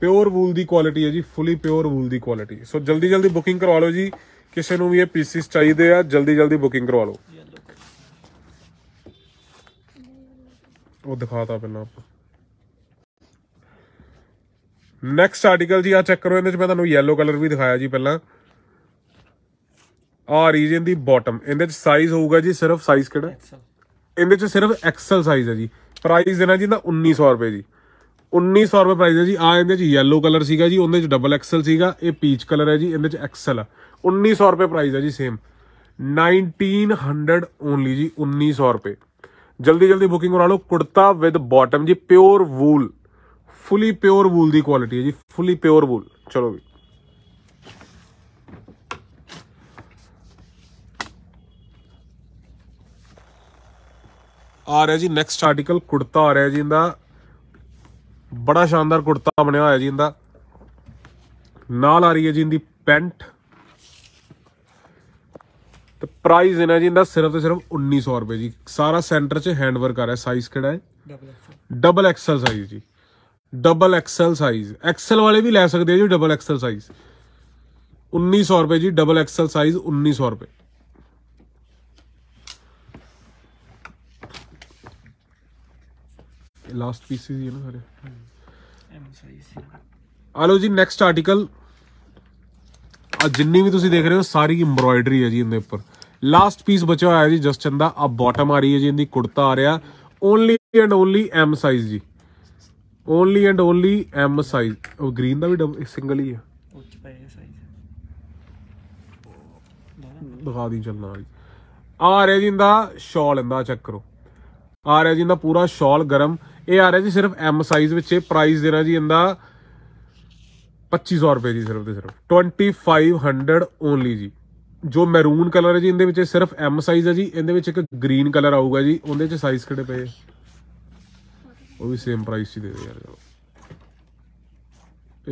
ਪਿਓਰ ਵੂਲ ਦੀ ਕੁਆਲਿਟੀ ਹੈ ਜੀ ਫੁੱਲੀ ਪਿਓਰ ਵੂਲ ਦੀ ਕੁਆਲਿਟੀ ਸੋ ਜਲਦੀ ਜਲਦੀ ਬੁਕਿੰਗ ਕਰਵਾ ਲਓ ਜੀ ਕਿਸੇ ਨੂੰ ਵੀ ਇਹ ਪੀਸਿਸ ਚਾਹੀਦੇ ਆ ਜਲਦੀ ਜਲਦੀ ਬੁਕਿੰਗ ਕਰਵਾ ਲਓ ਉਹ ਦਿਖਾਤਾ ਪਹਿਲਾਂ ਆਪਾਂ ਨੈਕਸਟ ਆਰਟੀਕਲ ਜੀ ਆ ਚੈੱਕ ਕਰੋ ਇਹਦੇ ਵਿੱਚ ਮੈਂ ਤੁਹਾਨੂੰ yellow ਕਲਰ ਵੀ ਦਿਖਾਇਆ ਜੀ ਪਹਿਲਾਂ ਆ ਰੀਜਨ ਦੀ ਬਾਟਮ ਇਹਦੇ ਵਿੱਚ ਸਾਈਜ਼ ਹੋਊਗਾ ਜੀ ਸਿਰਫ ਸਾਈਜ਼ ਕਿਹੜਾ ਇਹਦੇ ਵਿੱਚ ਸਿਰਫ ਐਕਸਲ ਸਾਈਜ਼ ਹੈ ਜੀ ਪ੍ਰਾਈਸ ਦੇਣਾ ਜੀ ਦਾ 1900 ਰੁਪਏ ਜੀ 1900 ਰੁਪਏ ਪ੍ਰਾਈਸ ਹੈ ਜੀ ਆ ਇਹਦੇ ਵਿੱਚ yellow ਕਲਰ ਸੀਗਾ ਜੀ ਉਹਦੇ ਵਿੱਚ ਡਬਲ ਐਕਸਲ ਸੀਗਾ ਇਹ ਪੀਚ ਕਲਰ ਹੈ ਜੀ ਇਹਦੇ ਵਿੱਚ ਐਕਸਲ ਆ 1900 ਰੁਪਏ ਪ੍ਰਾਈਸ ਹੈ ਜੀ ਸੇਮ 1900 ਓਨਲੀ ਜੀ 1900 ਰੁਪਏ ਜਲਦੀ ਜਲਦੀ ਬੁਕਿੰਗ ਕਰਾ ਲਓ ਕੁੜਤਾ ਵਿਦ ਬਾਟਮ ਜੀ pure wool fully pure wool ਦੀ ਕੁਆਲਿਟੀ ਹੈ ਜੀ ਫੁੱਲੀ ਪਿਓਰ ਵੂਲ ਚਲੋ ਵੀ ਆ ਰਿਹਾ ਜੀ ਨੈਕਸਟ ਆਰਟੀਕਲ ਕੁੜਤਾ ਆ ਰਿਹਾ ਜੀ ਇਹਦਾ ਬੜਾ ਸ਼ਾਨਦਾਰ ਕੁੜਤਾ ਬਣਿਆ ਹੋਇਆ ਜੀ ਇਹਦਾ ਨਾਲ ਆ ਰਹੀ ਹੈ ਜੀ ਇਹਦੀ ਪੈਂਟ ਤੇ ਪ੍ਰਾਈਸ ਇਹਨਾਂ ਜੀ ਇਹਦਾ ਸਿਰਫ ਤੇ ਸਿਰਫ 1900 ਰੁਪਏ ਜੀ ਸਾਰਾ ਸੈਂਟਰ 'ਚ ਹੈਂਡਵਰਕ ਆ ਰਿਹਾ ਸਾਈਜ਼ ਕਿਹੜਾ ਹੈ ਡਬਲ ਐਕਸਲ ਸਾਈਜ਼ ਜੀ ਡਬਲ ਐਕਸਲ ਸਾਈਜ਼ ਐਕਸਲ ਵਾਲੇ ਵੀ ਲੈ ਸਕਦੇ ਆ ਜੀ ਡਬਲ ਐਕਸਲ ਸਾਈਜ਼ 1900 ਰੁਪਏ ਜੀ ਡਬਲ ਐਕਸਲ ਸਾਈਜ਼ 1900 ਰੁਪਏ ਲਾਸਟ ਪੀਸ ਹੀ ਹੈ ਨਾ ਸਾਰੇ ਐਮ ਸਾਈਜ਼ ਆ ਜੀ ਨੈਕਸਟ ਆਰਟੀਕਲ ਆ ਜਿੰਨੀ ਵੀ ਤੁਸੀਂ ਦੇਖ ਰਹੇ ਹੋ ਸਾਰੀ ਐਮਬ੍ਰੋਇਡਰੀ ਹੈ ਜੀ ਇਹਦੇ ਉੱਪਰ ਲਾਸਟ ਪੀਸ ਬਚਿਆ ਹੋਇਆ ਜੀ ਜਸਟਨ ਦਾ ਆ ਬਾਟਮ ਆ ਰਹੀ ਹੈ ਜੀ ਇਹਦੀ ਕੁੜਤਾ ਆ ਰਿਹਾ only and only M size ਜੀ only and only M size ਉਹ ਗ੍ਰੀਨ ਦਾ ਵੀ ਸਿੰਗਲ ਹੀ ਆ ਉੱਚ ਪਏ ਸਾਈਜ਼ ਦਿਖਾ ਦੀ ਚੱਲਣਾ ਵਾਲੀ ਆ ਰਿਹਾ ਜੀ ਇਹਦਾ ਸ਼ਾਲ ਇਹਦਾ ਚੈੱਕ ਕਰੋ ਆ ਰਿਹਾ ਜੀ ਇਹਦਾ ਪੂਰਾ ਸ਼ਾਲ ਗਰਮ ਇਹ ਆ ਰਿਹਾ ਜੀ ਸਿਰਫ ਐਮ ਸਾਈਜ਼ ਵਿੱਚ ਇਹ ਪ੍ਰਾਈਸ ਦੇਣਾ ਜੀ ਇਹਦਾ 2500 ਰੁਪਏ ਦੀ ਸਿਰਫ ਤੇ ਸਿਰਫ 2500 ਓਨਲੀ ਜੀ ਜੋ ਮੈਰੂਨ ਕਲਰ ਹੈ ਜੀ ਇਹਦੇ ਵਿੱਚ ਸਿਰਫ ਐਮ ਸਾਈਜ਼ ਹੈ ਜੀ ਇਹਦੇ ਵਿੱਚ ਇੱਕ ਗ੍ਰੀਨ ਕਲਰ ਆਊਗਾ ਜੀ ਉਹਦੇ ਵਿੱਚ ਸਾਈਜ਼ ਕਿਹੜੇ ਪਏ ਉਹ ਵੀ ਸੇਮ ਪ੍ਰਾਈਸ ਹੀ ਦੇ ਦੇ ਯਾਰ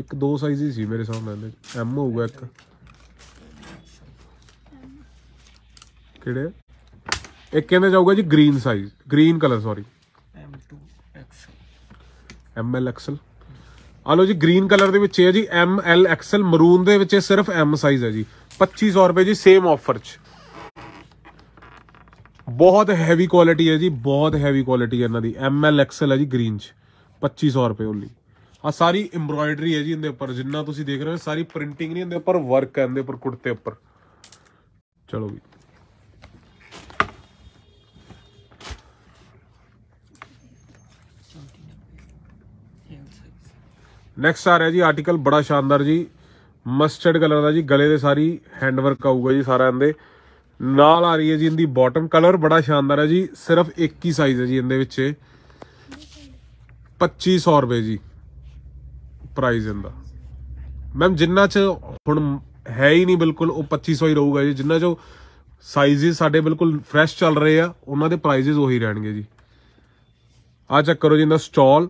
ਇੱਕ ਦੋ ਸਾਈਜ਼ ਹੀ ਸੀ ਮੇਰੇ ਸਾਹਮਣੇ ਐਮ ਹੋਊਗਾ ਇੱਕ ਕਿਹੜੇ ਇੱਕ ਕਹਿੰਦੇ ਜਾਊਗਾ ਜੀ green size green colour sorry M M L XL ਆ ਲੋ ਜੀ ਗ੍ਰੀਨ ਕਲਰ ਦੇ ਵਿੱਚ ਹੈ ਜੀ ਐਮ ਐਲ ਐਕਸਲ ਮਰੂਨ ਦੇ ਵਿੱਚ ਸਿਰਫ ਐਮ ਸਾਈਜ਼ ਹੈ ਜੀ 2500 ਰੁਪਏ ਜੀ ਸੇਮ ਆਫਰ 'ਚ ਬਹੁਤ ਹੈਵੀ ਕੁਆਲਿਟੀ ਹੈ ਜੀ ਬਹੁਤ ਹੈਵੀ ਕੁਆਲਿਟੀ ਹੈ ਇਹਨਾਂ ਦੀ ਐਮ ਐਲ ਐਕਸਲ ਹੈ ਜੀ ਗ੍ਰੀਨ ਚ 2500 ਰੁਪਏ ਓਲੀ ਆ ਸਾਰੀ ਐਮਬ੍ਰੋਇਡਰੀ ਹੈ ਜੀ ਇਹਦੇ ਉੱਪਰ ਜਿੰਨਾ ਤੁਸੀਂ ਦੇਖ ਰਹੇ ਹੋ ਸਾਰੀ ਪ੍ਰਿੰਟਿੰਗ ਨਹੀਂ ਇਹਦੇ ਉੱਪਰ ਵਰਕ ਹੈ ਇਹਦੇ ਉੱਪਰ ਕੁੜਤੇ ਉੱਪਰ ਚਲੋ ਵੀ ਨੈਕਸਟ ਆ ਰਿਹਾ ਜੀ ਆਰਟੀਕਲ ਬੜਾ ਸ਼ਾਨਦਾਰ ਜੀ ਮਸਟਰਡ ਕਲਰ ਦਾ ਜੀ ਗਲੇ ਦੇ ਸਾਰੀ ਹੈਂਡ ਵਰਕ ਆਊਗਾ ਜੀ ਸਾਰਾ ਇਹਦੇ ਨਾਲ ਆ ਰਹੀ ਹੈ ਜੀ ਇਹਦੀ ਬਾਟਮ ਕਲਰ ਬੜਾ ਸ਼ਾਨਦਾਰ ਹੈ ਜੀ ਸਿਰਫ ਇੱਕ ਹੀ ਸਾਈਜ਼ ਹੈ ਜੀ ਇਹਦੇ ਵਿੱਚ 2500 ਰੁਪਏ ਜੀ ਪ੍ਰਾਈਸ ਇਹਦਾ ਮੈਮ ਜਿੰਨਾ ਚ ਹੁਣ ਹੈ ਹੀ ਨਹੀਂ ਬਿਲਕੁਲ ਉਹ 2500 ਹੀ ਰਹੂਗਾ ਜੀ ਜਿੰਨਾ ਚ ਸਾਈਜ਼ਸ ਸਾਡੇ ਬਿਲਕੁਲ ਫਰੈਸ਼ ਚੱਲ ਰਹੇ ਆ ਉਹਨਾਂ ਦੇ ਪ੍ਰਾਈਸਸ ਉਹੀ ਰਹਿਣਗੇ ਜੀ ਆ ਚੈੱਕ ਕਰੋ ਜੀ ਇਹਦਾ ਸਟਾਲ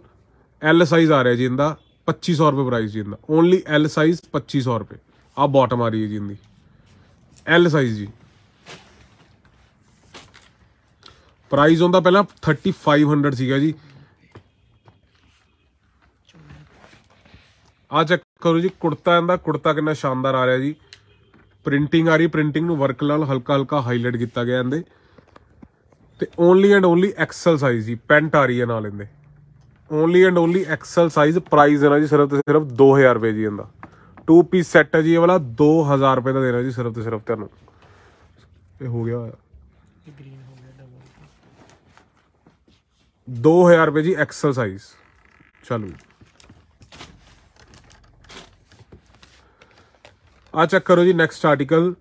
ਐਲ ਸਾਈਜ਼ ਆ ਰਿਹਾ ਜੀ ਇਹਦਾ 2500 ਰੁਪਏ ਪ੍ਰਾਈਸ ਜੀ ਇਹਦਾ ਓਨਲੀ ਐਲ ਸਾਈਜ਼ 2500 ਰੁਪਏ ਆ ਬਾਟਮ ਆ ਰਹੀ ਹੈ ਜੀ ਇਹਦੀ ਐਲ ਸਾਈਜ਼ ਜੀ ਪ੍ਰਾਈਸ ਹੁੰਦਾ ਪਹਿਲਾਂ 3500 ਸੀਗਾ ਜੀ ਆ ਚੈੱਕ ਕਰੋ ਜੀ ਕੁੜਤਾ ਇਹਦਾ ਕੁੜਤਾ ਕਿੰਨਾ ਸ਼ਾਨਦਾਰ ਆ ਰਿਹਾ ਜੀ ਪ੍ਰਿੰਟਿੰਗ ਆ ਰਹੀ ਪ੍ਰਿੰਟਿੰਗ ਨੂੰ ਵਰਕ ਨਾਲ ਹਲਕਾ ਹਲਕਾ ਹਾਈਲਾਈਟ ਕੀਤਾ ਗਿਆ ਇਹਦੇ ਤੇ only and only XL size ਜੀ ਪੈਂਟ ਆ ਰਹੀ ਹੈ ਨਾਲ ਇਹਦੇ only and only XL size price ਨਾ ਜੀ ਸਿਰਫ ਤੇ ਸਿਰਫ 2000 ਰੁਪਏ ਜੀ ਇਹਦਾ 2 ਪੀਸ ਸੈੱਟ ਹੈ ਜੀ ਇਹ ਵਾਲਾ 2000 ਰੁਪਏ ਦਾ ਦੇ ਰਿਹਾ ਜੀ ਸਿਰਫ ਤੇ ਸਿਰਫ ਤੁਹਾਨੂੰ ਇਹ ਹੋ ਗਿਆ ਇਹ ਗ੍ਰੀਨ 2000 ਰੁਪਏ ਜੀ ਐਕਸਰਸਾਈਜ਼ ਚਲੋ ਆ ਚੈੱਕ ਕਰੋ ਜੀ ਨੈਕਸਟ ਆਰਟੀਕਲ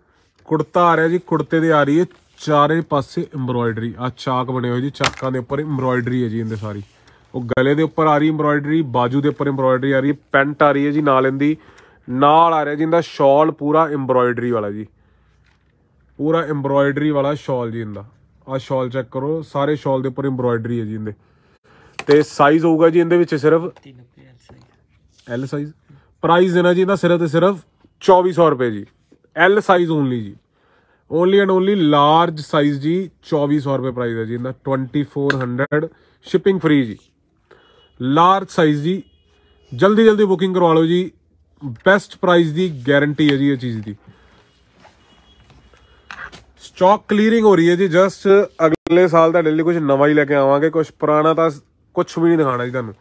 ਕੁੜਤਾ ਆ ਰਿਹਾ ਜੀ ਕੁੜਤੇ ਦੇ ਆ ਰਹੀ ਹੈ ਚਾਰੇ ਪਾਸੇ ਐਮਬ੍ਰੋਇਡਰੀ ਆ ਚਾਕ ਬਣੇ ਹੋਏ ਜੀ ਚਾਕਾਂ ਦੇ ਉੱਪਰ ਐਮਬ੍ਰੋਇਡਰੀ ਹੈ ਜੀ ਇਹਦੇ ਸਾਰੀ ਉਹ ਗਲੇ ਦੇ ਉੱਪਰ ਆ ਰਹੀ ਐਮਬ੍ਰੋਇਡਰੀ ਬਾਜੂ ਦੇ ਉੱਪਰ ਐਮਬ੍ਰੋਇਡਰੀ ਆ ਰਹੀ ਹੈ ਪੈਂਟ ਆ ਰਹੀ ਹੈ ਜੀ ਨਾਲ ਇਹਦੀ ਨਾਲ ਆ ਰਿਹਾ ਜੀ ਇਹਦਾ ਸ਼ਾਲ ਪੂਰਾ ਐਮਬ੍ਰੋਇਡਰੀ ਵਾਲਾ ਜੀ ਪੂਰਾ ਐਮਬ੍ਰੋਇਡਰੀ ਵਾਲਾ ਸ਼ਾਲ ਜੀ ਇਹਦਾ ਆ ਸ਼ਾਲ ਚੈੱਕ ਕਰੋ ਸਾਰੇ ਸ਼ਾਲ ਦੇ ਉੱਪਰ ਐਮਬ੍ਰੋਇਡਰੀ ਹੈ ਜੀ ਇਹਦੇ ਤੇ ਸਾਈਜ਼ ਹੋਊਗਾ ਜੀ ਇਹਦੇ ਵਿੱਚ ਸਿਰਫ 390 ਐਲ ਸਾਈਜ਼ ਪ੍ਰਾਈਸ ਇਹਨਾਂ ਜੀ ਇਹਦਾ ਸਿਰਫ ਤੇ ਸਿਰਫ 2400 ਰੁਪਏ ਜੀ ਐਲ ਸਾਈਜ਼ ਓਨਲੀ ਜੀ only and only large size ਜੀ 2400 ਰੁਪਏ ਪ੍ਰਾਈਸ ਹੈ ਜੀ ਇਹਦਾ 2400 ਸ਼ਿਪਿੰਗ ਫ੍ਰੀ ਜੀ ਲਾਰਜ ਸਾਈਜ਼ ਜੀ ਜਲਦੀ ਜਲਦੀ ਬੁਕਿੰਗ ਕਰਵਾ ਲਓ ਜੀ ਬੈਸਟ ਪ੍ਰਾਈਸ ਦੀ ਗਾਰੰਟੀ ਹੈ ਜੀ ਇਹ ਚੀਜ਼ ਦੀ ਚੌਕ ਕਲੀਅਰਿੰਗ ਹੋ ਰਹੀ ਹੈ ਜੀ ਜਸਟ ਅਗਲੇ ਸਾਲ ਤੁਹਾਡੇ ਲਈ ਕੁਝ ਨਵਾਂ ਹੀ ਲੈ ਕੇ ਆਵਾਂਗੇ ਕੁਝ ਪੁਰਾਣਾ ਤਾਂ ਕੁਝ ਵੀ ਨਹੀਂ ਦਿਖਾਣਾ ਜੀ ਤੁਹਾਨੂੰ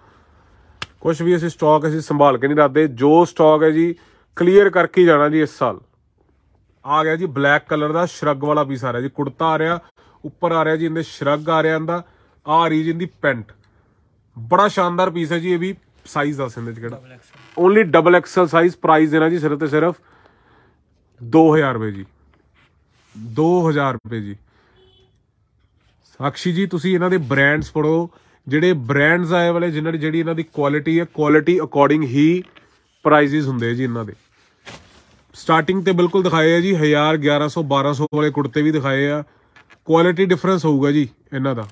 ਕੁਝ ਵੀ ਅਸੀਂ ਸਟਾਕ ਅਸੀਂ ਸੰਭਾਲ ਕੇ ਨਹੀਂ ਰੱਖਦੇ ਜੋ ਸਟਾਕ ਹੈ ਜੀ ਕਲੀਅਰ ਕਰਕੇ ਜਾਣਾ ਜੀ ਇਸ ਸਾਲ ਆ ਗਿਆ ਜੀ ਬਲੈਕ ਕਲਰ ਦਾ ਸ਼ਰਗ ਵਾਲਾ ਪੀਸ ਆ ਰਿਹਾ ਜੀ ਕੁੜਤਾ ਆ ਰਿਹਾ ਉੱਪਰ ਆ ਰਿਹਾ ਜੀ ਇਹਦੇ ਸ਼ਰਗ ਆ ਰਿਹਾ ਇਹਦਾ ਆ ਰਹੀ ਜੀ ਇਹਦੀ ਪੈਂਟ ਬੜਾ ਸ਼ਾਨਦਾਰ ਪੀਸ ਹੈ ਜੀ ਇਹ ਵੀ ਸਾਈਜ਼ ਦੱਸ ਦਿੰਦੇ ਜਿਹੜਾ only double XL size price ਦੇਣਾ ਜੀ ਸਿਰਫ ਤੇ ਸਿਰਫ 2000 ਰੁਪਏ ਜੀ 2000 ਰੁਪਏ ਜੀ ਸਾਕਸ਼ੀ ਜੀ ਤੁਸੀਂ ਇਹਨਾਂ ਦੇ ਬ੍ਰਾਂਡਸ ਪੜੋ ਜਿਹੜੇ ਬ੍ਰਾਂਡਸ ਆਏ ਵਾਲੇ ਜਿਨ੍ਹਾਂ ਦੀ ਜਿਹੜੀ ਇਹਨਾਂ ਦੀ ਕੁਆਲਿਟੀ ਹੈ ਕੁਆਲਿਟੀ ਅਕੋਰਡਿੰਗ ਹੀ ਪ੍ਰਾਈਸਿਸ ਹੁੰਦੇ ਜੀ ਇਹਨਾਂ ਦੇ ਸਟਾਰਟਿੰਗ ਤੇ ਬਿਲਕੁਲ ਦਿਖਾਏ ਆ ਜੀ 1000 1100 1200 ਵਾਲੇ ਕੁੜਤੇ ਵੀ ਦਿਖਾਏ ਆ ਕੁਆਲਿਟੀ ਡਿਫਰੈਂਸ ਹੋਊਗਾ ਜੀ ਇਹਨਾਂ ਦਾ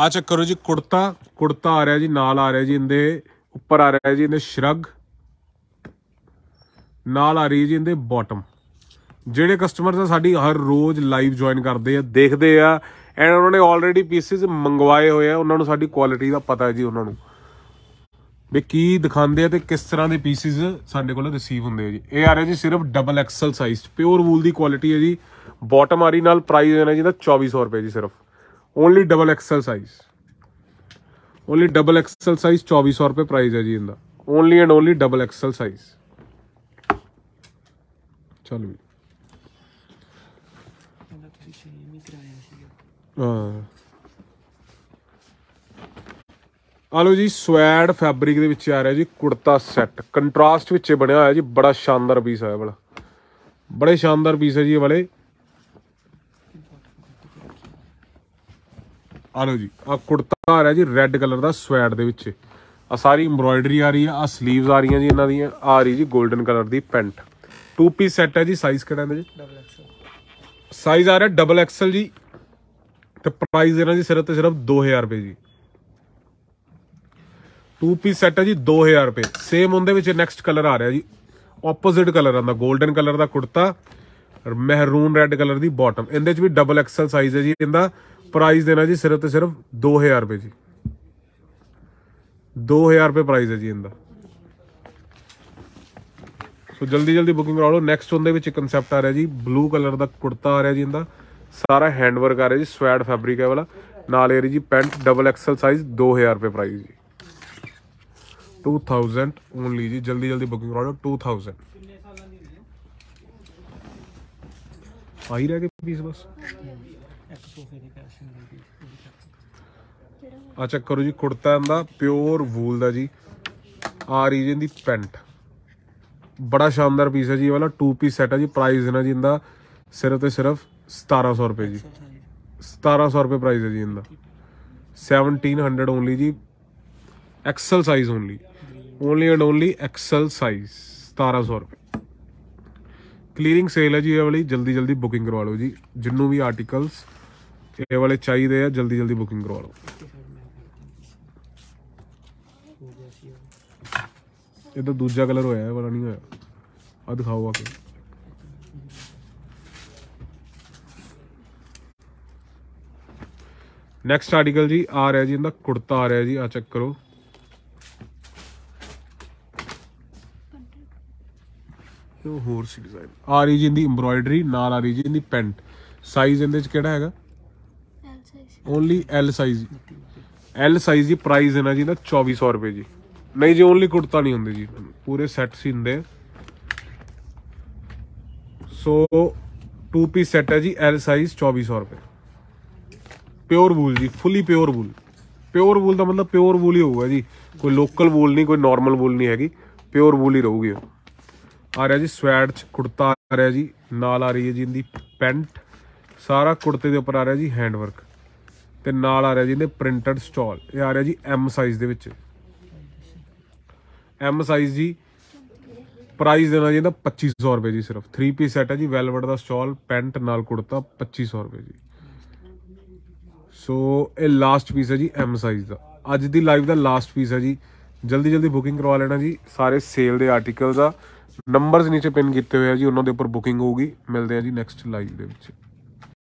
ਆ ਚੈੱਕ ਕਰੋ ਜੀ ਕੁੜਤਾ ਕੁੜਤਾ ਆ ਰਿਹਾ ਜੀ ਨਾਲ ਆ ਰਿਹਾ ਜੀ ਇਹਦੇ ਉੱਪਰ ਆ ਰਿਹਾ ਜੀ ਇਹਦੇ ਸ਼ਰਗ ਨਾਲ ਆ ਰਹੀ ਜੀ ਇਹਦੇ ਬਾਟਮ ਜਿਹੜੇ ਕਸਟਮਰਸ ਆ ਸਾਡੀ ਹਰ ਰੋਜ਼ ਲਾਈਵ ਜੁਆਇਨ ਕਰਦੇ ਆ ਦੇਖਦੇ ਆ ਐਂਡ ਉਹਨਾਂ ਨੇ ਆਲਰੇਡੀ ਪੀਸਿਸ ਮੰਗਵਾਏ ਹੋਏ ਆ ਉਹਨਾਂ ਨੂੰ ਸਾਡੀ ਕੁਆਲਿਟੀ ਦਾ ਪਤਾ ਹੈ ਜੀ ਉਹਨਾਂ ਨੂੰ ਵੀ ਕੀ ਦਿਖਾਉਂਦੇ ਆ ਤੇ ਕਿਸ ਤਰ੍ਹਾਂ ਦੇ ਪੀਸਿਸ ਸਾਡੇ ਕੋਲ ਰਿਸੀਵ ਹੁੰਦੇ ਆ ਜੀ ਇਹ ਆ ਰਿਹਾ ਜੀ ਸਿਰਫ double XL size pure wool ਦੀ ਕੁਆਲਿਟੀ ਹੈ ਜੀ ਬਾਟਮ ਆਰੀ ਨਾਲ ਪ੍ਰਾਈਸ ਹੈ ਜੀ ਦਾ 2400 ਰੁਪਏ ਜੀ ਸਿਰਫ only double XL size only double XL size 2400 ਰੁਪਏ ਪ੍ਰਾਈਸ ਹੈ ਜੀ ਇਹਦਾ only and only double XL size ਚੱਲ ਵੀ ਤੁਸੀਂ ਕਰਾਇਆ ਸੀਗਾ ਹਾਂ ਆ ਲੋ ਜੀ ਸਵੈਡ ਫੈਬਰਿਕ ਦੇ ਵਿੱਚ ਆ ਰਿਹਾ ਜੀ ਕੁੜਤਾ ਸੈੱਟ ਕੰਟਰਾਸਟ ਵਿੱਚ ਬਣਿਆ ਹੋਇਆ ਜੀ ਬੜਾ ਸ਼ਾਨਦਾਰ ਪੀਸ ਹੈ ਇਹ ਵਾਲਾ ਬੜੇ ਸ਼ਾਨਦਾਰ ਪੀਸ ਹੈ ਜੀ ਇਹ ਵਾਲੇ ਆ ਲੋ ਜੀ ਆ ਕੁੜਤਾ ਆ ਰਿਹਾ ਜੀ ਰੈੱਡ ਕਲਰ ਦਾ ਸਵੈਡ ਦੇ ਵਿੱਚ ਆ ਸਾਰੀ ਐਮਬ੍ਰੋਇਡਰੀ ਆ ਰਹੀ ਆ ਆ 슬ੀਵਸ ਆ ਰਹੀਆਂ ਜੀ ਇਹਨਾਂ ਦੀਆਂ ਆ ਰਹੀ ਜੀ 골ਡਨ ਕਲਰ ਦੀ ਪੈਂਟ ਟੂ ਪੀਸ ਸੈੱਟ ਹੈ ਜੀ ਸਾਈਜ਼ ਕਿਹੜਾ ਹੈ ਜੀ ਡਬਲ ਐਕਸਲ ਸਾਈਜ਼ ਆ ਰਿਹਾ ਡਬਲ ਐਕਸਲ ਜੀ ਤੇ ਪ੍ਰਾਈਸ ਇਹਨਾਂ ਦੀ ਸਿਰਫ ਤੇ ਸਿਰਫ 2000 ਰੁਪਏ ਜੀ ਟੂ ਪੀਸ ਸੈੱਟ ਹੈ ਜੀ 2000 ਰੁਪਏ ਸੇਮ ਉਹਦੇ ਵਿੱਚ ਨੈਕਸਟ ਕਲਰ ਆ ਰਿਹਾ ਜੀ ਆਪੋਜ਼ਿਟ ਕਲਰ ਆਂਦਾ 골ਡਨ ਕਲਰ ਦਾ ਕੁੜਤਾ ਮਹਿਰੂਨ ਰੈੱਡ ਕਲਰ ਦੀ ਬਾਟਮ ਇਹਦੇ ਵਿੱਚ ਵੀ ਡਬਲ ਐਕਸਲ ਸਾਈਜ਼ ਹੈ ਜੀ ਇਹਦਾ ਪ੍ਰਾਈਸ ਦੇਣਾ ਜੀ ਸਿਰਫ ਤੇ ਸਿਰਫ 2000 ਰੁਪਏ ਜੀ 2000 ਰੁਪਏ ਪ੍ਰਾਈਸ ਹੈ ਜੀ ਇਹਦਾ ਸੋ ਜਲਦੀ ਜਲਦੀ ਬੁਕਿੰਗ ਕਰਾ ਲਓ ਨੈਕਸਟ ਉਹਦੇ ਵਿੱਚ ਕਨਸੈਪਟ ਆ ਰਿਹਾ ਜੀ ਬਲੂ ਕਲਰ ਦਾ ਕੁੜਤਾ ਆ ਰਿਹਾ ਜੀ ਇਹਦਾ ਸਾਰਾ ਹੈਂਡ ਵਰਕ ਆ ਰਿਹਾ ਜੀ ਸਵੈਡ ਫੈਬਰਿਕ ਹੈ ਵਾਲਾ ਨਾਲ ਇਹ ਰਹੀ ਜੀ ਪੈਂਟ ਡਬਲ ਐਕਸਲ ਸਾਈਜ਼ 2000 ਰੁਪਏ ਪ੍ਰਾਈਸ ਜੀ 2000 ਓਨਲੀ ਜੀ ਜਲਦੀ ਜਲਦੀ ਬੁਕਿੰਗ ਕਰਾ ਲਓ 2000 ਆਈ ਰਹਿ ਗਏ ਪੀਸ ਬਸ ਆ ਚੈੱਕ ਕਰੋ ਜੀ ਕੁੜਤਾ ਇਹਦਾ ਪਿਓਰ ਵੂਲ ਦਾ ਜੀ ਆ ਰਹੀ ਜੀ ਇਹਦੀ ਪੈਂਟ ਬੜਾ ਸ਼ਾਨਦਾਰ ਪੀਸ ਹੈ ਜੀ ਇਹ ਵਾਲਾ 2 ਪੀਸ ਸੈਟ ਹੈ ਜੀ ਪ੍ਰਾਈਸ ਹੈ ਨਾ ਜੀ ਇਹਦਾ ਸਿਰਫ ਤੇ ਸਿਰਫ 1700 ਰੁਪਏ ਜੀ 1700 ਰੁਪਏ ਪ੍ਰਾਈਸ ਹੈ ਜੀ ਇਹਦਾ 1700 ਓਨਲੀ ਜੀ XL size only only and only XL size 1700 ਰੁਪਏ ਕਲੀਅਰਿੰਗ ਸੇਲ ਹੈ ਜੀ ਇਹ ਵਾਲੀ ਜਲਦੀ ਜਲਦੀ ਬੁਕਿੰਗ ਕਰਵਾ ਲਓ ਜੀ ਜਿੰਨੂੰ ਵੀ ਆਰਟੀਕਲਸ ਇਹ ਵਾਲੇ ਚਾਹੀਦੇ ਆ ਜਲਦੀ ਜਲਦੀ ਬੁਕਿੰਗ ਕਰਵਾ ਲਓ ਇਹ ਤਾਂ ਦੂਜਾ ਕਲਰ ਹੋਇਆ ਹੈ ਵਾਲਾ ਨਹੀਂ ਹੋਇਆ ਆ ਦਿਖਾਓ ਆ ਕੇ ਨੈਕਸਟ ਆਰਟੀਕਲ ਜੀ ਆ ਰਿਹਾ ਜੀ ਇਹਦਾ ਕੁੜਤਾ ਆ ਰਿਹਾ ਜੀ ਆ ਚੈੱਕ ਕਰੋ ਉਹ ਹੋਰ ਸੀ ਡਿਜ਼ਾਈਨ ਆ ਰਹੀ ਜੀ ਇਹਦੀ ਐਮਬ੍ਰੋਇਡਰੀ ਨਾਲ ਆ ਰਹੀ ਜੀ ਇਹਦੀ ਪੈਂਟ ਸਾਈਜ਼ ਇਹਦੇ ਚ ਕਿਹੜਾ ਹੈਗਾ L size only L size L size ਦੀ ਪ੍ਰਾਈਸ ਇਹਨਾਂ ਜੀ ਦਾ 2400 ਰੁਪਏ ਜੀ ਨਹੀਂ ਜੀ ਓਨਲੀ ਕੁੜਤਾ ਨਹੀਂ ਹੁੰਦੇ ਜੀ ਪੂਰੇ ਸੈੱਟ ਸੀ ਹੁੰਦੇ ਸੋ 2 ਪੀਸ ਸੈੱਟ ਹੈ ਜੀ ਐਲ ਸਾਈਜ਼ 2400 ਰੁਪਏ ਪਿਓਰ ਵੂਲ ਜੀ fully pure wool pure wool ਦਾ ਮਤਲਬ ਪਿਓਰ ਵੂਲ ਹੀ ਹੋਊਗਾ ਜੀ ਕੋਈ ਲੋਕਲ ਵੂਲ ਨਹੀਂ ਕੋਈ ਨਾਰਮਲ ਵੂਲ ਨਹੀਂ ਹੈਗੀ ਪਿਓਰ ਵੂਲ ਹੀ ਰਹੂਗੀ ਆ ਰਿਹਾ ਜੀ ਸਵੈਟ ਚ ਕੁੜਤਾ ਆ ਰਿਹਾ ਜੀ ਨਾਲ ਆ ਰਹੀ ਹੈ ਜੀ ਇਹਦੀ ਪੈਂਟ ਸਾਰਾ ਕੁੜਤੇ ਦੇ ਉੱਪਰ ਆ ਰਿਹਾ ਜੀ ਹੈਂਡ ਵਰਕ ਤੇ ਨਾਲ ਆ ਰਿਹਾ ਜੀ ਇਹਦੇ ਪ੍ਰਿੰਟਡ ਸਟਾਲ ਇਹ ਆ ਰਿਹਾ ਜੀ ਐਮ ਸਾਈਜ਼ ਦੇ ਵਿੱਚ ਐਮ ਸਾਈਜ਼ ਜੀ ਪ੍ਰਾਈਸ ਦੇਣਾ ਜੀ ਇਹਦਾ 2500 ਰੁਪਏ ਜੀ ਸਿਰਫ 3 ਪੀਸ ਸੈਟ ਹੈ ਜੀ ਵੈਲਵਟ ਦਾ ਸਟਾਲ ਪੈਂਟ ਨਾਲ ਕੁੜਤਾ 2500 ਰੁਪਏ ਜੀ ਸੋ ਇਹ ਲਾਸਟ ਪੀਸ ਹੈ ਜੀ ਐਮ ਸਾਈਜ਼ ਦਾ ਅੱਜ ਦੀ ਲਾਈਵ ਦਾ ਲਾਸਟ ਪੀਸ ਹੈ ਜੀ ਜਲਦੀ ਜਲਦੀ ਬੁਕਿੰਗ ਕਰਵਾ ਲੈਣਾ ਜੀ ਸਾਰੇ ਸੇਲ ਦੇ ਆਰਟੀਕਲਸ ਆ ਨੰਬਰਸ ਨੀਚੇ ਪਿਨ ਕੀਤੇ ਹੋਏ ਆ ਜੀ ਉਹਨਾਂ ਦੇ ਉੱਪਰ ਬੁਕਿੰਗ ਹੋਊਗੀ ਮਿਲਦੇ ਆ ਜੀ ਨੈਕਸਟ ਲਾਈਵ ਦੇ ਵਿੱਚ